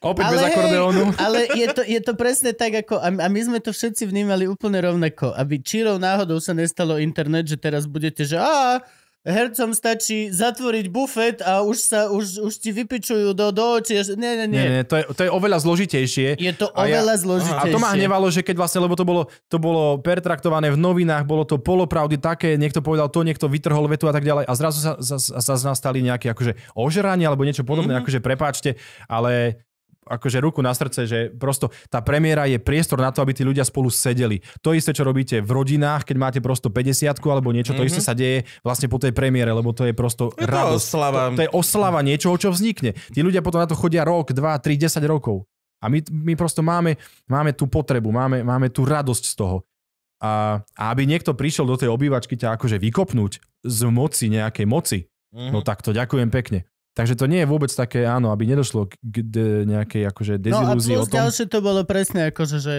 Opäť ale bez akordeónu. Hej, ale je to, je to presne tak, ako... A my sme to všetci vnímali úplne rovnako. Aby čírov náhodou sa nestalo internet, že teraz budete, že a hercom stačí zatvoriť bufet a už, sa, už, už ti vypičujú do, do očí. Nie, nie, nie. nie, nie to, je, to je oveľa zložitejšie. Je to a oveľa ja, zložitejšie. A to ma hnevalo, že keď vlastne, lebo to bolo, to bolo pertraktované v novinách, bolo to polopravdy také, niekto povedal to, niekto vytrhol vetu a tak ďalej a zrazu sa, sa, sa, sa nastali nejaké akože ožranie alebo niečo podobné, mm-hmm. akože prepáčte, ale akože ruku na srdce, že prosto tá premiéra je priestor na to, aby tí ľudia spolu sedeli. To isté, čo robíte v rodinách, keď máte prosto 50 alebo niečo, mm-hmm. to mhm. isté sa deje vlastne po tej premiére, lebo to je prosto je to radosť. Oslava. To, to je oslava niečoho, čo vznikne. Tí ľudia potom na to chodia rok, dva, tri, desať rokov. A my, my prosto máme, máme tú potrebu, máme, máme tú radosť z toho. A, a aby niekto prišiel do tej obývačky ťa akože vykopnúť z moci nejakej moci, mm-hmm. no mhm. tak to ďakujem pekne. Takže to nie je vôbec také, áno, aby nedošlo k, k de, nejakej akože dezilúzii no a plus o tom. ďalšie to bolo presne akože, že,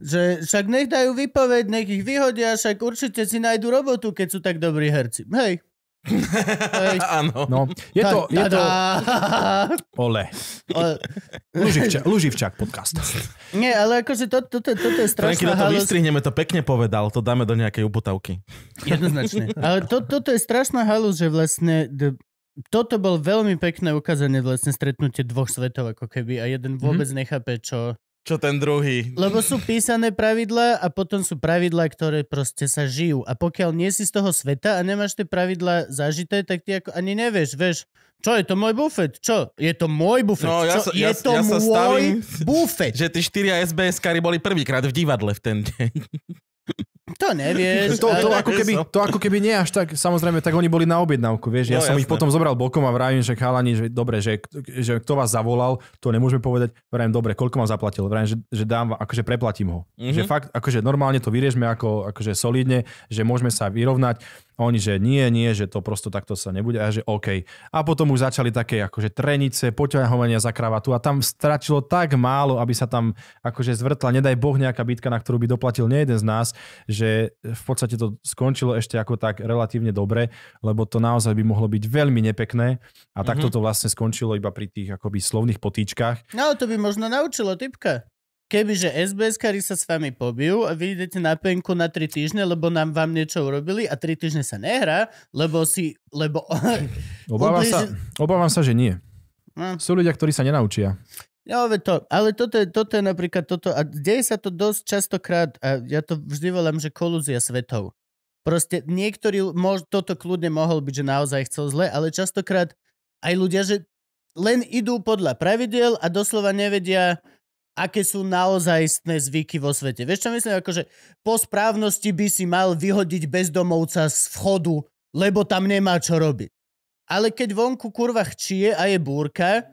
že však nech dajú vypoveď, nech ich vyhodia, však určite si nájdu robotu, keď sú tak dobrí herci. Hej. Áno. No, je to... Je to... Ole. Ole. Luživčak podcast. Nie, ale akože to, to, to, toto je strašná Franky, to vystrihneme, to pekne povedal, to dáme do nejakej upotavky. Jednoznačne. Ale to, toto je strašná halus, že vlastne toto bol veľmi pekné ukázanie vlastne stretnutie dvoch svetov ako keby a jeden mhm. vôbec mm-hmm. nechápe, čo... Čo ten druhý. Lebo sú písané pravidlá a potom sú pravidlá, ktoré proste sa žijú. A pokiaľ nie si z toho sveta a nemáš tie pravidlá zažité, tak ty ako ani nevieš, vieš, čo je to môj bufet? Čo? Je to môj bufet? No, ja sa, Je ja, to ja sa môj stavím, bufet? Že tí štyria sbs kary boli prvýkrát v divadle v ten deň. To nevieš. To, to, ako keby, no. to ako keby nie až tak, samozrejme, tak oni boli na objednávku, vieš. Ja no, som jasné. ich potom zobral bokom a vravím, že chalani, že dobre, že, že kto vás zavolal, to nemôžeme povedať. Vravím, dobre, koľko vám zaplatil? Vravím, že, že dám, akože preplatím ho. Mm-hmm. Že mhm. fakt, akože normálne to vyriežme ako, akože solidne, že môžeme sa vyrovnať a oni, že nie, nie, že to prosto takto sa nebude. A že OK. A potom už začali také akože trenice, poťahovania za kravatu a tam stračilo tak málo, aby sa tam akože zvrtla, nedaj boh nejaká bitka, na ktorú by doplatil nie jeden z nás, že v podstate to skončilo ešte ako tak relatívne dobre, lebo to naozaj by mohlo byť veľmi nepekné a mm-hmm. takto mhm. to vlastne skončilo iba pri tých akoby slovných potýčkach. No to by možno naučilo typka kebyže sbs sa s vami pobijú a vy idete na penku na 3 týždne, lebo nám vám niečo urobili a 3 týždne sa nehrá, lebo si... Lebo... Obávam, ubliži... sa, obávam sa, že nie. No. Sú ľudia, ktorí sa nenaučia. No, ale, to, ale toto, je, toto je napríklad toto, a deje sa to dosť častokrát, a ja to vždy volám, že kolúzia svetov. Proste niektorí, mož, toto kľudne mohol byť, že naozaj chcel zle, ale častokrát aj ľudia, že len idú podľa pravidel a doslova nevedia, aké sú naozajstné zvyky vo svete. Vieš čo myslím? Akože po správnosti by si mal vyhodiť bezdomovca z vchodu, lebo tam nemá čo robiť. Ale keď vonku kurva chčie a je búrka,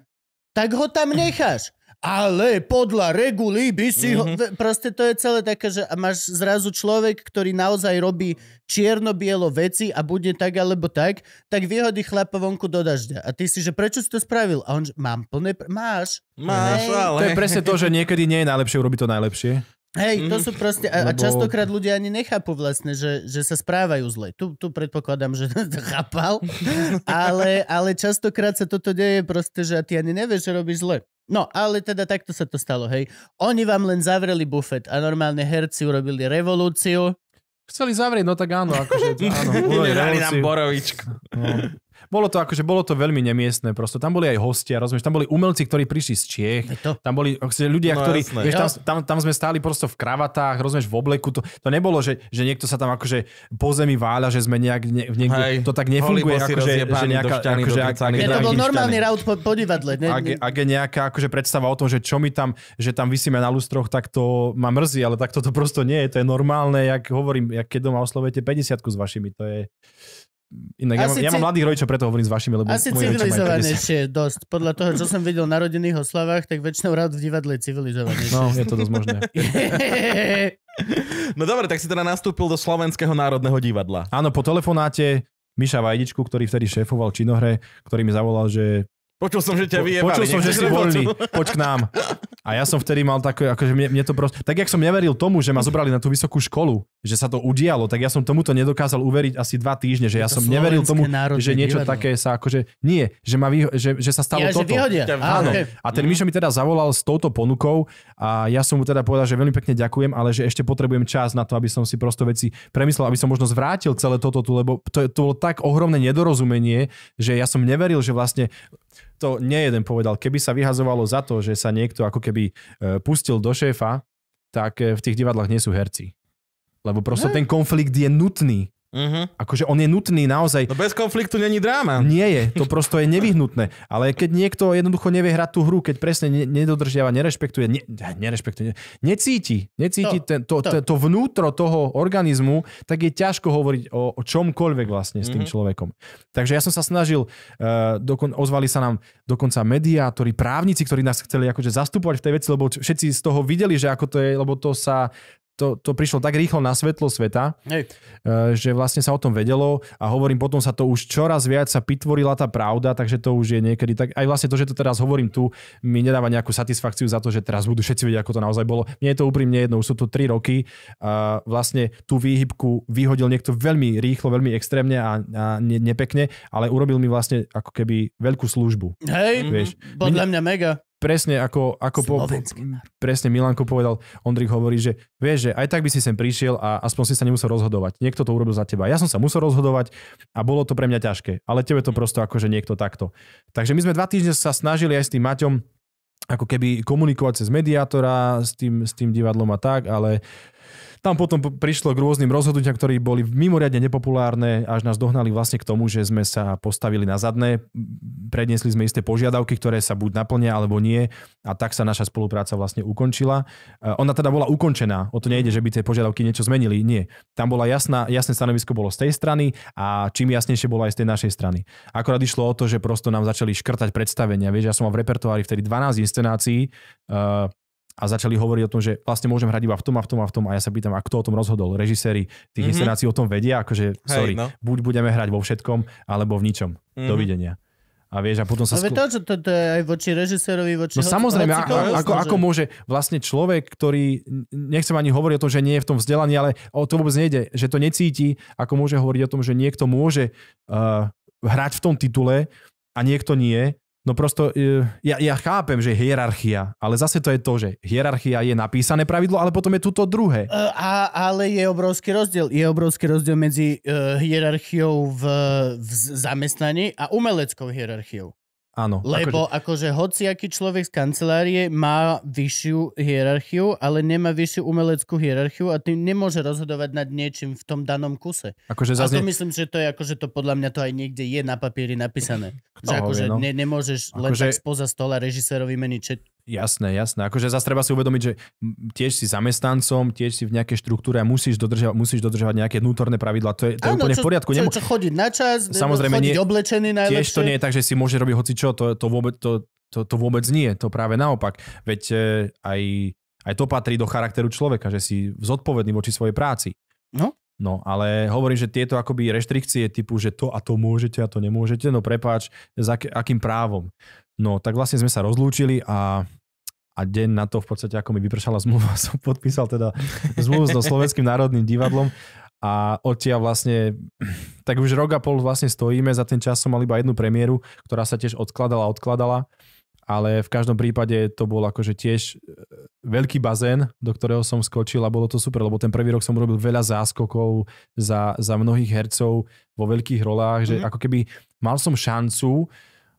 tak ho tam necháš ale podľa reguly by si mm-hmm. ho... Mhm. Proste to je celé také, že máš zrazu človek, ktorý naozaj robí čierno-bielo veci a bude tak alebo tak, tak vyhodí chlapa vonku do dažďa. A ty si, že prečo si to spravil? A on, že mám plné... Pr- máš. Máš, ale... To je presne to, že niekedy nie je najlepšie urobiť to najlepšie. Hej, to mhm. sú proste... A, a častokrát ľudia ani nechápu vlastne, že, že sa správajú zle. Tu, tu predpokladám, že to chápal, ale, ale častokrát sa toto deje proste, že ty ani nevieš, že robíš zle. No, ale teda takto sa to stalo, hej. Oni vám len zavreli bufet a normálne herci urobili revolúciu. Chceli zavrieť, no tak áno, akože, áno. Dali nám borovičku. No. Bolo to akože, bolo to veľmi nemiestne prosto. Tam boli aj hostia, rozumieš, tam boli umelci, ktorí prišli z Čiech, to... tam boli ľudia, no, ktorí, jasné, vieš, tam, tam, tam, sme stáli prosto v kravatách, rozumieš, v obleku. To, to nebolo, že, že niekto sa tam akože po zemi váľa, že sme nejak ne, niekde, Hej, to tak nefunguje, akože, že nejaká, šťany, akože, ak, ak, to bol normálny raut po, po divadle. Ne? Ak, ak, je nejaká akože predstava o tom, že čo mi tam, že tam vysíme na lustroch, tak to ma mrzí, ale tak toto prosto nie je, to je normálne, jak hovorím, jak keď doma oslovete 50 s vašimi, to je... Inak ja, mám, ja mám mladých rodičov, preto hovorím s vašimi, lebo Asi civilizovanejšie, dosť. Podľa toho, čo som videl na rodinných oslavách, tak väčšinou rád v divadle je civilizovanejšie. No, je to dosť možné. no dobre, tak si teda nastúpil do Slovenského národného divadla. Áno, po telefonáte Miša Vajdičku, ktorý vtedy šéfoval činohre, ktorý mi zavolal, že Počul som, že ťa vyjebali. Počul som, že si voľný, poď k nám. A ja som vtedy mal také, akože mne, mne to proste... Tak jak som neveril tomu, že ma zobrali na tú vysokú školu, že sa to udialo, tak ja som tomuto nedokázal uveriť asi dva týždne, že ja to som neveril tomu, že niečo divadlo. také sa akože... Nie, že, ma vyho- že, že sa stalo ja, toto. Že Áno. A ten Mišo mi teda zavolal s touto ponukou a ja som mu teda povedal, že veľmi pekne ďakujem, ale že ešte potrebujem čas na to, aby som si prosto veci premyslel, aby som možno zvrátil celé toto tu, lebo to, to bolo tak ohromné nedorozumenie, že ja som neveril, že vlastne to nie jeden povedal, keby sa vyhazovalo za to, že sa niekto ako keby e, pustil do šéfa, tak e, v tých divadlách nie sú herci. Lebo proste ten konflikt je nutný. Uh-huh. Akože on je nutný naozaj. No bez konfliktu není dráma. Nie je, to prosto je nevyhnutné. Ale keď niekto jednoducho nevie hrať tú hru, keď presne nedodržiava, nerešpektuje, ne, nerešpektuje, necíti, necíti to, ten, to, to. to vnútro toho organizmu, tak je ťažko hovoriť o, o čomkoľvek vlastne s tým uh-huh. človekom. Takže ja som sa snažil, uh, dokon, ozvali sa nám dokonca mediátori, právnici, ktorí nás chceli akože zastupovať v tej veci, lebo všetci z toho videli, že ako to je, lebo to sa to, to prišlo tak rýchlo na svetlo sveta, Hej. E, že vlastne sa o tom vedelo a hovorím, potom sa to už čoraz viac sa pitvorila tá pravda, takže to už je niekedy tak. Aj vlastne to, že to teraz hovorím tu, mi nedáva nejakú satisfakciu za to, že teraz budú všetci vedieť, ako to naozaj bolo. Mne je to úprimne jedno, už sú to 3 roky a vlastne tú výhybku vyhodil niekto veľmi rýchlo, veľmi extrémne a, a ne, nepekne, ale urobil mi vlastne ako keby veľkú službu. Hej, vieš, podľa mňa mega presne ako, ako po, presne Milanko povedal, Ondrik hovorí, že vieš, že aj tak by si sem prišiel a aspoň si sa nemusel rozhodovať. Niekto to urobil za teba. Ja som sa musel rozhodovať a bolo to pre mňa ťažké, ale tebe to mhm. prosto že akože niekto takto. Takže my sme dva týždne sa snažili aj s tým Maťom ako keby komunikovať cez mediátora s tým, s tým divadlom a tak, ale tam potom prišlo k rôznym rozhodnutiam, ktoré boli mimoriadne nepopulárne, až nás dohnali vlastne k tomu, že sme sa postavili na zadné, predniesli sme isté požiadavky, ktoré sa buď naplnia alebo nie a tak sa naša spolupráca vlastne ukončila. E, ona teda bola ukončená, o to nejde, že by tie požiadavky niečo zmenili, nie. Tam bola jasná, jasné stanovisko bolo z tej strany a čím jasnejšie bolo aj z tej našej strany. Akorát išlo o to, že prosto nám začali škrtať predstavenia. Vieš, ja som mal v repertoári vtedy 12 inscenácií, e, a začali hovoriť o tom, že vlastne môžem hrať iba v tom a v tom a v tom a ja sa pýtam, a kto o tom rozhodol? Režiséri tých mm-hmm. inscenácií o tom vedia, akože Hej, no. buď budeme hrať vo všetkom, alebo v ničom. Mm-hmm. Dovidenia. A vieš, a potom sa... Ale to, čo to, to je aj voči režisérovi, voči... No hoci, samozrejme, hoci, a, a, ako, ako môže vlastne človek, ktorý, nechcem ani hovoriť o tom, že nie je v tom vzdelaní, ale o to vôbec nejde, že to necíti, ako môže hovoriť o tom, že niekto môže uh, hrať v tom titule a niekto nie, No prosto, e, ja, ja chápem, že hierarchia, ale zase to je to, že hierarchia je napísané pravidlo, ale potom je tu to druhé. E, a, ale je obrovský rozdiel. Je obrovský rozdiel medzi uh, hierarchiou v, v zamestnaní a umeleckou hierarchiou. Áno. Lebo akože, akože hociaký človek z kancelárie má vyššiu hierarchiu, ale nemá vyššiu umeleckú hierarchiu a tým nemôže rozhodovať nad niečím v tom danom kuse. Akože zaznie... A to myslím, že to je akože to podľa mňa to aj niekde je na papieri napísané. Kto že akože vie, no? ne, nemôžeš akože... len tak spoza stola režisérovi meniť Jasné, jasné. Akože zase treba si uvedomiť, že tiež si zamestnancom, tiež si v nejakej štruktúre a musíš dodržiavať, musíš dodržiavať nejaké vnútorné pravidla. To je, to je úplne čo, v poriadku. Nemo... Čo, čo chodiť na čas, Samozrejme, chodiť nie, oblečený najlepšie. Tiež to nie je tak, že si môže robiť hoci čo, to, to, vôbec, to, to, to vôbec nie. To práve naopak. Veď e, aj, aj to patrí do charakteru človeka, že si zodpovedný voči svojej práci. No. No, ale hovorím, že tieto akoby reštrikcie typu, že to a to môžete a to nemôžete, no prepáč, s akým právom. No tak vlastne sme sa rozlúčili a, a deň na to v podstate, ako mi vypršala zmluva, som podpísal teda zmluvu so Slovenským národným divadlom a odtia vlastne, tak už rok a pol vlastne stojíme, za ten čas som mal iba jednu premiéru, ktorá sa tiež odkladala, odkladala, ale v každom prípade to bol akože tiež e, veľký bazén, do ktorého som skočil a bolo to super, lebo ten prvý rok som robil veľa záskokov za, za mnohých hercov vo veľkých rolách, mm-hmm. že mhm. ako keby mal som šancu uh,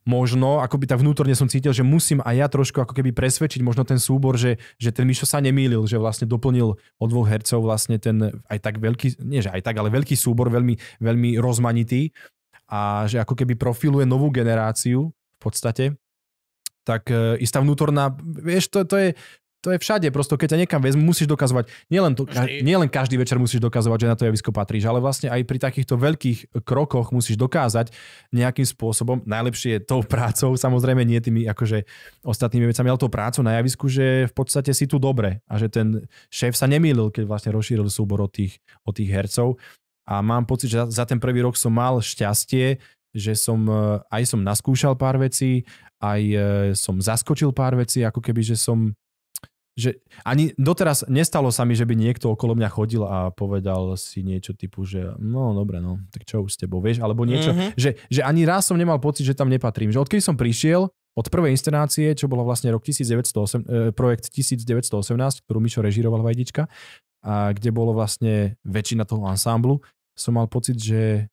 možno, ako by tak vnútorne som cítil, že musím aj ja trošku ako keby presvedčiť možno ten súbor, že, že ten Mišo sa nemýlil, že vlastne doplnil od dvoch hercov vlastne ten aj tak veľký, nie že aj tak, ale veľký súbor, veľmi, veľmi rozmanitý a že ako keby profiluje novú generáciu v podstate tak e, istá vnútorná, vieš, to, to je, to je všade, prosto keď ťa niekam vezmu, musíš dokazovať, nielen, to, nielen každý večer musíš dokazovať, že na to javisko patríš, ale vlastne aj pri takýchto veľkých krokoch musíš dokázať nejakým spôsobom, najlepšie tou prácou, samozrejme nie tými akože ostatnými vecami, ale tou prácou na javisku, že v podstate si tu dobre a že ten šéf sa nemýlil, keď vlastne rozšíril súbor od tých, od tých hercov. A mám pocit, že za ten prvý rok som mal šťastie, že som e, aj som naskúšal pár vecí, aj e, som zaskočil pár vecí, ako keby, že som že ani doteraz nestalo sa mi, že by niekto okolo mňa chodil a povedal si niečo typu, že no dobre, no, tak čo už s tebou, vieš, alebo niečo, mm-hmm. že, že ani raz som nemal pocit, že tam nepatrím. Že odkedy som prišiel, od prvej inscenácie, čo bolo vlastne rok 1908, eh, projekt 1918, ktorú Mišo režíroval Vajdička, a kde bolo vlastne väčšina toho ansámblu, som mal pocit, že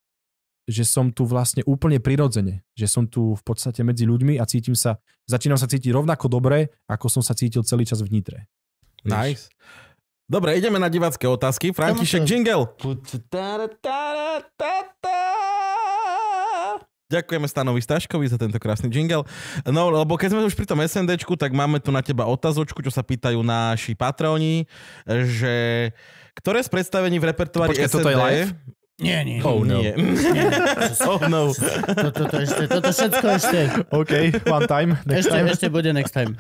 že som tu vlastne úplne prirodzene, že som tu v podstate medzi ľuďmi a cítim sa, začínam sa cítiť rovnako dobre, ako som sa cítil celý čas v Nitre. Nice. Dobre, ideme na divácké otázky. František, jingle. Ďakujeme Stanovi Staškovi za tento krásny jingle. No, lebo keď sme už pri tom SNDčku, tak máme tu na teba otázočku, čo sa pýtajú naši patroni, že ktoré z predstavení v repertoári Počkej, SND... toto je live? Nie, nie. Oh no. Nie. Oh no. Toto, to ešte, toto všetko ešte. OK, one time. Next ešte, time. ešte bude next time.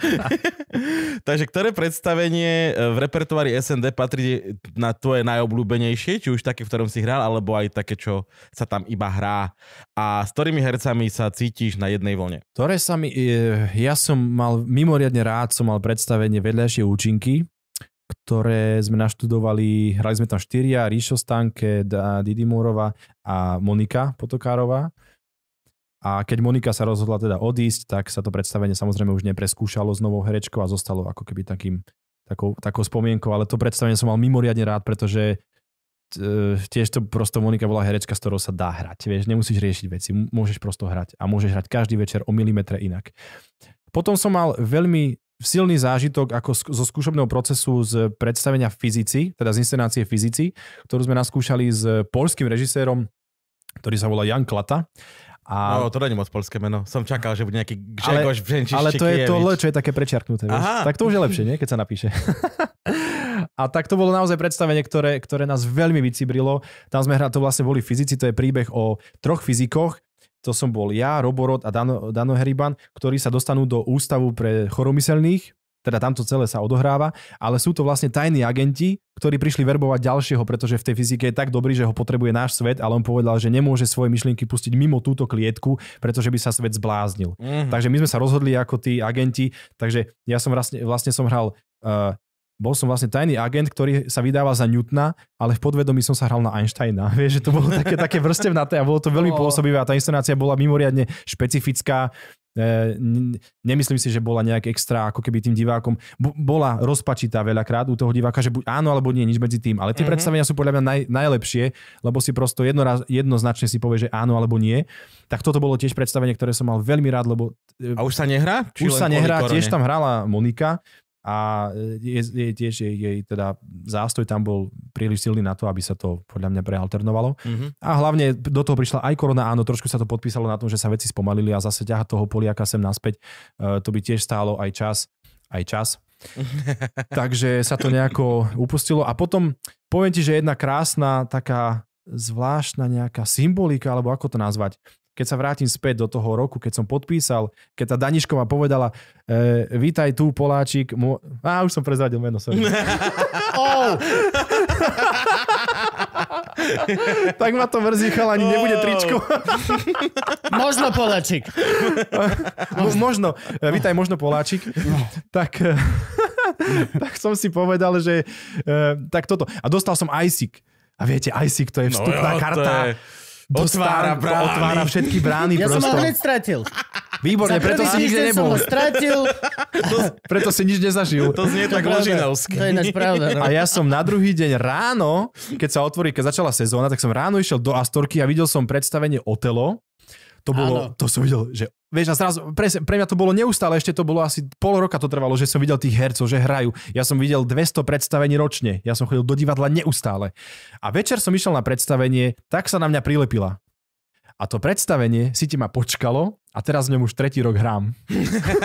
Takže ktoré predstavenie e, v repertoári SND patrí na tvoje najobľúbenejšie? Či už také, v ktorom si hral, alebo aj také, čo sa tam iba hrá? A s ktorými hercami sa cítiš na jednej vlne? Ktoré sa mi... E, ja som mal mimoriadne rád, som mal predstavenie vedľajšie účinky ktoré sme naštudovali, hrali sme tam štyria, Ríšo Stanke, Didi Múrova a Monika Potokárová. A keď Monika sa rozhodla teda odísť, tak sa to predstavenie samozrejme už nepreskúšalo s novou herečkou a zostalo ako keby takým, takou, takou spomienkou. Ale to predstavenie som mal mimoriadne rád, pretože e, tiež to prosto Monika bola herečka, s ktorou sa dá hrať. Vieš, nemusíš riešiť veci, môžeš prosto hrať a môžeš hrať každý večer o milimetre inak. Potom som mal veľmi silný zážitok ako zo skúšobného procesu z predstavenia fyzici, teda z inscenácie fyzici, ktorú sme naskúšali s polským režisérom, ktorý sa volá Jan Klata. A... No, to není moc polské meno. Som čakal, že bude nejaký Grzegorz Břenčiš Ale to je to čo je také prečiarknuté. Vieš? Tak to už je lepšie, nie? keď sa napíše. a tak to bolo naozaj predstavenie, ktoré, ktoré nás veľmi vycibrilo. Tam sme hrali, to vlastne boli fyzici, to je príbeh o troch fyzikoch, to som bol ja, Roborod a Dano, Dano Heriban, ktorí sa dostanú do Ústavu pre choromyselných, teda tamto celé sa odohráva, ale sú to vlastne tajní agenti, ktorí prišli verbovať ďalšieho, pretože v tej fyzike je tak dobrý, že ho potrebuje náš svet, ale on povedal, že nemôže svoje myšlienky pustiť mimo túto klietku, pretože by sa svet zbláznil. Mm-hmm. Takže my sme sa rozhodli ako tí agenti, takže ja som vlastne, vlastne som hral uh, bol som vlastne tajný agent, ktorý sa vydáva za Newtona, ale v podvedomí som sa hral na Einsteina. Vieš, že to bolo také, také vrstevnaté a bolo to veľmi no. pôsobivé a tá inscenácia bola mimoriadne špecifická. E, nemyslím si, že bola nejak extra ako keby tým divákom. B- bola rozpačitá veľakrát u toho diváka, že buď áno alebo nie, nič medzi tým. Ale tie mm-hmm. predstavenia sú podľa mňa naj, najlepšie, lebo si prosto jednoraz, jednoznačne si povie, že áno alebo nie. Tak toto bolo tiež predstavenie, ktoré som mal veľmi rád, lebo... E, a už sa nehrá? Či už sa nehrá, tiež tam hrala Monika a e, je, je, tiež jej, jej teda zástoj tam bol príliš silný na to, aby sa to podľa mňa prealternovalo. Mm-hmm. A hlavne do toho prišla aj korona, áno, trošku sa to podpísalo na tom, že sa veci spomalili a zase ťaha toho Poliaka sem naspäť, e, to by tiež stálo aj čas, aj čas. Takže sa to nejako upustilo. A potom poviem ti, že jedna krásna taká zvláštna nejaká symbolika, alebo ako to nazvať keď sa vrátim späť do toho roku, keď som podpísal, keď tá Daniško ma povedala, e, vítaj tu, Poláčik, mo... Á, už som prezradil meno, sorry. oh! tak ma to mrzí, ani oh. nebude tričko. možno Poláčik. možno. možno. E, vítaj, možno Poláčik. No. tak e, tak som si povedal, že e, tak toto. A dostal som ISIC. A viete, ISIC to je no vstupná no, jo, karta. To je... Otvára, brány. otvára všetky brány ja prosto. som ho hneď stratil. Výborne, preto si nikde nebol. Som ho stratil. To, preto si nič nezažil. To znie to tak ložinovsky. To je ináč pravda. No. A ja som na druhý deň ráno, keď sa otvorí, keď začala sezóna, tak som ráno išiel do Astorky a videl som predstavenie Otelo. To bolo, Áno. to som videl, že Vieš, a zrazu, pre, pre mňa to bolo neustále, ešte to bolo asi pol roka to trvalo, že som videl tých hercov, že hrajú. Ja som videl 200 predstavení ročne, ja som chodil do divadla neustále. A večer som išiel na predstavenie, tak sa na mňa prilepila. A to predstavenie si ti ma počkalo a teraz v ňom už tretí rok hrám.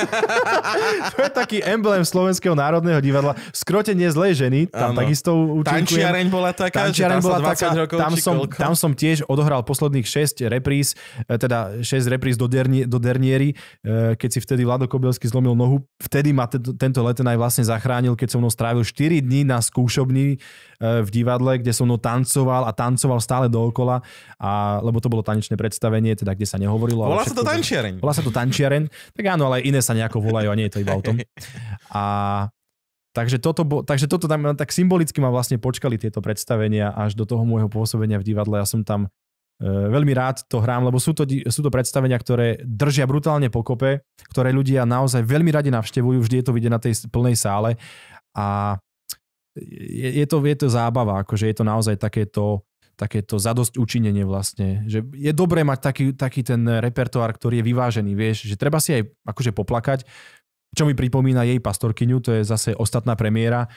to je taký emblém Slovenského národného divadla. Skrotenie zlej ženy, tam ano. takisto účinkujem. Tančiareň bola taká, Tančiareň bola taká rokov, tam, som, tam som tiež odohral posledných 6 repríz, e, teda 6 repríz do, derni, do derniery, e, keď si vtedy Vlado Kobelský zlomil nohu. Vtedy ma t- tento leten aj vlastne zachránil, keď som mnou strávil 4 dní na skúšobni e, v divadle, kde som mnou tancoval a tancoval stále dookola, a, lebo to bolo tanečné predstavenie, teda kde sa nehovorilo. Bola sa to tančia tančiareň. Volá sa to tančiareň. Tak áno, ale iné sa nejako volajú a nie je to iba o tom. A Takže toto, bo, takže toto tam tak symbolicky ma vlastne počkali tieto predstavenia až do toho môjho pôsobenia v divadle. Ja som tam e, veľmi rád to hrám, lebo sú to, sú to predstavenia, ktoré držia brutálne pokope, ktoré ľudia naozaj veľmi radi navštevujú, vždy je to vidieť na tej plnej sále a je, je, to, je to zábava, akože je to naozaj takéto takéto zadosť učinenie vlastne. Že je dobré mať taký, taký ten repertoár, ktorý je vyvážený, vieš, že treba si aj akože poplakať, čo mi pripomína jej pastorkyňu, to je zase ostatná premiéra,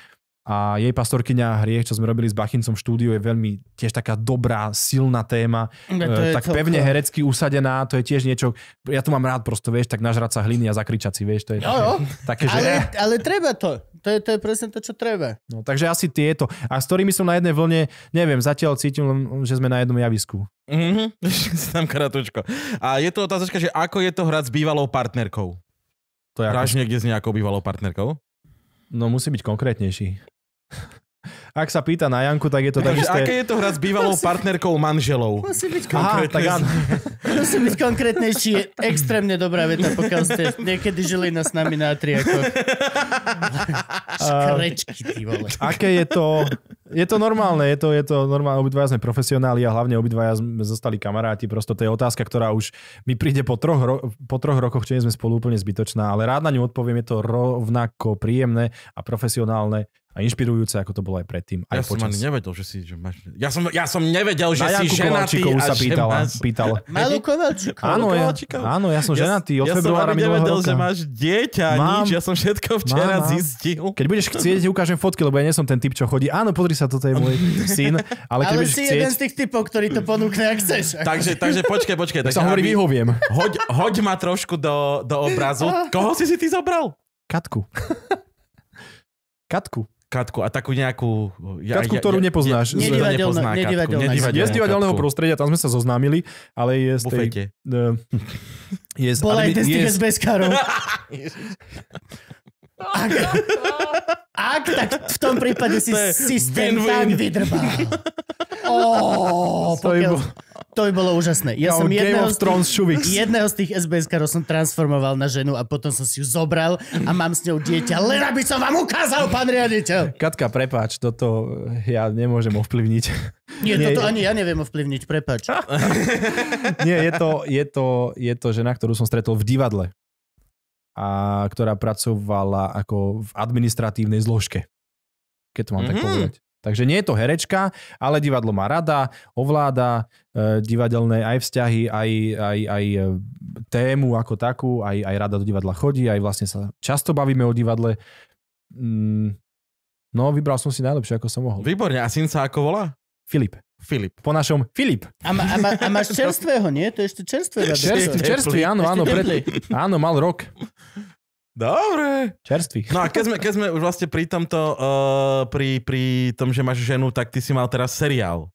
a jej pastorkyňa hriech, čo sme robili s Bachincom v štúdiu, je veľmi tiež taká dobrá, silná téma, ja, to e, tak to, pevne to... herecky usadená, to je tiež niečo, ja to mám rád prosto, vieš, tak nažrať sa hliny a zakričať si, vieš, to je jo, jo. také, že... Ale, ale treba to, to je, to je presne to, čo treba. No, takže asi tieto. A s ktorými som na jednej vlne, neviem, zatiaľ cítim, že sme na jednom javisku. Mhm, tam kratučko. A je to otázka, že ako je to hrať s bývalou partnerkou? To je Hráš ako... niekde s nejakou bývalou partnerkou? No musí byť konkrétnejší. Ak sa pýta na Janku, tak je to tak akože isté. Aké je to hra s bývalou musí, partnerkou manželou? Musí byť konkrétne. musí byť konkrétnejší. Je extrémne dobrá veta, pokiaľ ste niekedy žili na s nami na triako. Škrečky, ty vole. Aké je to je to normálne, je to, je to normálne, obidvaja sme profesionáli a hlavne obidvaja sme zostali kamaráti, prosto to je otázka, ktorá už mi príde po troch, ro- po troch rokoch, čo nie sme spolu úplne zbytočná, ale rád na ňu odpoviem, je to rovnako príjemné a profesionálne a inšpirujúce, ako to bolo aj predtým. Aj ja počas. som ani nevedel, že si... Že máš... ja, som, ja som nevedel, že na si ženatý. a sa pýtala. Máš... pýtala. Malú Kovalčíkovu. Áno, ja, áno, ja som ženatý od ja februára Ja som nevedel, že máš dieťa, mám, nič. Ja som všetko včera mám, mám. zistil. Keď budeš chcieť, ukážem fotky, lebo ja nie som ten typ, čo chodí. Áno, pozri sa, to tej môj syn. Ale, ale si chcieť... jeden z tých typov, ktorý to ponúkne, ak chceš. takže, takže počkaj, počkaj. Tak sa hovorí, vyhoviem. Hoď, hoď ma trošku do, do obrazu. Koho si si ty zobral? Katku. Katku. Katku a takú nejakú... Ja, Katku, ktorú ja, nepoznáš. Ne nepozná nedivadelná. Je z divadelného prostredia, tam sme sa zoznámili, ale je z tej... Uh, je z, Bola aj je, z sbs Ak, ak, tak v tom prípade si to systém tam vydrbal. Oh, to, by by to by bolo úžasné. Ja no, som jedného z, tých, jedného z tých sbs karov som transformoval na ženu a potom som si ju zobral a mám s ňou dieťa. Len aby som vám ukázal, pán riaditeľ. Katka, prepáč, toto ja nemôžem ovplyvniť. Nie, Nie toto je... ani ja neviem ovplyvniť, prepáč. Nie, je to, je, to, je to žena, ktorú som stretol v divadle a ktorá pracovala ako v administratívnej zložke. Keď to mám mm-hmm. tak mhm. povedať. Takže nie je to herečka, ale divadlo má rada, ovláda e, divadelné aj vzťahy, aj, aj, aj e, tému ako takú, aj, aj rada do divadla chodí, aj vlastne sa často bavíme o divadle. Mm, no, vybral som si najlepšie, ako som mohol. Výborne, a syn sa ako volá? Filip. Filip. Po našom Filip. A, ma, a, ma, a máš čerstvého, nie? To je ešte čerstvé. Čerstvý, čerstvý, áno, áno. Pred, áno, mal rok. Dobre. Čerstvý. No a keď sme, keď sme už vlastne pri tomto, uh, pri, pri tom, že máš ženu, tak ty si mal teraz seriál.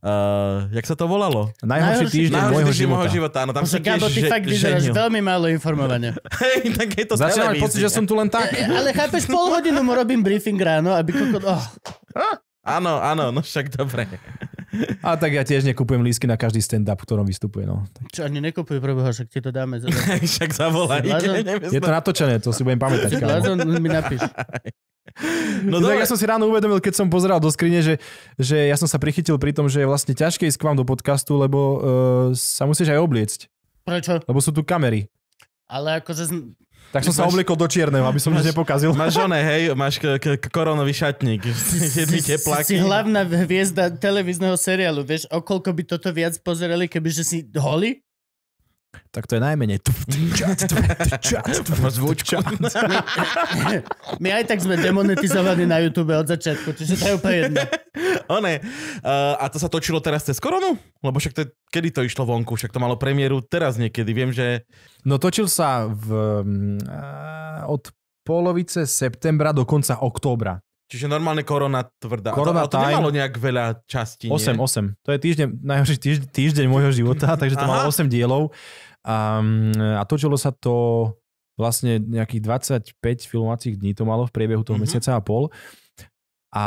Uh, jak sa to volalo? Najhorší týždeň môjho života. života. Áno, tam Bože, Gabo, ty fakt vyzeráš veľmi málo informovania. Hej, tak je to Začal pocit, že som tu len tak. Ja, ale chápeš, pol hodinu mu robím briefing ráno, aby kokot... Oh. Áno, áno, no však dobre. A tak ja tiež nekupujem lísky na každý stand-up, v ktorom vystupuje. No. Čo ani nekupuj preboha, však ti to dáme. Za... však zavolaj. Lázon... Je to natočené, to si budem pamätať. Lázon, mi napíš. No, no tak ja som si ráno uvedomil, keď som pozeral do skrine, že, že ja som sa prichytil pri tom, že je vlastne ťažké ísť k vám do podcastu, lebo uh, sa musíš aj obliecť. Prečo? Lebo sú tu kamery. Ale akože tak som sa obliekol do čierneho, aby som nič nepokazil. Máš oné, hej, máš k- k- koronový šatník, Si, si hlavná hviezda televízneho seriálu, vieš, okolko by toto viac pozerali, kebyže si holý? tak to je najmenej. My aj tak sme demonetizovaní na YouTube od začiatku, čiže to je úplne jedno. One. a to sa točilo teraz cez koronu? Lebo však to, kedy to išlo vonku? Však to malo premiéru teraz niekedy. Viem, že... No točil sa v, mm, od polovice septembra do konca októbra. Čiže normálne korona tvrdá. Korona to, to nemalo nejak veľa častí, 8, nie? 8. To je týždeň, najhorší týždeň, týždeň môjho života, takže to malo 8 dielov. A, a točilo sa to vlastne nejakých 25 filmovacích dní to malo v priebehu toho mm-hmm. mesiaca a pol. A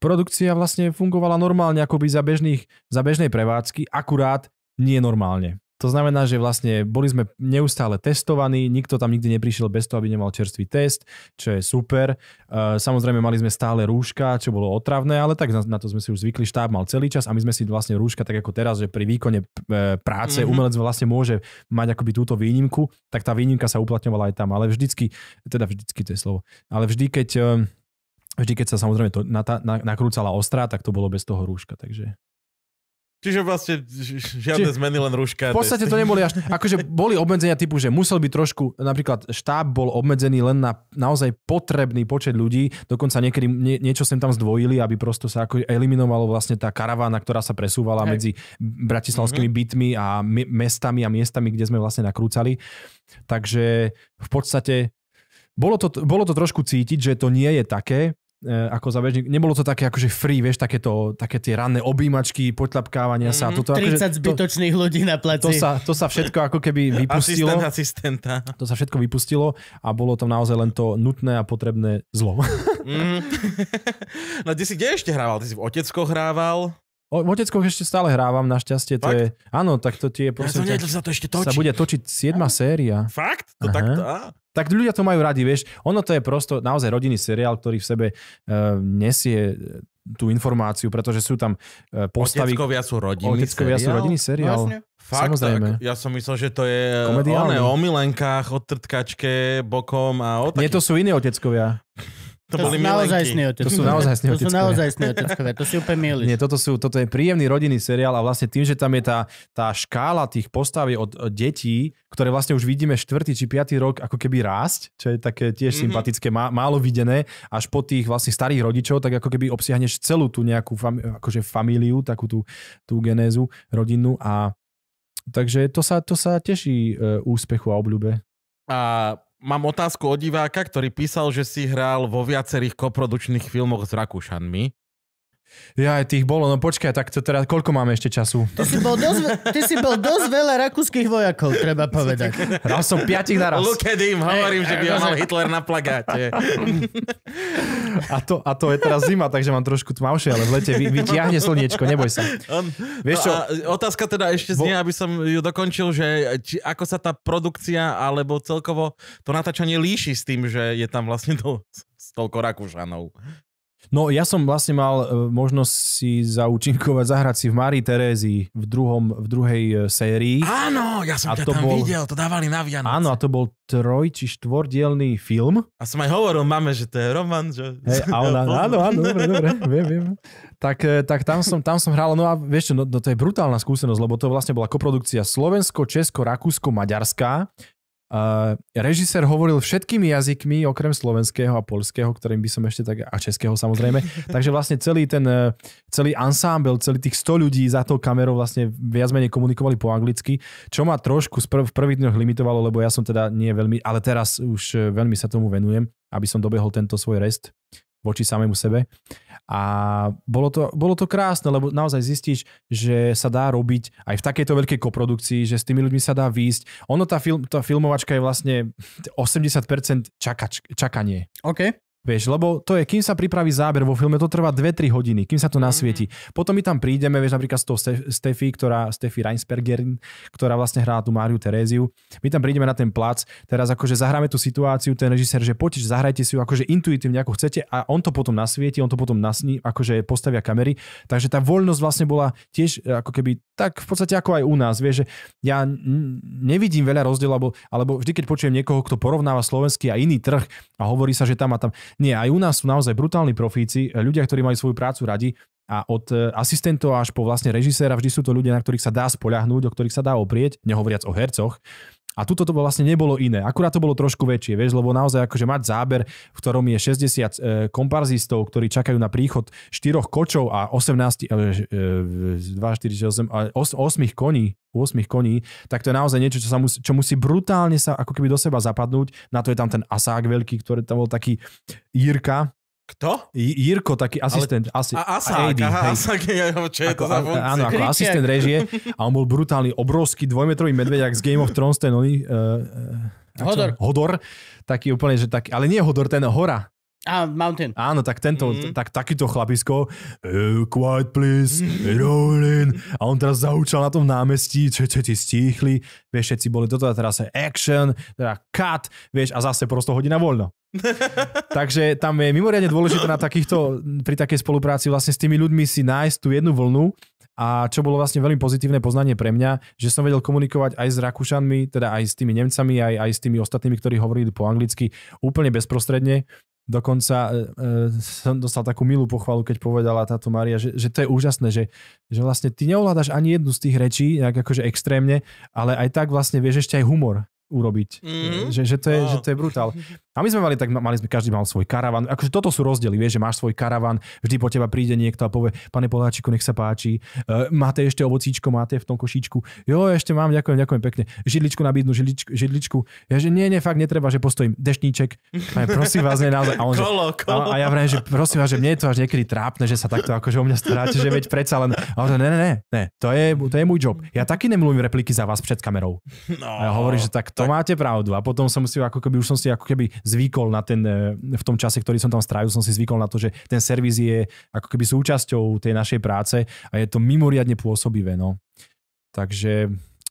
produkcia vlastne fungovala normálne akoby za, bežných, za bežnej prevádzky, akurát nie normálne. To znamená, že vlastne boli sme neustále testovaní, nikto tam nikdy neprišiel bez toho, aby nemal čerstvý test, čo je super. Eh, samozrejme, mali sme stále rúška, čo bolo otravné, ale tak na to sme si už zvykli, štáb mal celý čas a my sme si vlastne rúška, tak ako teraz, že pri výkone eh, práce mm-hmm. umelec vlastne môže mať akoby túto výnimku, tak tá výnimka sa uplatňovala aj tam, ale vždycky, teda vždycky to je slovo, ale vždy, keď eh, vždy keď sa samozrejme to nakrúcala ostrá, tak to bolo bez toho rúška, takže Čiže vlastne žiadne Čiže, zmeny, len rúška. V podstate to neboli až... Akože boli obmedzenia typu, že musel byť trošku, napríklad štáb bol obmedzený len na naozaj potrebný počet ľudí, dokonca niekedy nie, niečo sem tam zdvojili, aby prosto sa ako eliminovalo vlastne tá karavána, ktorá sa presúvala Hej. medzi bratislavskými mm-hmm. bytmi a mi- mestami a miestami, kde sme vlastne nakrúcali. Takže v podstate bolo to, bolo to trošku cítiť, že to nie je také, E, ako za bežník. Nebolo to také akože free, vieš, to, také tie ranné objímačky, potľapkávania sa. Mm-hmm. Toto, 30 akože, zbytočných to, ľudí na pleci. To sa, to sa všetko ako keby vypustilo. Asistent, asistenta. To sa všetko vypustilo a bolo tam naozaj len to nutné a potrebné zlo. Mm. no ty si kde ešte hrával? Ty si v Otecko hrával? O, v Oteckoch ešte stále hrávam, našťastie. To je, áno, tak to tie... Prosím, ja som nevedel, sa to ešte točí. Sa bude točiť 7. séria. Fakt? To takto? tak ľudia to majú radi, vieš. Ono to je prosto naozaj rodinný seriál, ktorý v sebe uh, nesie e, tú informáciu, pretože sú tam e, postavy... Oteckovia sú rodinný Oteckovia seriál? sú rodinný seriál. No, Fakt, Samozrejme. Tak, ja som myslel, že to je Komediálne. o milenkách, o trtkačke, bokom a o takých... Nie, to sú iní oteckovia. To, to boli sú naozaj otec. To sú naozaj otec. To sú naozaj oteckové, to si úplne milíš. Nie, toto, sú, toto je príjemný rodinný seriál a vlastne tým, že tam je tá, tá škála tých postavy od, od detí, ktoré vlastne už vidíme 4. či 5. rok ako keby rásť, čo je také tiež mm-hmm. sympatické, má, málo videné, až po tých vlastne starých rodičov, tak ako keby obsiahneš celú tú nejakú fami, akože famíliu, takú tú, tú genézu rodinnú a Takže to sa, to sa teší e, úspechu a obľúbe. A Mám otázku od diváka, ktorý písal, že si hral vo viacerých koprodučných filmoch s Rakúšanmi. Ja aj tých bolo, no počkaj, tak to teraz, koľko máme ešte času? Ty si bol dosť, ty si bol dosť veľa rakúskych vojakov, treba povedať. Raz som piatich naraz. Look at him, hovorím, hey, že by ho mal Hitler na plagáte. A to, a to je teraz zima, takže mám trošku tmavšie, ale v lete vy, slniečko, neboj sa. On, Vieš čo? No otázka teda ešte znie, aby som ju dokončil, že či, ako sa tá produkcia alebo celkovo to natáčanie líši s tým, že je tam vlastne to, toľko Rakúšanov. No ja som vlastne mal e, možnosť si zaučinkovať, zahrať si v Marii Terézii v, druhom, v druhej e, sérii. Áno, ja som a ťa to tam bol, videl, to dávali na Vianoce. Áno, a to bol troj či štvordielný film. A som aj hovoril máme, že to je roman. Že... Hey, a ona, áno, áno, dobre, dobre, viem, viem. Tak, e, tak tam, som, tam som hral, no a vieš čo, no, no, to je brutálna skúsenosť, lebo to vlastne bola koprodukcia Slovensko, Česko, Rakúsko, Maďarská. Uh, režisér hovoril všetkými jazykmi, okrem slovenského a polského, ktorým by som ešte tak, a českého samozrejme. Takže vlastne celý ten, e, celý ansámbel, celý tých 100 ľudí za tou kamerou vlastne viac menej komunikovali po anglicky, čo ma trošku v prvých dňoch limitovalo, lebo ja som teda nie veľmi, ale teraz už e, veľmi sa tomu venujem, aby som dobehol tento svoj rest voči samému sebe. A bolo to, bolo to krásne, lebo naozaj zistíš, že sa dá robiť aj v takejto veľkej koprodukcii, že s tými ľuďmi sa dá výjsť. Ono, tá, film, tá filmovačka je vlastne 80% čakač, čakanie. OK. Vieš, lebo to je, kým sa pripraví záber vo filme, to trvá 2-3 hodiny, kým sa to mhm. nasvieti. Mm-hmm. Potom my tam prídeme, vieš, napríklad s tou Steffi, ktorá, Steffi Reinsbergerin, ktorá vlastne hrá tú Máriu Teréziu. My tam prídeme na ten plac, teraz akože zahráme tú situáciu, ten režisér, že poďte, zahrajte si ju akože intuitívne, ako chcete a on to potom nasvieti, on to potom nasní, akože postavia kamery. Takže tá voľnosť vlastne bola tiež e, ako keby tak v podstate ako aj u nás, vieš, že ja nevidím veľa rozdielov, alebo, alebo vždy, keď počujem niekoho, kto porovnáva slovenský a iný trh a hovorí sa, že tam a tam, nie, aj u nás sú naozaj brutálni profíci, e, ľudia, ktorí majú svoju prácu radi a od e, asistentov až po vlastne režiséra vždy sú to ľudia, na ktorých sa dá spoľahnúť, o ktorých sa dá oprieť, nehovoriac o hercoch. A tuto to vlastne nebolo iné. Akurát to bolo trošku väčšie, vieš, lebo naozaj akože mať záber, v ktorom je 60 e, komparzistov, ktorí čakajú na príchod 4 kočov a 18, e, e, 2, 4, 6, 8, 8, 8 koní, 8 koní, tak to je naozaj niečo, čo, sa musí, čo musí brutálne sa ako keby do seba zapadnúť. Na to je tam ten asák veľký, ktorý tam bol taký Jirka, kto? Jirko, taký asistent. Ale, asi, a Asák, aha, hej. Asák, čo je ako, to za funkcia? Áno, ako Kričiak. asistent režie. A on bol brutálny, obrovský, dvojmetrový medveď, z Game of Thrones, ten oný... Uh, Uh, Hodor. Hodor. Taký úplne, že taký, ale nie Hodor, ten Hora. A, Mountain. Áno, tak tento, mm tak takýto chlapisko, hey, quiet please, rolling, a on teraz zaučal na tom námestí, ti stíchli, vieš, všetci boli toto, a teraz je action, teda cut, vieš, a zase prosto hodina voľno. Takže tam je mimoriadne dôležité na takýchto, pri takej spolupráci vlastne s tými ľuďmi si nájsť tú jednu vlnu, a čo bolo vlastne veľmi pozitívne poznanie pre mňa, že som vedel komunikovať aj s Rakúšanmi, teda aj s tými Nemcami, aj, aj s tými ostatnými, ktorí hovorili po anglicky úplne bezprostredne Dokonca e, e, som dostal takú milú pochvalu, keď povedala táto Maria, že, že to je úžasné, že, že vlastne ty neovládaš ani jednu z tých rečí, nejak akože extrémne, ale aj tak vlastne vieš ešte aj humor urobiť. Mm. Že, že, to je, oh. že to je brutál. A my sme mali tak, mali sme, každý mal svoj karavan. Akože toto sú rozdiely, vieš, že máš svoj karavan, vždy po teba príde niekto a povie, pane Poláčiku, nech sa páči, uh, máte ešte ovocíčko, máte v tom košíčku. Jo, ešte mám, ďakujem, ďakujem pekne. Židličku na bídnu židličku, židličku. Ja že nie, nie, fakt netreba, že postojím dešníček. Pane, prosím vás, nie, naozaj. A, on, kolo, že, kolo. a, a ja vrem, že prosím vás, že mne je to až niekedy trápne, že sa takto akože o mňa staráte, že veď predsa len. A on, ne, ne, ne, ne, to je, to je môj job. Ja taky nemluvím repliky za vás pred kamerou. No, a ja hovorím, že tak to tak... máte pravdu. A potom som si ako keby, už som si ako keby zvykol na ten, e, v tom čase, ktorý som tam strávil, som si zvykol na to, že ten servis je ako keby súčasťou tej našej práce a je to mimoriadne pôsobivé. No. Takže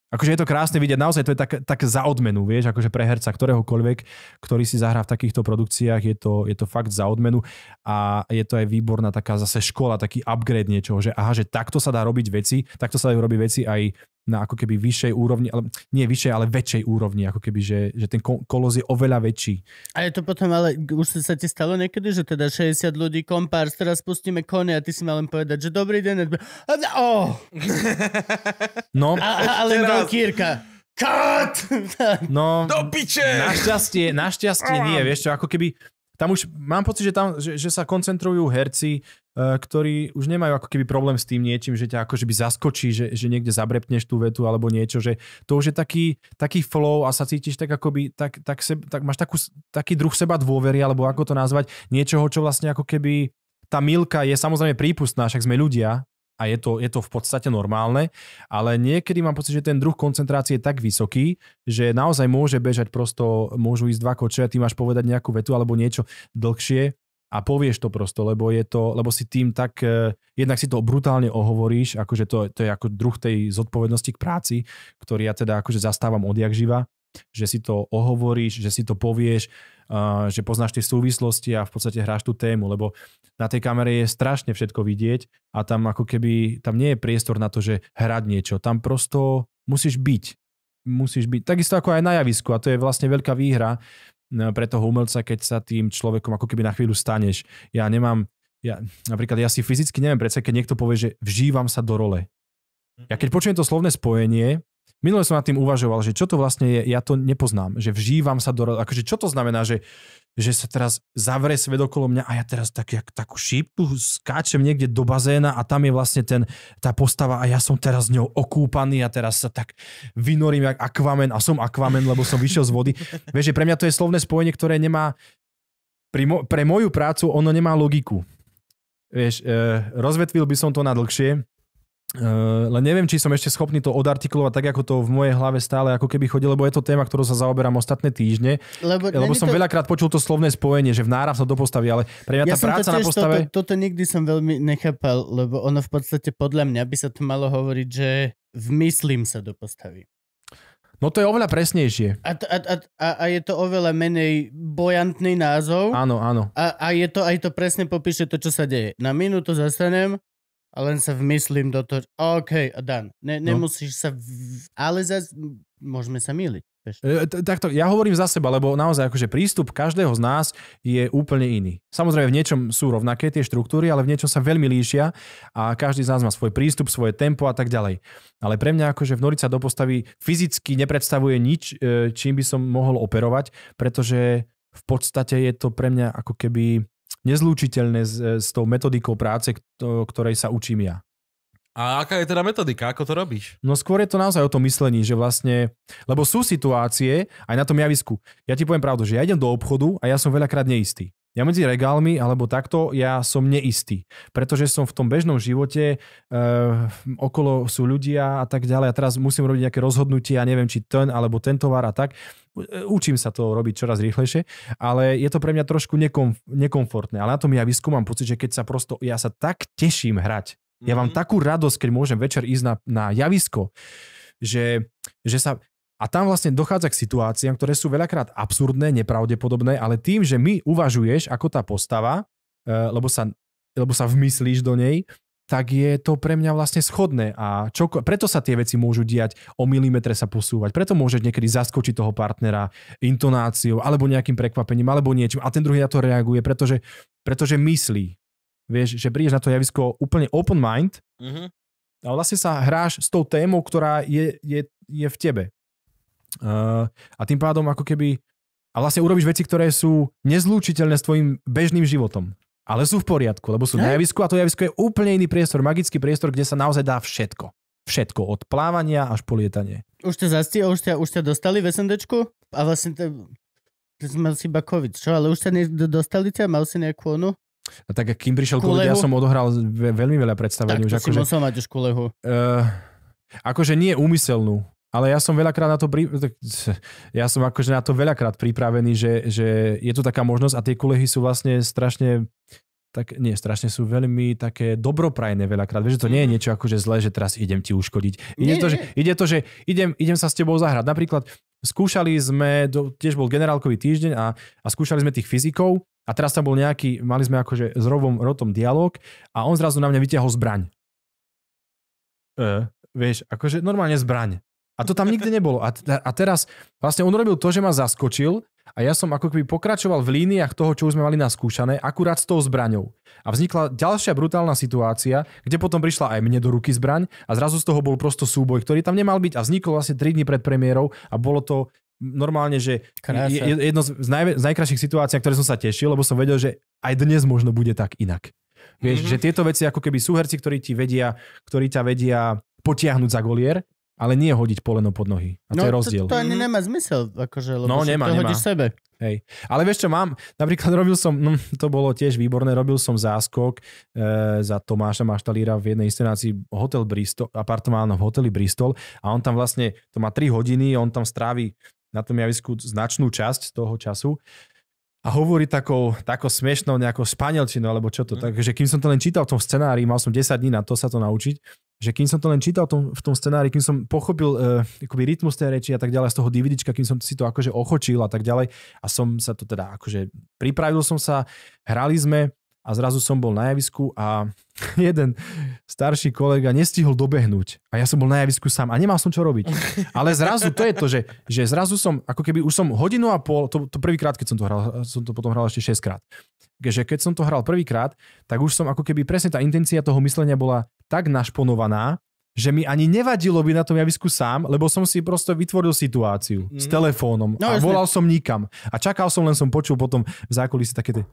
akože je to krásne vidieť, naozaj to je tak, tak za odmenu, vieš, akože pre herca ktoréhokoľvek, ktorý si zahrá v takýchto produkciách, je to, je to fakt za odmenu a je to aj výborná taká zase škola, taký upgrade niečoho, že aha, že takto sa dá robiť veci, takto sa dajú robiť veci aj na ako keby vyššej úrovni, ale nie vyššej, ale väčšej úrovni, ako keby, že, že ten kolos je oveľa väčší. A je to potom, ale už sa ti stalo niekedy, že teda 60 ľudí kompárs, teraz pustíme kone a ty si mal len povedať, že dobrý deň. Oh! No. A, a, ale Kírka. Cut! No, Do piče! Našťastie, našťastie nie, vieš čo, ako keby tam už mám pocit, že, tam, že, že sa koncentrujú herci Eh, ktorí už nemajú ako keby problém s tým niečím, že ťa akože by zaskočí, že, že niekde zabrepneš tú vetu alebo niečo, že to už je taký, taký flow a sa cítiš tak akoby, tak, tak, se, tak máš takú, taký druh seba dôvery, alebo ako to nazvať, niečoho, čo vlastne ako keby tá milka je samozrejme prípustná, však sme ľudia, a je to, je to v podstate normálne, ale niekedy mám pocit, že ten druh koncentrácie je tak vysoký, že naozaj môže bežať prosto, môžu ísť dva koče a ty máš povedať nejakú vetu alebo niečo dlhšie a povieš to prosto, lebo je to, lebo si tým tak, eh, jednak si to brutálne ohovoríš, akože to, to je ako druh tej zodpovednosti k práci, ktorý ja teda akože zastávam odjak živa, že si to ohovoríš, že si to povieš, uh, že poznáš tie súvislosti a v podstate hráš tú tému, lebo na tej kamere je strašne všetko vidieť a tam ako keby, tam nie je priestor na to, že hrať niečo, tam prosto musíš byť musíš byť. Takisto ako aj na javisku a to je vlastne veľká výhra, No, pre toho umelca, keď sa tým človekom ako keby na chvíľu staneš. Ja nemám, ja, napríklad ja si fyzicky neviem predsa, keď niekto povie, že vžívam sa do role. Ja keď počujem to slovné spojenie, minule som nad tým uvažoval, že čo to vlastne je, ja to nepoznám, že vžívam sa do role, akože čo to znamená, že že sa teraz zavrie svet okolo mňa a ja teraz tak, jak, takú šípku skáčem niekde do bazéna a tam je vlastne ten, tá postava a ja som teraz s ňou okúpaný a teraz sa tak vynorím jak akvamen a som akvamen, lebo som vyšiel z vody. Vieš, že pre mňa to je slovné spojenie, ktoré nemá, pri mo- pre moju prácu ono nemá logiku. Vieš, e, rozvetvil by som to na dlhšie, Ehm, len neviem, či som ešte schopný to odartikulovať tak, ako to v mojej hlave stále ako keby chodí, lebo je to téma, ktorou sa zaoberám ostatné týždne. Lebo, lebo som to... veľakrát počul to slovné spojenie, že v nárav sa dopostaví, ale pre mňa ja tá práca to na postave... Toto, toto nikdy som veľmi nechápal, lebo ono v podstate podľa mňa by sa to malo hovoriť, že v myslím sa dopostaví. No to je oveľa presnejšie. A, a, a, a, a je to oveľa menej bojantný názov. Áno, áno. A, a je to aj to presne popíše to, čo sa deje. Na minútu zastanem, a len sa vmyslím do toho, OK, a dan. Ne, no. nemusíš no. sa, v, ale zase môžeme sa myliť. E, takto, ja hovorím za seba, lebo naozaj akože prístup každého z nás je úplne iný. Samozrejme, v niečom sú rovnaké tie štruktúry, ale v niečom sa veľmi líšia a každý z nás má svoj prístup, svoje tempo a tak ďalej. Ale pre mňa akože v Norica do postavy fyzicky nepredstavuje nič, e, čím by som mohol operovať, pretože v podstate je to pre mňa ako keby nezlúčiteľné s, e, s tou metodikou práce, ktorej sa učím ja. A aká je teda metodika, ako to robíš? No skôr je to naozaj o tom myslení, že vlastne, lebo sú situácie aj na tom javisku. Ja ti poviem pravdu, že ja idem do obchodu a ja som veľakrát neistý. Ja medzi regálmi alebo takto ja som neistý, pretože som v tom bežnom živote, e, okolo sú ľudia a tak ďalej a teraz musím robiť nejaké rozhodnutie a ja neviem, či ten alebo ten tovar a tak. Eh, učím sa to robiť čoraz rýchlejšie, ale je to pre mňa trošku nekom, nekomfortné. Ale na tom ja vyskúmam pocit, že keď sa prosto, ja sa tak teším hrať. Ja mám mm-hmm. takú radosť, keď môžem večer ísť na, na javisko, že, že sa, a tam vlastne dochádza k situáciám, ktoré sú veľakrát absurdné, nepravdepodobné, ale tým, že my uvažuješ ako tá postava, e, lebo sa, lebo sa vmyslíš do nej, tak je to pre mňa vlastne schodné a čo, preto sa tie veci môžu diať, o milimetre sa posúvať, preto môže niekedy zaskočiť toho partnera intonáciou alebo nejakým prekvapením alebo niečím a ten druhý na to reaguje, pretože, pretože myslí. Vieš, že prídeš na to javisko úplne open mind, mm-hmm. A vlastne sa hráš s tou témou, ktorá je, je, je v tebe. Eh, a tým pádom ako keby... A vlastne urobíš veci, ktoré sú nezlúčiteľné s tvojim bežným životom. Ale sú v poriadku, lebo sú na javisku a to javisko je úplne iný priestor, magický priestor, kde sa naozaj dá všetko. Všetko, od plávania až po lietanie. Už ťa zastihol, už ťa, už ťa dostali v A vlastne te, te mal si iba COVID, čo? Ale už ťa ne, dostali ťa? Mal si nejakú onu? A tak kým prišiel Kulehu? COVID, ja som odohral veľmi veľa predstavení. Tak, už to akože, si musel mať už Kulehu. Uh, akože nie úmyselnú, ale ja som veľakrát na to, pri... ja som akože na to veľakrát pripravený, že, že je tu taká možnosť a tie kulehy sú vlastne strašne tak nie, strašne sú veľmi také dobroprajné veľakrát. Vieš, že to nie je mhm. niečo akože zlé, že teraz idem ti uškodiť. Ide nie, to, že, ide to, že idem, idem sa s tebou zahrať. Napríklad skúšali sme, do, tiež bol generálkový týždeň a, a skúšali sme tých fyzikov a teraz tam bol nejaký, mali sme akože s Robom Rotom dialog a on zrazu na mňa vyťahol zbraň. E, vieš, akože normálne zbraň. A to tam nikdy nebolo. A, a teraz vlastne on robil to, že ma zaskočil a ja som ako keby pokračoval v líniách toho, čo už sme mali naskúšané, akurát s tou zbraňou. A vznikla ďalšia brutálna situácia, kde potom prišla aj mne do ruky zbraň a zrazu z toho bol prosto súboj, ktorý tam nemal byť a vznikol vlastne 3 dní pred premiérou a bolo to normálne, že je jedno z, naj, z najkrajších situácií, ktoré som sa tešil, lebo som vedel, že aj dnes možno bude tak inak. Vieš, mm-hmm. že tieto veci ako keby súherci, ktorí ti vedia, ktorí ťa vedia potiahnuť za golier ale nie hodiť poleno pod nohy. A to no, je rozdiel. To, to ani mhm. nemá zmysel, akože, lebo no, nemá, to nemá. hodíš sebe. Hej. Ale vieš čo mám? Napríklad robil som, no, to bolo tiež výborné, robil som záskok e, za Tomáša Maštalíra v jednej inscenácii hotel Bristol, apartmán v hoteli Bristol a on tam vlastne, to má 3 hodiny, on tam strávi na tom javisku značnú časť toho času a hovorí takou, takou smiešnou nejakou španielčinou, alebo čo to, mm. takže kým som to len čítal v tom scenári, mal som 10 dní na to sa to naučiť, že kým som to len čítal tom, v tom scenári, kým som pochopil uh, akoby rytmus tej reči a tak ďalej z toho DVDčka, kým som si to akože ochočil a tak ďalej a som sa to teda akože pripravil som sa, hrali sme a zrazu som bol na javisku a jeden starší kolega nestihol dobehnúť a ja som bol na javisku sám a nemal som čo robiť. Ale zrazu, to je to, že, že zrazu som, ako keby už som hodinu a pol, to, to prvýkrát, keď som to hral, som to potom hral ešte 6 krát, že keď som to hral prvýkrát, tak už som ako keby presne tá intencia toho myslenia bola tak našponovaná, že mi ani nevadilo by na tom javisku sám, lebo som si prosto vytvoril situáciu mm. s mhm. telefónom no, a jasne. volal som nikam. A čakal som, len som počul potom v zákulisí také tie...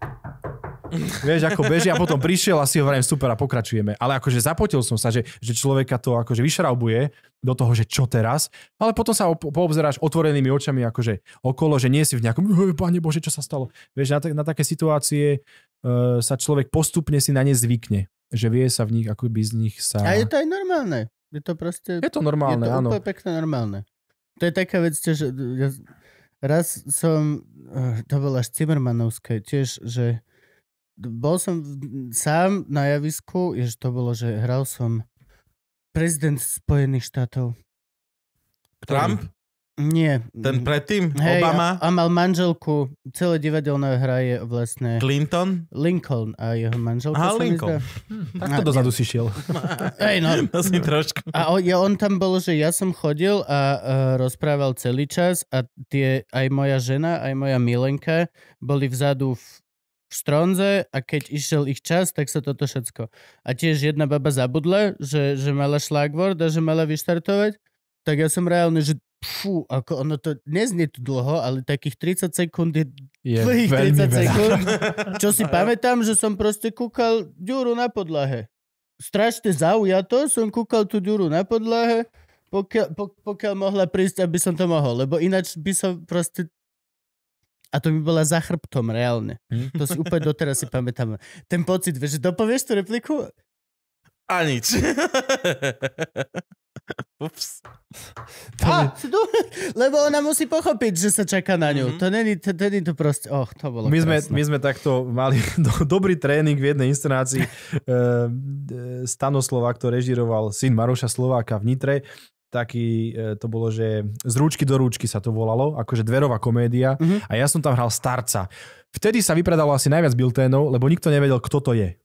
Vieš, ako beží a potom prišiel a si hovorím, super a pokračujeme. Ale akože zapotil som sa, že, že človeka to akože vyšraubuje do toho, že čo teraz, ale potom sa poobzeráš otvorenými očami akože okolo, že nie si v nejakom, pane Bože, čo sa stalo. Vieš, na, t- na také situácie E, sa človek postupne si na ne zvykne. Že vie sa v nich, ako by z nich sa... A je to aj normálne. Je to proste... Je to normálne, áno. Je to áno. úplne pekne normálne. To je taká vec, že ja raz som... E, to bola až Cimmermanovské tiež, že bol som sám na javisku, jež to bolo, že hral som prezident Spojených štátov. Trump? Nie. Ten predtým? Hey, Obama? A, a mal manželku, celé divadelné hra je vlastne... Clinton? Lincoln a jeho manželka. Aha, Lincoln. Hm. Tak to a, dozadu si šiel. Hej, no. To si trošku. A on, ja, on tam bol, že ja som chodil a uh, rozprával celý čas a tie, aj moja žena, aj moja milenka boli vzadu v, v Stronze a keď išiel ich čas, tak sa toto všetko. A tiež jedna baba zabudla, že, že mala šlagvord a že mala vyštartovať tak ja som reálne, že pfú, ako ono to neznie tu dlho, ale takých 30 sekúnd je, je dlhých 30 veľa. sekúnd. Čo si pamätám, že som proste kúkal ďuru na podlahe. Strašne zaujato som kúkal tú ďuru na podlahe, pokiaľ, po, pokiaľ mohla prísť, aby som to mohol. Lebo ináč by som proste a to by bola za chrbtom, reálne. Hm? To si úplne doteraz si pamätám. Ten pocit, vieš, že dopovieš tú repliku a nič. Ups. To ah, je... Lebo ona musí pochopiť, že sa čaká na ňu. Mm-hmm. To není to, není to proste... Oh, to bolo my sme, my sme takto mali do, dobrý tréning v jednej inscenácii. E, Stanoslova, ktorý režiroval syn Maroša Slováka v Nitre. Taký, e, to bolo, že z rúčky do rúčky sa to volalo, akože dverová komédia. Mm-hmm. A ja som tam hral starca. Vtedy sa vypredalo asi najviac bilténov, lebo nikto nevedel, kto to je.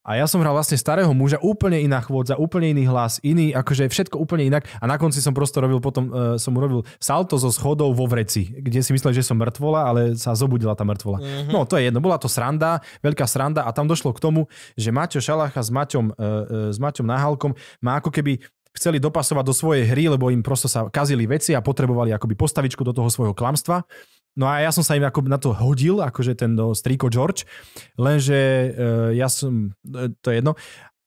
A ja som hral vlastne starého muža, úplne iná chôdza, úplne iný hlas, iný, akože všetko úplne inak. A na konci som prosto robil potom, uh, som urobil salto zo schodov vo vreci, kde si myslel, že som mŕtvola, ale sa zobudila tá mŕtvola. Mm-hmm. No to je jedno, bola to sranda, veľká sranda a tam došlo k tomu, že Maťo Šalacha s Maťom, uh, uh, s Maťom Nahalkom má ako keby chceli dopasovať do svojej hry, lebo im prosto sa kazili veci a potrebovali akoby postavičku do toho svojho klamstva. No a ja som sa im ako na to hodil, akože ten do striko George, lenže e, ja som, e, to je jedno,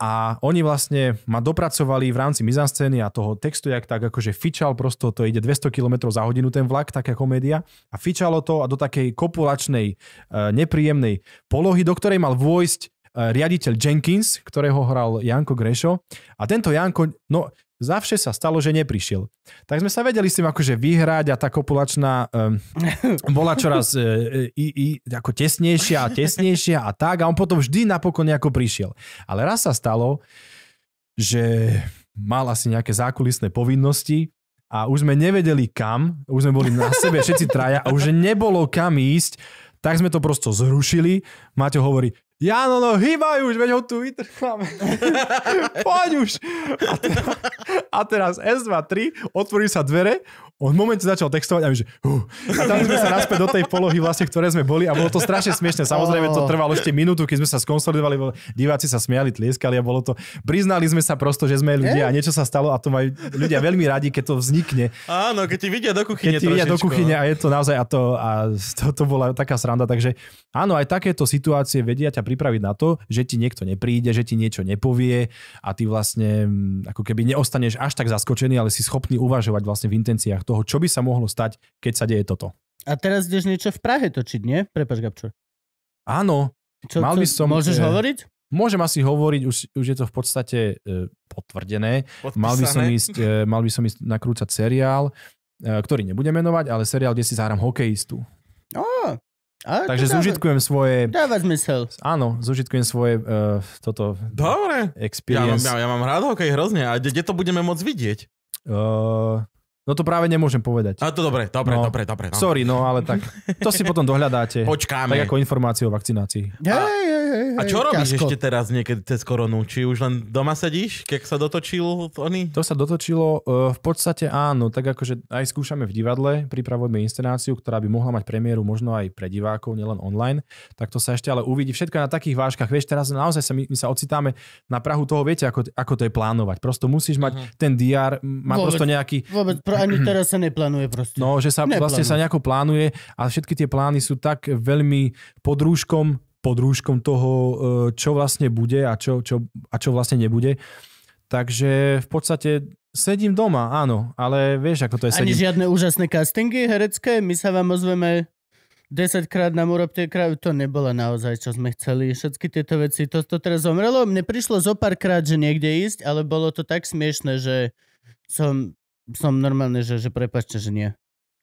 a oni vlastne ma dopracovali v rámci mizanscény a toho textu, jak tak akože fičal, prosto to ide 200 km za hodinu ten vlak, taká komédia. A fičalo to a do takej kopulačnej, e, nepríjemnej polohy, do ktorej mal vôjsť. Eh, riaditeľ Jenkins, ktorého hral Janko Grešo. A tento Janko, no vše sa stalo, že neprišiel. Tak sme sa vedeli s tým akože vyhrať a tá kopulačná um, bola čoraz uh, i, i, ako tesnejšia a tesnejšia a tak a on potom vždy napokon nejako prišiel. Ale raz sa stalo, že mal asi nejaké zákulisné povinnosti a už sme nevedeli kam, už sme boli na sebe všetci traja a už nebolo kam ísť, tak sme to prosto zrušili. Maťo hovorí, ja, no, no hýbaj už, veď ho tu vytrháme. Poď už. A teraz, a teraz S2-3, otvorí sa dvere, on v momente začal textovať a my že... Uh, a tam sme sa naspäť do tej polohy vlastne, ktoré sme boli a bolo to strašne smiešne. Samozrejme to trvalo ešte minútu, keď sme sa skonsolidovali, diváci sa smiali, tlieskali a bolo to... Priznali sme sa prosto, že sme ľudia a niečo sa stalo a to majú ľudia veľmi radi, keď to vznikne. Áno, keď ti vidia do kuchyne Keď ti vidia do kuchyne no. a je to naozaj... A to, a to, to bola taká sranda, takže áno, aj takéto situácie vedia ťa pripraviť na to, že ti niekto nepríde, že ti niečo nepovie a ty vlastne mm, ako keby neostaneš až tak zaskočený, ale si schopný uvažovať vlastne v intenciách toho, čo by sa mohlo stať, keď sa deje toto. A teraz ideš niečo v Prahe točiť, nie? Prepač, Gabčo. Áno. Čo, mal by som, môžeš e, hovoriť? Môžem asi hovoriť, už, už je to v podstate e, potvrdené. Mal by, som ísť, e, mal by som ísť nakrúcať seriál, e, ktorý nebudem menovať, ale seriál, kde si zahrám hokejistu. Oh. Ale Takže dáva, zúžitkujem svoje... Dáva zmysel. Áno, zúžitkujem svoje uh, toto... Dobre. Experience. Ja, mám, ja, ja mám rád hokej hrozne. A kde to budeme môcť vidieť? Uh, No to práve nemôžem povedať. A to dobre, dobre, no, dobre, dobre. No. Sorry, no ale tak to si potom dohľadáte. Počkáme. Tak ako informáciu o vakcinácii. Hej, hej, hej. A čo robíš kasko. ešte teraz niekedy cez koronu? Či už len doma sedíš, keď sa dotočil oni? To sa dotočilo, uh, v podstate áno, tak akože aj skúšame v divadle, pripravujeme inscenáciu, ktorá by mohla mať premiéru možno aj pre divákov, nielen online. Tak to sa ešte ale uvidí všetko na takých vážkach. Vieš, teraz naozaj sa my, my sa ocitáme na Prahu toho, viete, ako, ako to je plánovať. Prosto musíš mať uh-huh. ten DR, má vôbec, prosto nejaký... Vôbec ani teraz sa neplánuje proste. No, že sa neplánuje. vlastne sa nejako plánuje a všetky tie plány sú tak veľmi podrúžkom, podrúžkom toho, e, čo vlastne bude a čo, čo, a čo vlastne nebude. Takže v podstate sedím doma, áno, ale vieš, ako to je sedím. Ani žiadne úžasné castingy herecké, my sa vám ozveme 10 krát nám urobte kráv, to nebolo naozaj, čo sme chceli. Všetky tieto veci, to, to teraz zomrelo. Mne prišlo zo pár krát, že niekde ísť, ale bolo to tak smiešne, že som som normálne, že, že prepačte, že nie.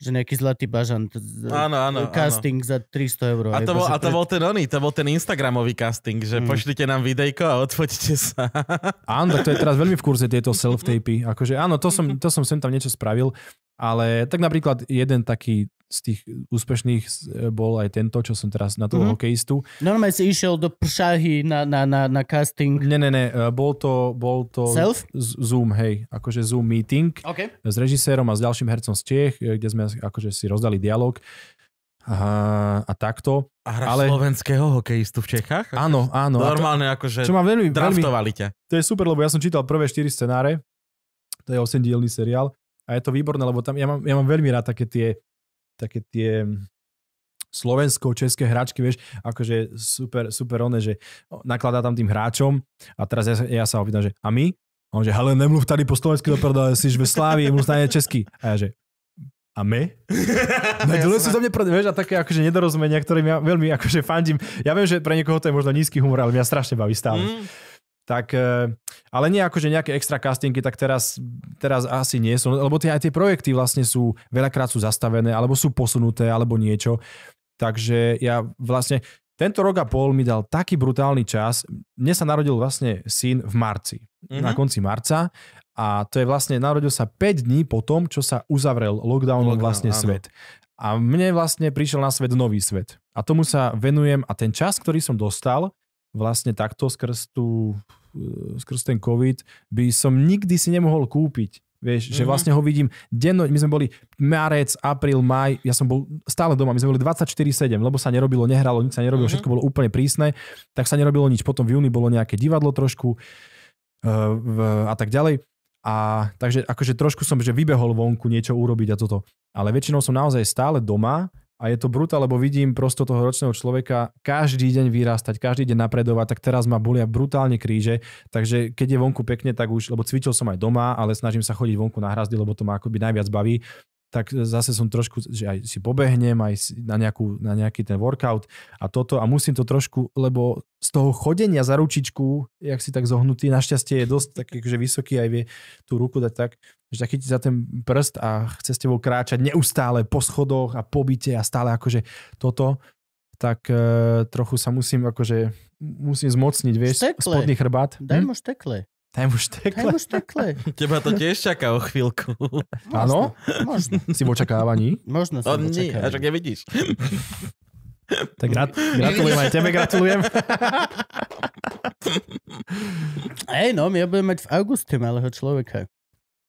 Že nejaký zlatý bažant. Áno, áno. Casting áno. za 300 eur. A to, bol, a to pred... bol ten oný, to bol ten Instagramový casting, že mm. pošlite nám videjko a odfotite sa. Áno, tak to je teraz veľmi v kurze tieto self-tapy. Akože áno, to som, to som sem tam niečo spravil, ale tak napríklad jeden taký z tých úspešných e, bol aj tento, čo som teraz na toho mm-hmm. hokejistu. Normálne si išiel do Pršahy na, na, na, na casting. Ne, ne, ne, e, bol to, bol to Self? Zoom, hej, akože Zoom meeting okay. s režisérom a s ďalším hercom z Čech, e, kde sme akože si rozdali dialog a, a takto. A hráš ale... slovenského hokejistu v Čechách? Akože áno, áno. Normálne to, akože čo ma veľmi, draftovali ťa. To je super, lebo ja som čítal prvé 4 scenáre, to je 8 dielný seriál a je to výborné, lebo tam ja mám, ja mám veľmi rád také tie také tie slovensko-české hráčky, vieš, akože super, super one, že nakladá tam tým hráčom a teraz ja, ja sa opýtam, že a my? A on že, ale nemluv tady po slovensky, doprdo, si ve Slávi, mluv stane česky. A ja že, a my? No ja to mne mňa, vieš, a také akože nedorozumenia, ktorým ja veľmi akože fandím. Ja viem, že pre niekoho to je možno nízky humor, ale mňa strašne baví stále. Mm tak, e, ale nie akože nejaké extra castingy, tak teraz, teraz asi nie sú, lebo tie, aj tie projekty vlastne sú, veľakrát sú zastavené, alebo sú posunuté, alebo niečo. Takže ja vlastne, tento rok a pol mi dal taký brutálny čas. Mne sa narodil vlastne syn v marci, mm-hmm. na konci marca a to je vlastne, narodil sa 5 dní po tom, čo sa uzavrel lockdown, Lockdown, vlastne áno. svet. A mne vlastne prišiel na svet nový svet. A tomu sa venujem a ten čas, ktorý som dostal, vlastne takto skrz tú E, skrz ten COVID, by som nikdy si nemohol kúpiť. Vieš, mm-hmm. že mhm. vlastne ho vidím denno, my sme boli marec, apríl, maj, ja som bol stále doma, my sme boli 24-7, lebo sa nerobilo, nehralo, nič sa nerobilo, mm-hmm. všetko bolo úplne prísne, tak sa nerobilo nič. Potom v júni bolo nejaké divadlo trošku uh, v, a tak ďalej. A takže akože trošku som, že vybehol vonku niečo urobiť a toto. Ale väčšinou som naozaj stále doma a je to brutál, lebo vidím prosto toho ročného človeka každý deň vyrastať, každý deň napredovať, tak teraz ma bolia brutálne kríže, takže keď je vonku pekne, tak už, lebo cvičil som aj doma, ale snažím sa chodiť vonku na hrazdy, lebo to ma akoby najviac baví, tak zase som trošku, že aj si pobehnem, aj na, nejakú, na nejaký ten workout a toto a musím to trošku, lebo z toho chodenia za ručičku, jak si tak zohnutý, našťastie je dosť taký, že akože vysoký aj vie tú ruku dať tak, že tak chytí za ten prst a chce s tebou kráčať neustále po schodoch a po byte a stále akože toto, tak e, trochu sa musím akože musím zmocniť, vieš, spodný chrbát. Daj hm? mu štekle. Time už tekle. Time už tekle. Teba to tiež čaká o chvíľku. Áno? Možno. Si v očakávaní? Možno som v očakávaní. Až nevidíš. Tak grat- gratulujem aj tebe, gratulujem. Hej, no, my budeme mať v auguste malého človeka.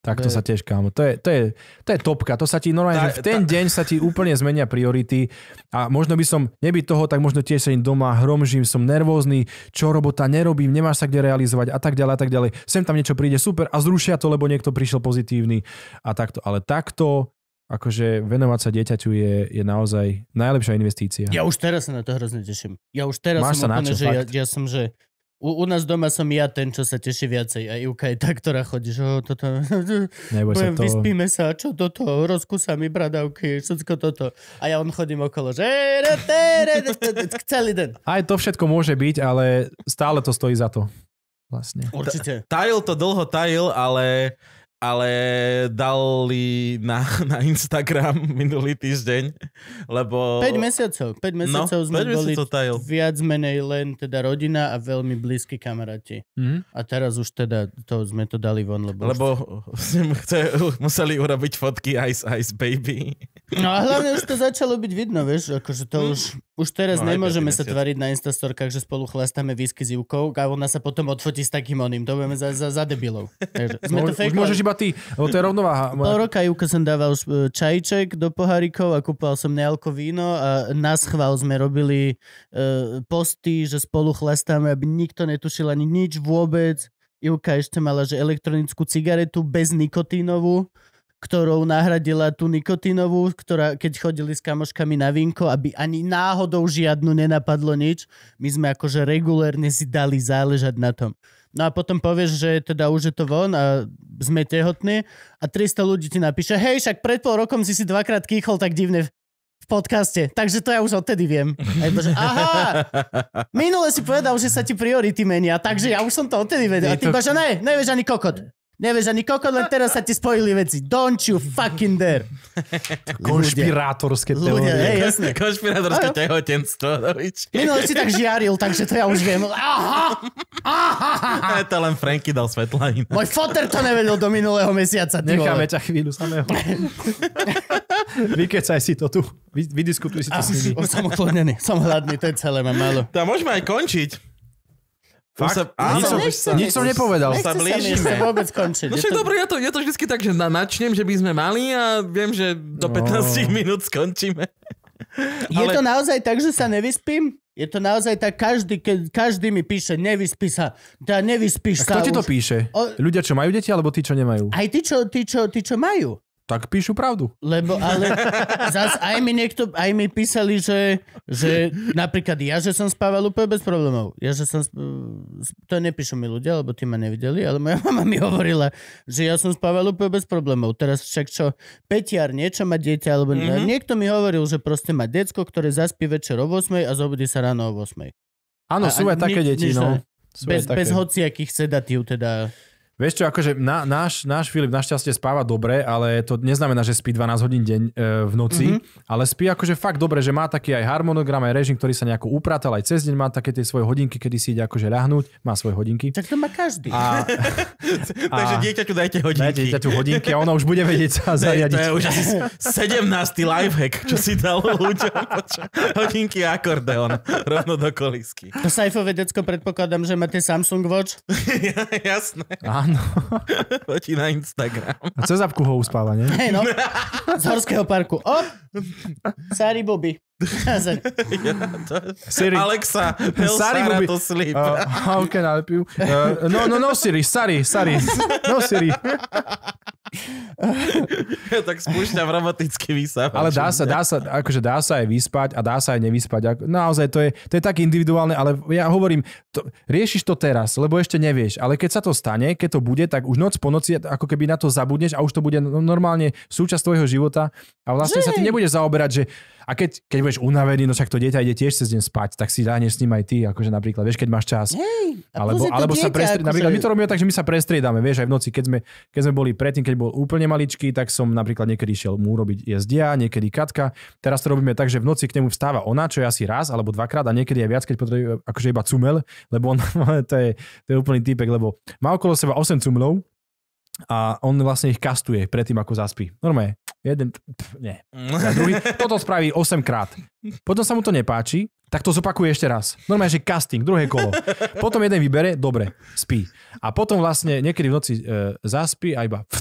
Tak to sa tiež, kámo. To je, to, je, to je topka. To sa ti normálne, tá, že v ten tá... deň sa ti úplne zmenia priority a možno by som, neby toho, tak možno tiež sedím doma, hromžím, som nervózny, čo robota nerobím, nemáš sa kde realizovať a tak ďalej a tak ďalej. Sem tam niečo príde, super a zrušia to, lebo niekto prišiel pozitívny a takto. Ale takto akože venovať sa dieťaťu je, je naozaj najlepšia investícia. Ja už teraz sa na to hrozne teším. Ja už teraz Máš som sa úplne, na čo, že fakt? ja, ja som, že u, u nás doma som ja ten, čo sa teší viacej. A Ivka je tá, ktorá chodí, že toto... Neboj sa to... Vyspíme sa, čo toto, rozkúsa mi bradavky, všetko toto. A ja on chodím okolo, že celý den. Aj to všetko môže byť, ale stále to stojí za to. Vlastne. Určite. Tajil to dlho tajil, ale ale dali na, na Instagram minulý týždeň, lebo... 5 mesiacov, 5 no, mesiacov no, sme 5 boli mesiacov viac menej len teda rodina a veľmi blízki kamaráti. Mm. A teraz už teda to, sme to dali von, lebo... Lebo už... chce, museli urobiť fotky Ice Ice Baby. No a hlavne už to začalo byť vidno, vieš, akože to mm. už už teraz no, nemôžeme sa tvariť na Instastorkách, že spolu chlastáme výsky s Jukou a ona sa potom odfotí s takým oným. To budeme za, za, za debilov. Takže no, to už môžeš iba ty, lebo to je rovnováha. Moja... Pol roka Juka som dával eh, čajček do pohárikov a kúpal som nealko víno a na schvál sme robili uh, posty, že spolu chlastáme, aby nikto netušil ani nič vôbec. Juka ešte mala, že elektronickú cigaretu bez nikotínovú ktorou nahradila tú nikotinovú, ktorá, keď chodili s kamoškami na vinko, aby ani náhodou žiadnu nenapadlo nič. My sme akože regulérne si dali záležať na tom. No a potom povieš, že teda už je to von a sme tehotní a 300 ľudí ti napíše, hej, však pred pol rokom si si dvakrát kýchol tak divne v podcaste, takže to ja už odtedy viem. Aj že, aha, minule si povedal, že sa ti priority menia, takže ja už som to odtedy vedel. A ty to... že ne, nevieš ani kokot. Nevieš ani koľko, len teraz sa ti spojili veci. Don't you fucking dare. Konšpirátorské teórie. Ľudia, hej, jasne. Konšpirátorské tehotenstvo. Minulý si tak žiaril, takže to ja už viem. Aha! Aha! aha. To len Franky dal svetla Môj foter to nevedel do minulého mesiaca. Necháme ťa chvíľu samého. Vykecaj si to tu. Vy, vydiskutuj si to a, s nimi. Som ochladnený, som hladný, to je celé, mám málo. Tá môžeme aj končiť. Fakt? Sa, áno, nič, som, sa, nič som nepovedal. Sa blížime. Sa vôbec končiť. No však to... dobre, ja to, ja to vždy tak, že načnem, že by sme mali a viem, že do 15 no. minút skončíme. Je Ale... to naozaj tak, že sa nevyspím? Je to naozaj tak, každý, keď, každý mi píše, nevyspí sa, teda nevyspíš a kto ti to už. píše? O... Ľudia, čo majú deti, alebo tí, čo nemajú? Aj tí, čo, tí, čo, tí, čo majú tak píšu pravdu. Lebo ale zas aj mi niekto, aj mi písali, že, že napríklad ja, že som spával úplne bez problémov. Ja, že som, to nepíšu mi ľudia, lebo tí ma nevideli, ale moja mama mi hovorila, že ja som spával úplne bez problémov. Teraz však čo, Petiar niečo má dieťa, alebo mm-hmm. niekto mi hovoril, že proste má decko, ktoré zaspí večer o 8 a zobudí sa ráno o 8. Áno, sú aj také deti, no. Bez, bez hociakých sedatív teda. Vieš čo, akože na, náš, náš Filip našťastie spáva dobre, ale to neznamená, že spí 12 hodín deň e, v noci, mm-hmm. ale spí akože fakt dobre, že má taký aj harmonogram, aj režim, ktorý sa nejako upratal, aj cez deň má také tie svoje hodinky, kedy si ide akože ľahnúť, má svoje hodinky. Tak to má každý. A, a, Takže dieťaťu dajte hodinky. Dajte dieťaťu hodinky a ono už bude vedieť sa zariadiť. To je už asi 17. lifehack, čo si dal ľuďom. Hodinky a akordeon rovno do kolisky. To sajfové decko predpokladám, že má tie Samsung Watch. ja, jasné. Áno. Áno. Chodí na Instagram. A cez apku ho uspáva, nie? Hej, no. Z horského parku. O! Sari Bobby. ja, to... Siri. Alexa, tell Sari Sara Bobby. to sleep. Uh, how can I help you? Uh, no, no, no, Siri. Sari, Sari. No, Siri. tak spúšťam robotický vysávač. Ale dá sa, dá sa, akože dá sa aj vyspať a dá sa aj nevyspať. Naozaj to je, to je tak individuálne, ale ja hovorím, to, riešiš to teraz, lebo ešte nevieš, ale keď sa to stane, keď to bude, tak už noc po noci ako keby na to zabudneš a už to bude no, normálne súčasť tvojho života a vlastne že? sa ty nebudeš zaoberať, že a keď, keď budeš unavený, no však to dieťa ide tiež cez deň spať, tak si dáneš s ním aj ty, akože napríklad, vieš, keď máš čas. Hej, alebo, alebo dieťa, sa prestri... akože... napríklad my to robíme tak, že my sa prestriedame, vieš, aj v noci, keď sme, keď sme boli predtým, keď bol úplne maličký, tak som napríklad niekedy išiel mu urobiť jezdia, niekedy Katka. Teraz to robíme tak, že v noci k nemu vstáva ona, čo je asi raz alebo dvakrát a niekedy aj viac, keď potrebuje e, akože iba cumel, lebo on to, je, to je úplný typek lebo má okolo seba 8 cumlov, a on vlastne ich kastuje predtým, ako zaspí. Normálne, jeden, pf, nie. Druhý, toto spraví 8 krát. Potom sa mu to nepáči, tak to zopakuje ešte raz. Normálne, že casting, druhé kolo. Potom jeden vybere, dobre, spí. A potom vlastne niekedy v noci e, zaspí a iba pf,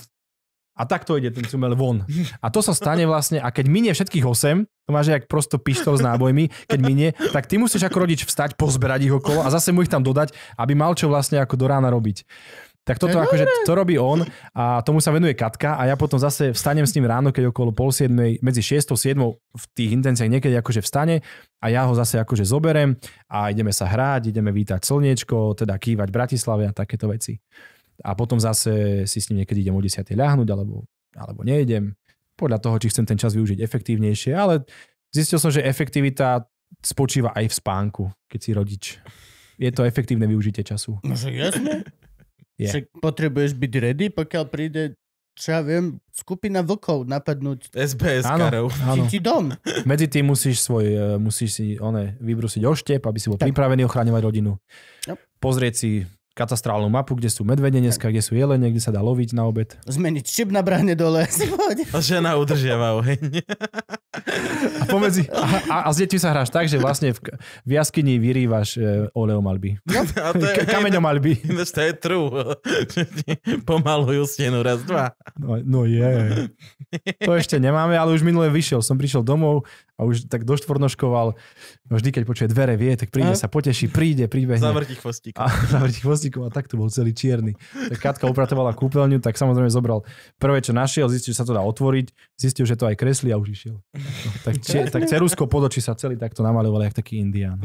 a takto ide ten cumel von. A to sa stane vlastne, a keď minie všetkých 8, to máš jak prosto pištol s nábojmi, keď minie, tak ty musíš ako rodič vstať, pozberať ich okolo a zase mu ich tam dodať, aby mal čo vlastne ako do rána robiť. Tak toto je akože, to robí on a tomu sa venuje Katka a ja potom zase vstanem s ním ráno, keď okolo pol siedmej, medzi 6 a 7 v tých intenciách niekedy akože vstane a ja ho zase akože zoberem a ideme sa hrať, ideme vítať slniečko, teda kývať v Bratislave a takéto veci. A potom zase si s ním niekedy idem o 10. ľahnuť alebo, alebo nejdem. Podľa toho, či chcem ten čas využiť efektívnejšie. Ale zistil som, že efektivita spočíva aj v spánku, keď si rodič. Je to efektívne využitie času. No že jasne. Je. Však potrebuješ byť ready, pokiaľ príde čo ja viem, skupina vlkov napadnúť. SBS karov. Ti dom. Medzi tým musíš svoj, e, musíš si one, vybrusiť oštep, aby si bol tak. pripravený ochraňovať rodinu. Yep. Pozrieť si katastrálnu mapu, kde sú medvede dneska, kde sú jelene, kde sa dá loviť na obed. Zmeniť čip na bráne dole. A žena udržiava oheň. A, pomedzi, a, a, a s deťmi sa hráš tak, že vlastne v, v jaskyni vyrývaš e, oleom alby. No, a to je, kameňom alby. to je true. Pomalujú stenu raz, dva. No, no je. Yeah. To ešte nemáme, ale už minule vyšiel. Som prišiel domov a už tak doštvornoškoval. Vždy, keď počuje dvere, vie, tak príde a? sa, poteší, príde, príbehne. Zavrti chvostík. A, zavrti chvostík a tak to bol celý čierny. Tak Katka upratovala kúpeľňu, tak samozrejme zobral prvé, čo našiel, zistil, že sa to dá otvoriť, zistil, že to aj kreslí a už išiel. No, tak, či, tak cerusko pod oči sa celý takto namaloval, jak taký indián.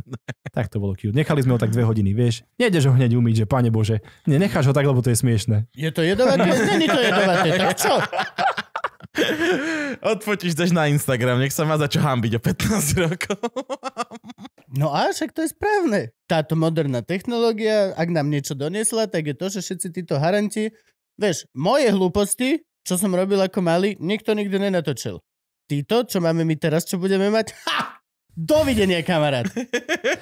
Tak to bolo cute. Nechali sme ho tak dve hodiny, vieš. Nejdeš ho hneď umyť, že pane Bože. Ne, necháš ho tak, lebo to je smiešne. Je to jedovaté? Není to jedovaté. Tak čo? Odfotíš, daš na Instagram, nech sa má za čo hambiť o 15 rokov. no a však to je správne. Táto moderná technológia, ak nám niečo doniesla, tak je to, že všetci títo haranti, vieš, moje hlúposti, čo som robil ako malý, nikto nikdy nenatočil. Títo, čo máme my teraz, čo budeme mať, ha! Dovidenia, kamarát.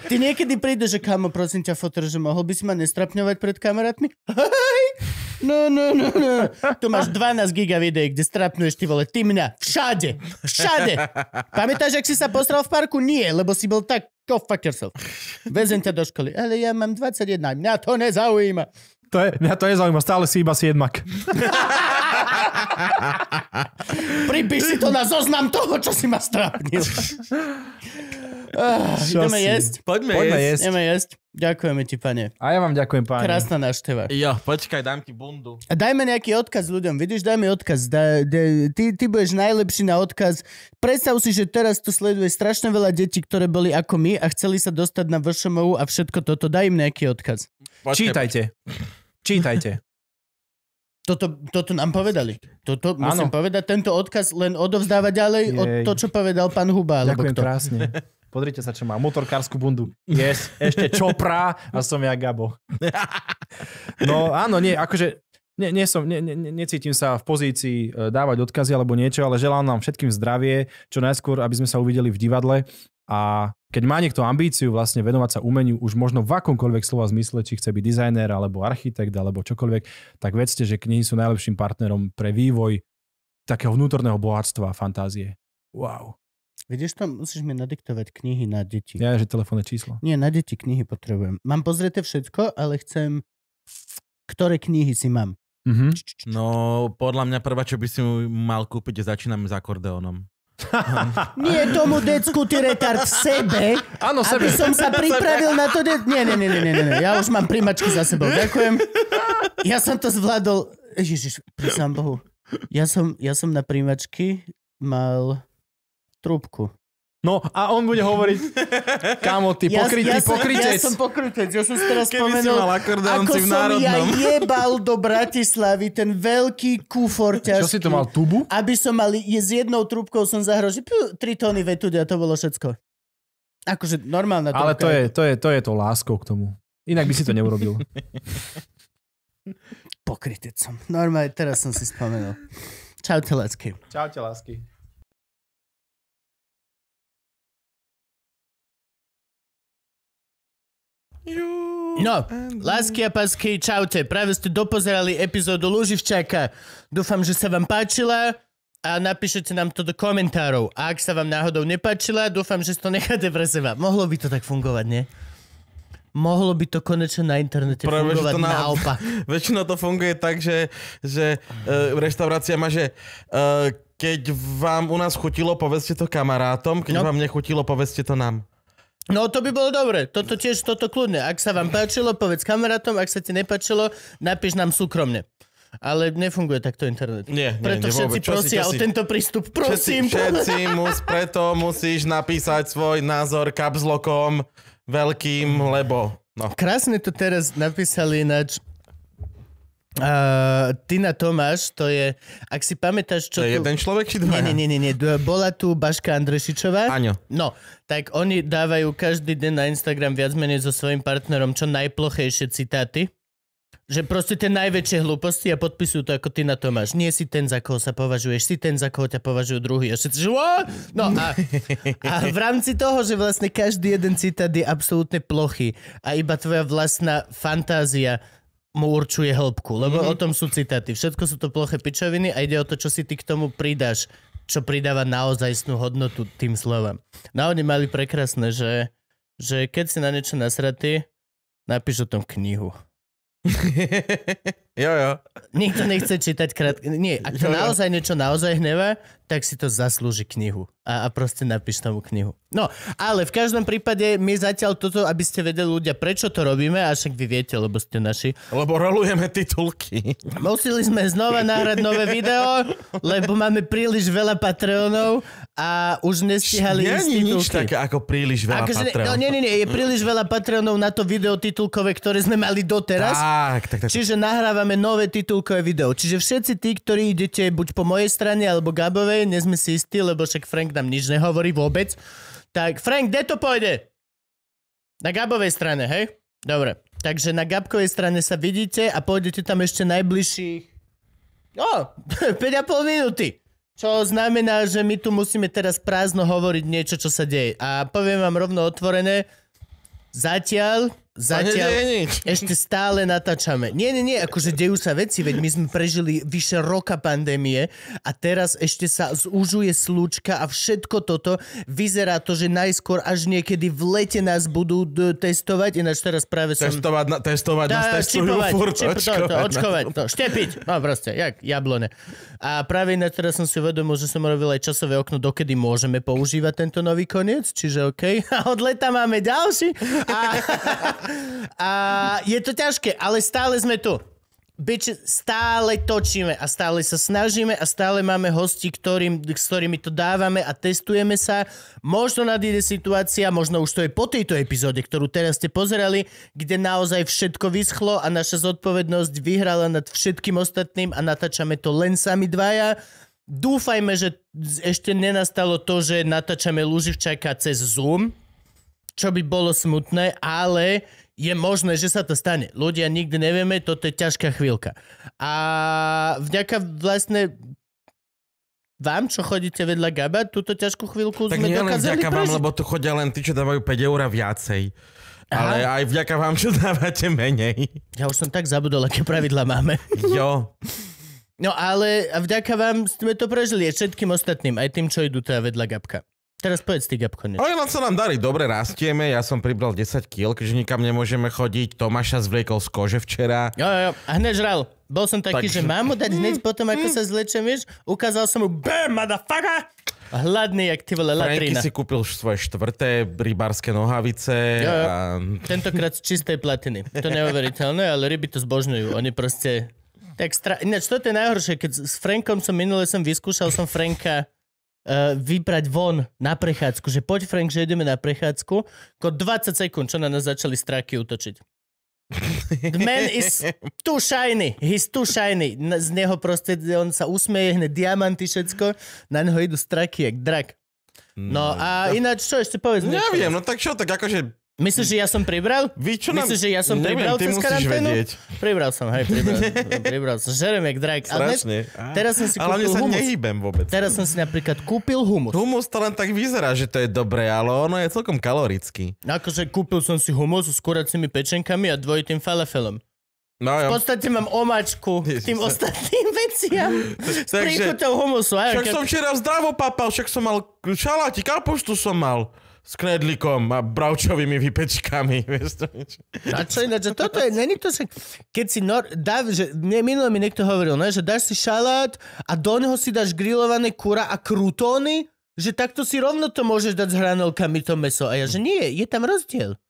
Ty niekedy prídeš, že kamo, prosím ťa, fotr, že mohol by si ma nestrapňovať pred kamarátmi? No, no, no, no. Tu máš 12 giga videí, kde strapňuješ ty vole, ty mňa. Všade. Všade. Pamätáš, ak si sa posral v parku? Nie, lebo si bol tak Go fuck yourself. Vezem ťa do školy. Ale ja mám 21. Mňa to nezaujíma. To je, mňa to nezaujíma, stále si iba siedmak. Pripíš si to na zoznam toho, čo si ma strávnil. Ah, ideme si? jesť? Poďme, Poďme jesť. jesť. Ideme jesť. Ďakujeme ti, pane. A ja vám ďakujem, pane. Krásna návšteva. Jo, počkaj, dám ti bundu. A dajme nejaký odkaz ľuďom. Vidíš, dajme odkaz. Da, de, ty, ty budeš najlepší na odkaz. Predstav si, že teraz tu sleduje strašne veľa detí, ktoré boli ako my a chceli sa dostať na VŠMU a všetko toto. Daj im nejaký odkaz. Počkej, Čítajte. Čítajte. Toto, toto nám povedali. Toto musím ano. povedať. Tento odkaz len odovzdáva ďalej Jej. od to, čo povedal pán Huba. Ďakujem kto. krásne. Pozrite sa, čo má. Motorkárskú bundu. Yes, ešte čopra a som ja Gabo. No áno, nie, akože nie, nie som, nie, nie, necítim sa v pozícii e, dávať odkazy alebo niečo, ale želám nám všetkým zdravie, čo najskôr, aby sme sa uvideli v divadle a keď má niekto ambíciu vlastne venovať sa umeniu už možno v akomkoľvek slova zmysle, či chce byť dizajner alebo architekt alebo čokoľvek, tak vedzte, že knihy sú najlepším partnerom pre vývoj takého vnútorného bohatstva a fantázie. Wow. Vidíš to, musíš mi nadiktovať knihy na deti. Ja, že telefónne číslo. Nie, na deti knihy potrebujem. Mám pozrieť všetko, ale chcem, ktoré knihy si mám. Mm-hmm. No, podľa mňa prvá, čo by si mal kúpiť, je začíname s akordeónom. Nie tomu decku, ty retard, sebe, Áno, sebe. aby som sa pripravil na to. De- nie, nie, nie, nie, nie, nie, ja už mám primačky za sebou, ďakujem. Ja som to zvládol, Ježiš, prisám Bohu. Ja som, ja som na primačky mal trúbku. No a on bude hovoriť, kamo, ty pokrytý ja, ja pokrytec. Som, ja som pokrytec, ja som teraz Keby spomenul, si ako v som ja jebal do Bratislavy ten veľký kufor ťažký. Čo si to mal, tubu? Aby som mal, je, s jednou trúbkou som zahrožil, Tri tóny a to bolo všetko. Akože normálna trúbka. Ale to je, to je, to je to láskou k tomu. Inak by si to neurobil. Pokrytec som. Normálne, teraz som si spomenul. Čaute, lásky. te lásky. No, lásky a pásky, čaute. Práve ste dopozerali epizódu Luživčaka. Dúfam, že sa vám páčila a napíšete nám to do komentárov. A ak sa vám náhodou nepáčila, dúfam, že to necháte pre seba. Mohlo by to tak fungovať, nie? mohlo by to konečne na internete Práve, fungovať to na, naopak. Väčšinou to funguje tak, že, že uh, reštaurácia má, že uh, keď vám u nás chutilo, povedzte to kamarátom, keď no. vám nechutilo, povedzte to nám. No to by bolo dobre, toto tiež, toto kľudne. Ak sa vám páčilo, povedz kamarátom, ak sa ti nepáčilo, napíš nám súkromne. Ale nefunguje takto internet. Nie, nie Preto nie, všetci prosia o tento prístup. Prosím. Všetci, všetci mus, preto musíš napísať svoj názor kapslokom veľkým, lebo... No. Krásne to teraz napísali ináč Uh, Tina Tomáš, to je, ak si pamätáš, čo... To je tu... jeden človek či dva? Nie, nie, nie, nie, bola tu Baška Andrešičová. Áno. No, tak oni dávajú každý deň na Instagram viac menej so svojim partnerom čo najplochejšie citáty. Že proste tie najväčšie hlúposti a podpisujú to ako Tina Tomáš. Nie si ten, za koho sa považuješ, si ten, za koho ťa považujú druhý. A všetci, že No a, a v rámci toho, že vlastne každý jeden citát je absolútne plochý a iba tvoja vlastná fantázia mu určuje hĺbku, lebo mm-hmm. o tom sú citáty. Všetko sú to ploché pičoviny a ide o to, čo si ty k tomu pridáš, čo pridáva naozajstnú hodnotu tým slovám. No oni mali prekrásne, že, že keď si na niečo nasratý, napíš o tom knihu. Jo, jo. Nikto nechce čítať krátke. Nie, ak to jo, naozaj jo. niečo naozaj hnevá, tak si to zaslúži knihu. A, a proste napíš tomu knihu. No, ale v každom prípade my zatiaľ toto, aby ste vedeli ľudia, prečo to robíme, a však vy viete, lebo ste naši. Lebo rolujeme titulky. Museli sme znova nahrať nové video, lebo máme príliš veľa Patreonov a už nestihali nie, ísť nie, titulky. nič také ako príliš veľa ako, no, Patreonov. No, nie, nie, nie, je príliš veľa Patreonov na to video titulkové, ktoré sme mali doteraz. Tak, tak, tak. Čiže nahráva. Máme nové titulkové video. Čiže všetci tí, ktorí idete buď po mojej strane alebo Gabovej, nie sme si istí, lebo však Frank nám nič nehovorí vôbec. Tak Frank, kde to pôjde? Na Gabovej strane, hej? Dobre. Takže na Gabkovej strane sa vidíte a pôjdete tam ešte najbližších... No, 5,5 minúty. Čo znamená, že my tu musíme teraz prázdno hovoriť niečo, čo sa deje. A poviem vám rovno otvorené, zatiaľ Zatiaľ nie, nie, nie. ešte stále natáčame. Nie, nie, nie, akože dejú sa veci, veď my sme prežili vyše roka pandémie a teraz ešte sa zúžuje slučka a všetko toto. Vyzerá to, že najskôr až niekedy v lete nás budú d- testovať, ináč teraz práve som... Testovať, na, testovať tá, nás testujú čipovať, furt, čip, očkovať. To, to, očkovať, to, štepiť, no proste, jak jablone. A práve na teraz som si uvedomil, že som robil aj časové okno, dokedy môžeme používať tento nový koniec, čiže OK. A od leta máme ďalší. A... A je to ťažké, ale stále sme tu. Bitch, stále točíme a stále sa snažíme a stále máme hosti, ktorým, s ktorými to dávame a testujeme sa. Možno nadíde situácia, možno už to je po tejto epizóde, ktorú teraz ste pozerali, kde naozaj všetko vyschlo a naša zodpovednosť vyhrala nad všetkým ostatným a natáčame to len sami dvaja. Dúfajme, že ešte nenastalo to, že natáčame Luživčaka cez Zoom, čo by bolo smutné, ale je možné, že sa to stane. Ľudia nikdy nevieme, toto je ťažká chvíľka. A vďaka vlastne vám, čo chodíte vedľa Gaba, túto ťažkú chvíľku tak sme nie dokázali vďaka prežiť. vám, lebo tu chodia len tí, čo dávajú 5 eur viacej. Aha. Ale aj vďaka vám, čo dávate menej. Ja už som tak zabudol, aké pravidla máme. jo. No ale vďaka vám sme to prežili aj všetkým ostatným, aj tým, čo idú teda vedľa Gabka. Teraz povedz ty, Gabko, niečo. Ale nám sa nám darí, dobre rastieme, ja som pribral 10 kg, keďže nikam nemôžeme chodiť, Tomáša zvliekol z kože včera. Jo, jo, a hneď žral. Bol som taký, tak... že mám mu dať hneď potom, ako sa zlečem, vieš, ukázal som mu, BAM, motherfucker! Hladný, jak ty vole latrina. Franky si kúpil svoje štvrté rybárske nohavice. Jo, jo. A... Tentokrát z čistej platiny. To neuveriteľné, ale ryby to zbožňujú. Oni proste... Tak stra... Ináč, to je najhoršie, keď s Frankom som minule som vyskúšal, som Franka Eh, vybrať von na prechádzku, že poď Frank, že ideme na prechádzku, ako 20 sekúnd, čo na nás začali straky utočiť. The man is too shiny, he's too shiny. Z neho proste, on sa usmeje, hne diamanty, všetko, na neho idú straky, jak drak. No hmm. a ináč, čo ešte povedz? Neviem, no tak čo, tak akože Myslíš, že ja som pribral? Vy čo Myslíš, že ja som neviem, pribral cez karanténu? Vedieť. Pribral som, hej, pribral, pribral som. Žerem jak drak. Strašne. Ale, teraz som si ale kúpil sa humus. nehybem vôbec. Teraz som si napríklad kúpil humus. Humus to len tak vyzerá, že to je dobré, ale ono je celkom kalorický. No akože kúpil som si humus s kuracími pečenkami a dvojitým falafelom. No, v podstate mám omáčku Ježiš, k tým sa... ostatným veciam. S príchutou humusu. Však som včera zdravo papal, však som mal šaláti, kapuštu som mal s knedlikom a bravčovými vypečkami. A čo toto je, není to sa, keď si, nor, dá, že, mne, minule mi niekto hovoril, ne, že dáš si šalát a do neho si dáš grillované kura a krutóny, že takto si rovno to môžeš dať s hranolkami to meso. A ja, že nie, je tam rozdiel.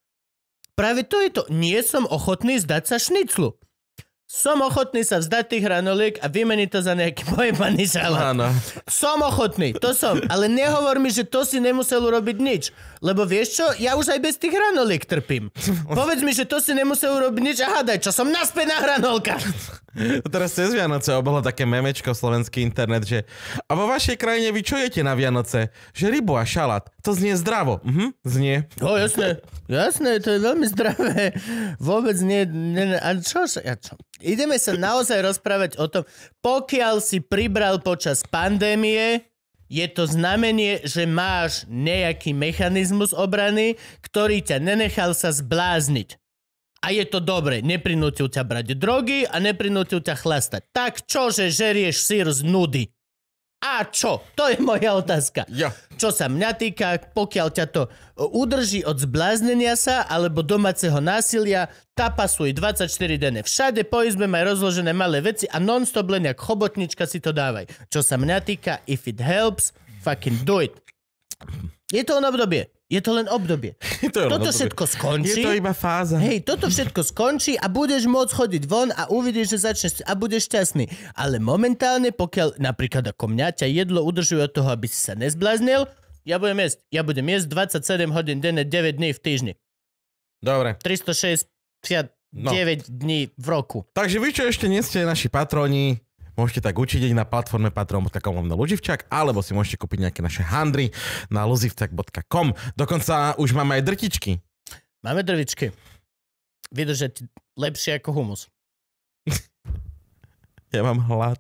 Práve to je to. Nie som ochotný zdať sa šniclu. Som ochotný sa vzdať tých hranoliek a vymeniť to za nejaký pojebaný žalát. Áno. Som ochotný, to som. Ale nehovor mi, že to si nemusel urobiť nič. Lebo vieš čo, ja už aj bez tých hranoliek trpím. Povedz mi, že to si nemusel urobiť nič a hádaj, čo som naspäť na hranolka. To teraz cez Vianoce obohlo také memečko slovenský internet, že a vo vašej krajine vy čujete na Vianoce, že rybu a šalát, to znie zdravo. Mhm, znie. O, jasné, jasné, to je veľmi zdravé. Vôbec nie, a čo, ja čo, Ideme sa naozaj rozprávať o tom, pokiaľ si pribral počas pandémie, je to znamenie, že máš nejaký mechanizmus obrany, ktorý ťa nenechal sa zblázniť. A je to dobre, neprinútil ťa brať drogy a neprinútil ťa chlastať. Tak čože žerieš sír z nudy? A čo? To je moja otázka. Ja. Čo sa mňa týka, pokiaľ ťa to e, udrží od zbláznenia sa alebo domáceho násilia, tapasuj 24 dene. Všade po izbe maj rozložené malé veci a non-stop len jak chobotnička si to dávaj. Čo sa mňa týka, if it helps, fucking do it. Je to ono obdobie. Je to len obdobie. to je toto obdobie. všetko skončí. Je to iba fáza. Hej, toto všetko skončí a budeš môcť chodiť von a uvidíš, že začneš a budeš šťastný. Ale momentálne, pokiaľ napríklad ako mňa ťa jedlo udržuje od toho, aby si sa nezbláznil, ja budem jesť. Ja budem jesť 27 hodín denne, 9 dní v týždni. Dobre. 360 9 no. dní v roku. Takže vy, čo ešte nie ste naši patroni, Môžete tak učiť na platforme patreon.com na Luživčak, alebo si môžete kúpiť nejaké naše handry na luzivčak.com. Dokonca už máme aj drtičky. Máme drvičky. Vydržať lepšie ako humus. ja mám hlad.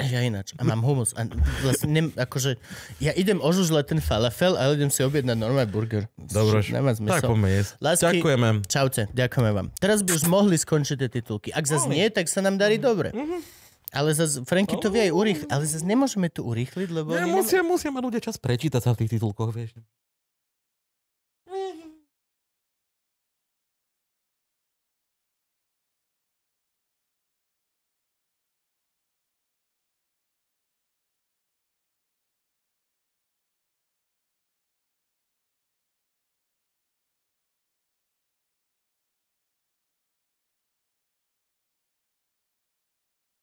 Ja ináč. A mám humus. A vlastne nem, akože, ja idem ožužľať ten falafel, ale idem si objednať normálny burger. Dobro, tak poďme jesť. ďakujeme. Čaute, ďakujeme vám. Teraz by už mohli skončiť tie titulky. Ak zase nie, tak sa nám darí dobre. Mm-hmm. Ale zase, Franky to vie aj urýchliť, oh. ale zase nemôžeme to urýchliť, lebo... Ne, musia, musia mať ľudia čas prečítať sa v tých titulkoch, vieš.